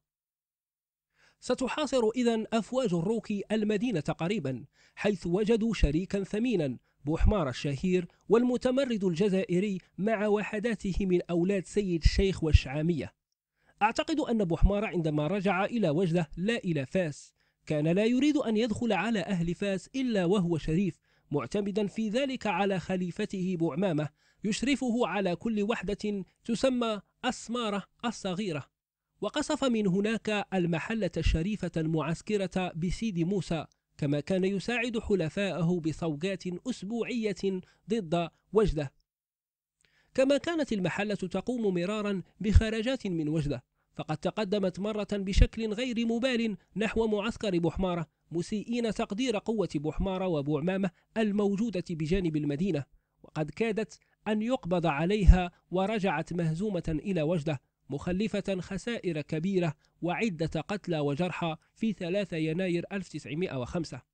ستحاصر إذا أفواج الروكي المدينة قريبا حيث وجدوا شريكا ثمينا بوحمار الشهير والمتمرد الجزائري مع وحداته من أولاد سيد الشيخ والشعامية أعتقد أن بوحمارة عندما رجع إلى وجدة لا إلى فاس كان لا يريد أن يدخل على أهل فاس إلا وهو شريف معتمدا في ذلك على خليفته بعمامة يشرفه على كل وحدة تسمى أسمارة الصغيرة وقصف من هناك المحلة الشريفة المعسكرة بسيدي موسى كما كان يساعد حلفاءه بصوقات أسبوعية ضد وجدة كما كانت المحلة تقوم مرارا بخرجات من وجدة فقد تقدمت مرة بشكل غير مبال نحو معسكر بحمارة مسيئين تقدير قوة بحمارة وبعمامة الموجودة بجانب المدينة وقد كادت أن يقبض عليها ورجعت مهزومة إلى وجدة مخلفة خسائر كبيرة وعدة قتلى وجرحى في 3 يناير 1905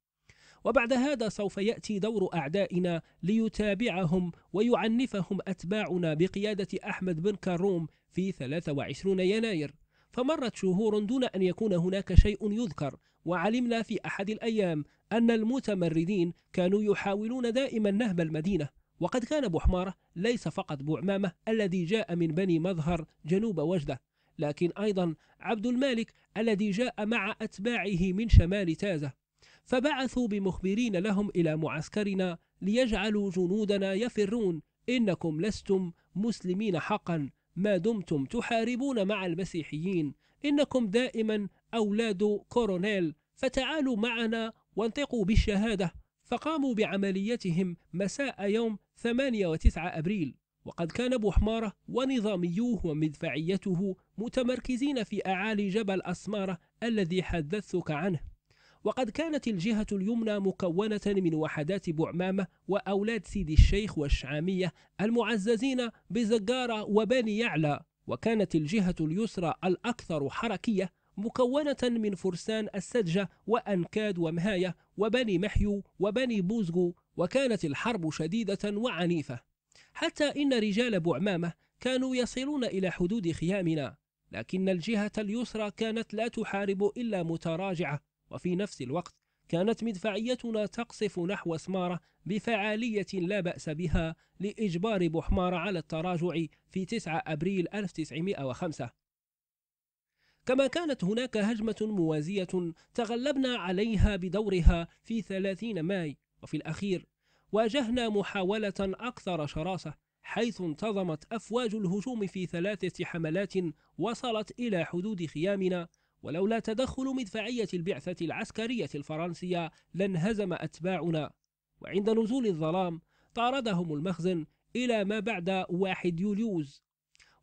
وبعد هذا سوف يأتي دور أعدائنا ليتابعهم ويعنفهم أتباعنا بقيادة أحمد بن كروم في 23 يناير فمرت شهور دون أن يكون هناك شيء يذكر وعلمنا في أحد الأيام أن المتمردين كانوا يحاولون دائما نهب المدينة وقد كان بحمارة ليس فقط بعمامة الذي جاء من بني مظهر جنوب وجدة لكن أيضا عبد المالك الذي جاء مع أتباعه من شمال تازة فبعثوا بمخبرين لهم إلى معسكرنا ليجعلوا جنودنا يفرون إنكم لستم مسلمين حقا ما دمتم تحاربون مع المسيحيين إنكم دائما أولاد كورونيل فتعالوا معنا وانطقوا بالشهادة فقاموا بعمليتهم مساء يوم 8 و9 أبريل وقد كان أبو حمارة ونظاميوه ومدفعيته متمركزين في أعالي جبل أسمارة الذي حدثتك عنه وقد كانت الجهة اليمنى مكونة من وحدات بعمامة وأولاد سيدي الشيخ والشعامية المعززين بزقارة وبني يعلى وكانت الجهة اليسرى الأكثر حركية مكونة من فرسان السدجة وأنكاد ومهاية وبني محيو وبني بوزغو وكانت الحرب شديدة وعنيفة حتى إن رجال بعمامة كانوا يصلون إلى حدود خيامنا لكن الجهة اليسرى كانت لا تحارب إلا متراجعة وفي نفس الوقت كانت مدفعيتنا تقصف نحو سمارة بفعالية لا بأس بها لإجبار بحمار على التراجع في 9 أبريل 1905 كما كانت هناك هجمة موازية تغلبنا عليها بدورها في 30 ماي وفي الأخير واجهنا محاولة أكثر شراسة حيث انتظمت أفواج الهجوم في ثلاثة حملات وصلت إلى حدود خيامنا ولولا تدخل مدفعية البعثة العسكرية الفرنسية لانهزم أتباعنا وعند نزول الظلام طاردهم المخزن إلى ما بعد واحد يوليوز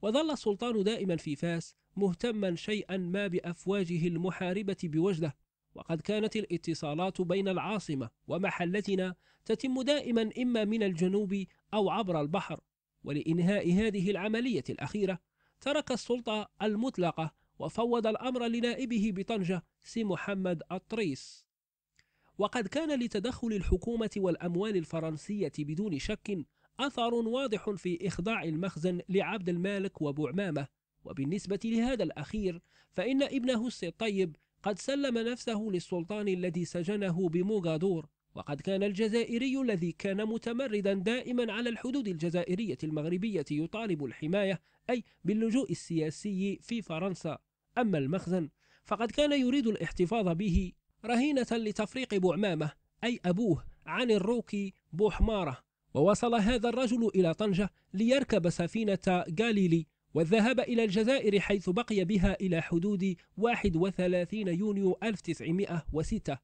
وظل السلطان دائما في فاس مهتما شيئا ما بأفواجه المحاربة بوجده وقد كانت الاتصالات بين العاصمة ومحلتنا تتم دائما إما من الجنوب أو عبر البحر ولإنهاء هذه العملية الأخيرة ترك السلطة المطلقة وفوض الأمر لنائبه بطنجة سي محمد الطريس وقد كان لتدخل الحكومة والأموال الفرنسية بدون شك أثر واضح في إخضاع المخزن لعبد المالك وبعمامة وبالنسبة لهذا الأخير فإن ابنه السي الطيب قد سلم نفسه للسلطان الذي سجنه بموغادور وقد كان الجزائري الذي كان متمردا دائما على الحدود الجزائرية المغربية يطالب الحماية أي باللجوء السياسي في فرنسا أما المخزن فقد كان يريد الاحتفاظ به رهينة لتفريق بعمامة أي أبوه عن الروكي بوحمارة ووصل هذا الرجل إلى طنجة ليركب سفينة غاليلي والذهاب إلى الجزائر حيث بقي بها إلى حدود 31 يونيو 1906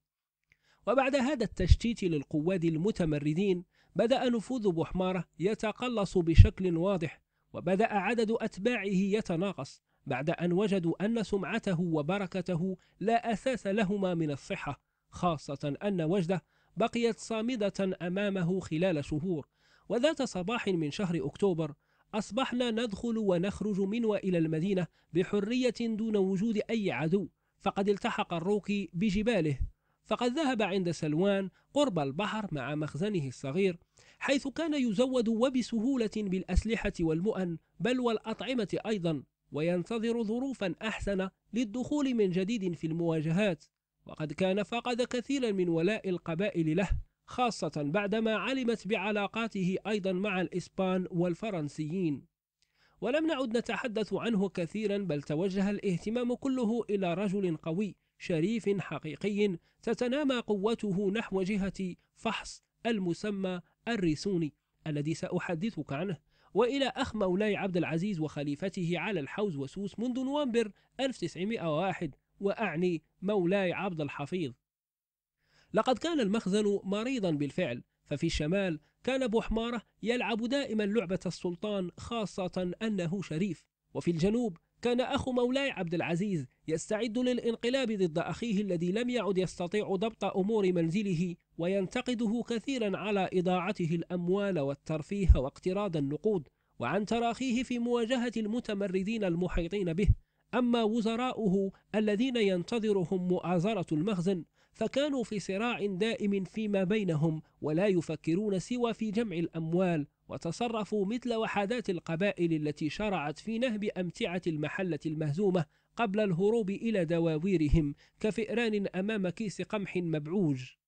وبعد هذا التشتيت للقواد المتمردين بدأ نفوذ بوحمارة يتقلص بشكل واضح وبدأ عدد أتباعه يتناقص بعد أن وجدوا أن سمعته وبركته لا أساس لهما من الصحة خاصة أن وجده بقيت صامدة أمامه خلال شهور وذات صباح من شهر أكتوبر أصبحنا ندخل ونخرج من وإلى المدينة بحرية دون وجود أي عدو فقد التحق الروكي بجباله فقد ذهب عند سلوان قرب البحر مع مخزنه الصغير حيث كان يزود وبسهولة بالأسلحة والمؤن بل والأطعمة أيضا وينتظر ظروفا أحسن للدخول من جديد في المواجهات وقد كان فقد كثيرا من ولاء القبائل له خاصة بعدما علمت بعلاقاته أيضا مع الإسبان والفرنسيين ولم نعد نتحدث عنه كثيرا بل توجه الاهتمام كله إلى رجل قوي شريف حقيقي تتنامى قوته نحو جهة فحص المسمى الريسوني الذي سأحدثك عنه وإلى أخ مولاي عبد العزيز وخليفته على الحوز وسوس منذ نوفمبر 1901 وأعني مولاي عبد الحفيظ لقد كان المخزن مريضا بالفعل ففي الشمال كان أبو حمارة يلعب دائما لعبة السلطان خاصة أنه شريف وفي الجنوب كان أخ مولاي عبد العزيز يستعد للانقلاب ضد أخيه الذي لم يعد يستطيع ضبط أمور منزله وينتقده كثيرا على إضاعته الأموال والترفيه واقتراض النقود وعن تراخيه في مواجهة المتمردين المحيطين به أما وزراؤه الذين ينتظرهم مؤازرة المخزن فكانوا في صراع دائم فيما بينهم ولا يفكرون سوى في جمع الأموال وتصرفوا مثل وحدات القبائل التي شرعت في نهب أمتعة المحلة المهزومة قبل الهروب إلى دواويرهم كفئران أمام كيس قمح مبعوج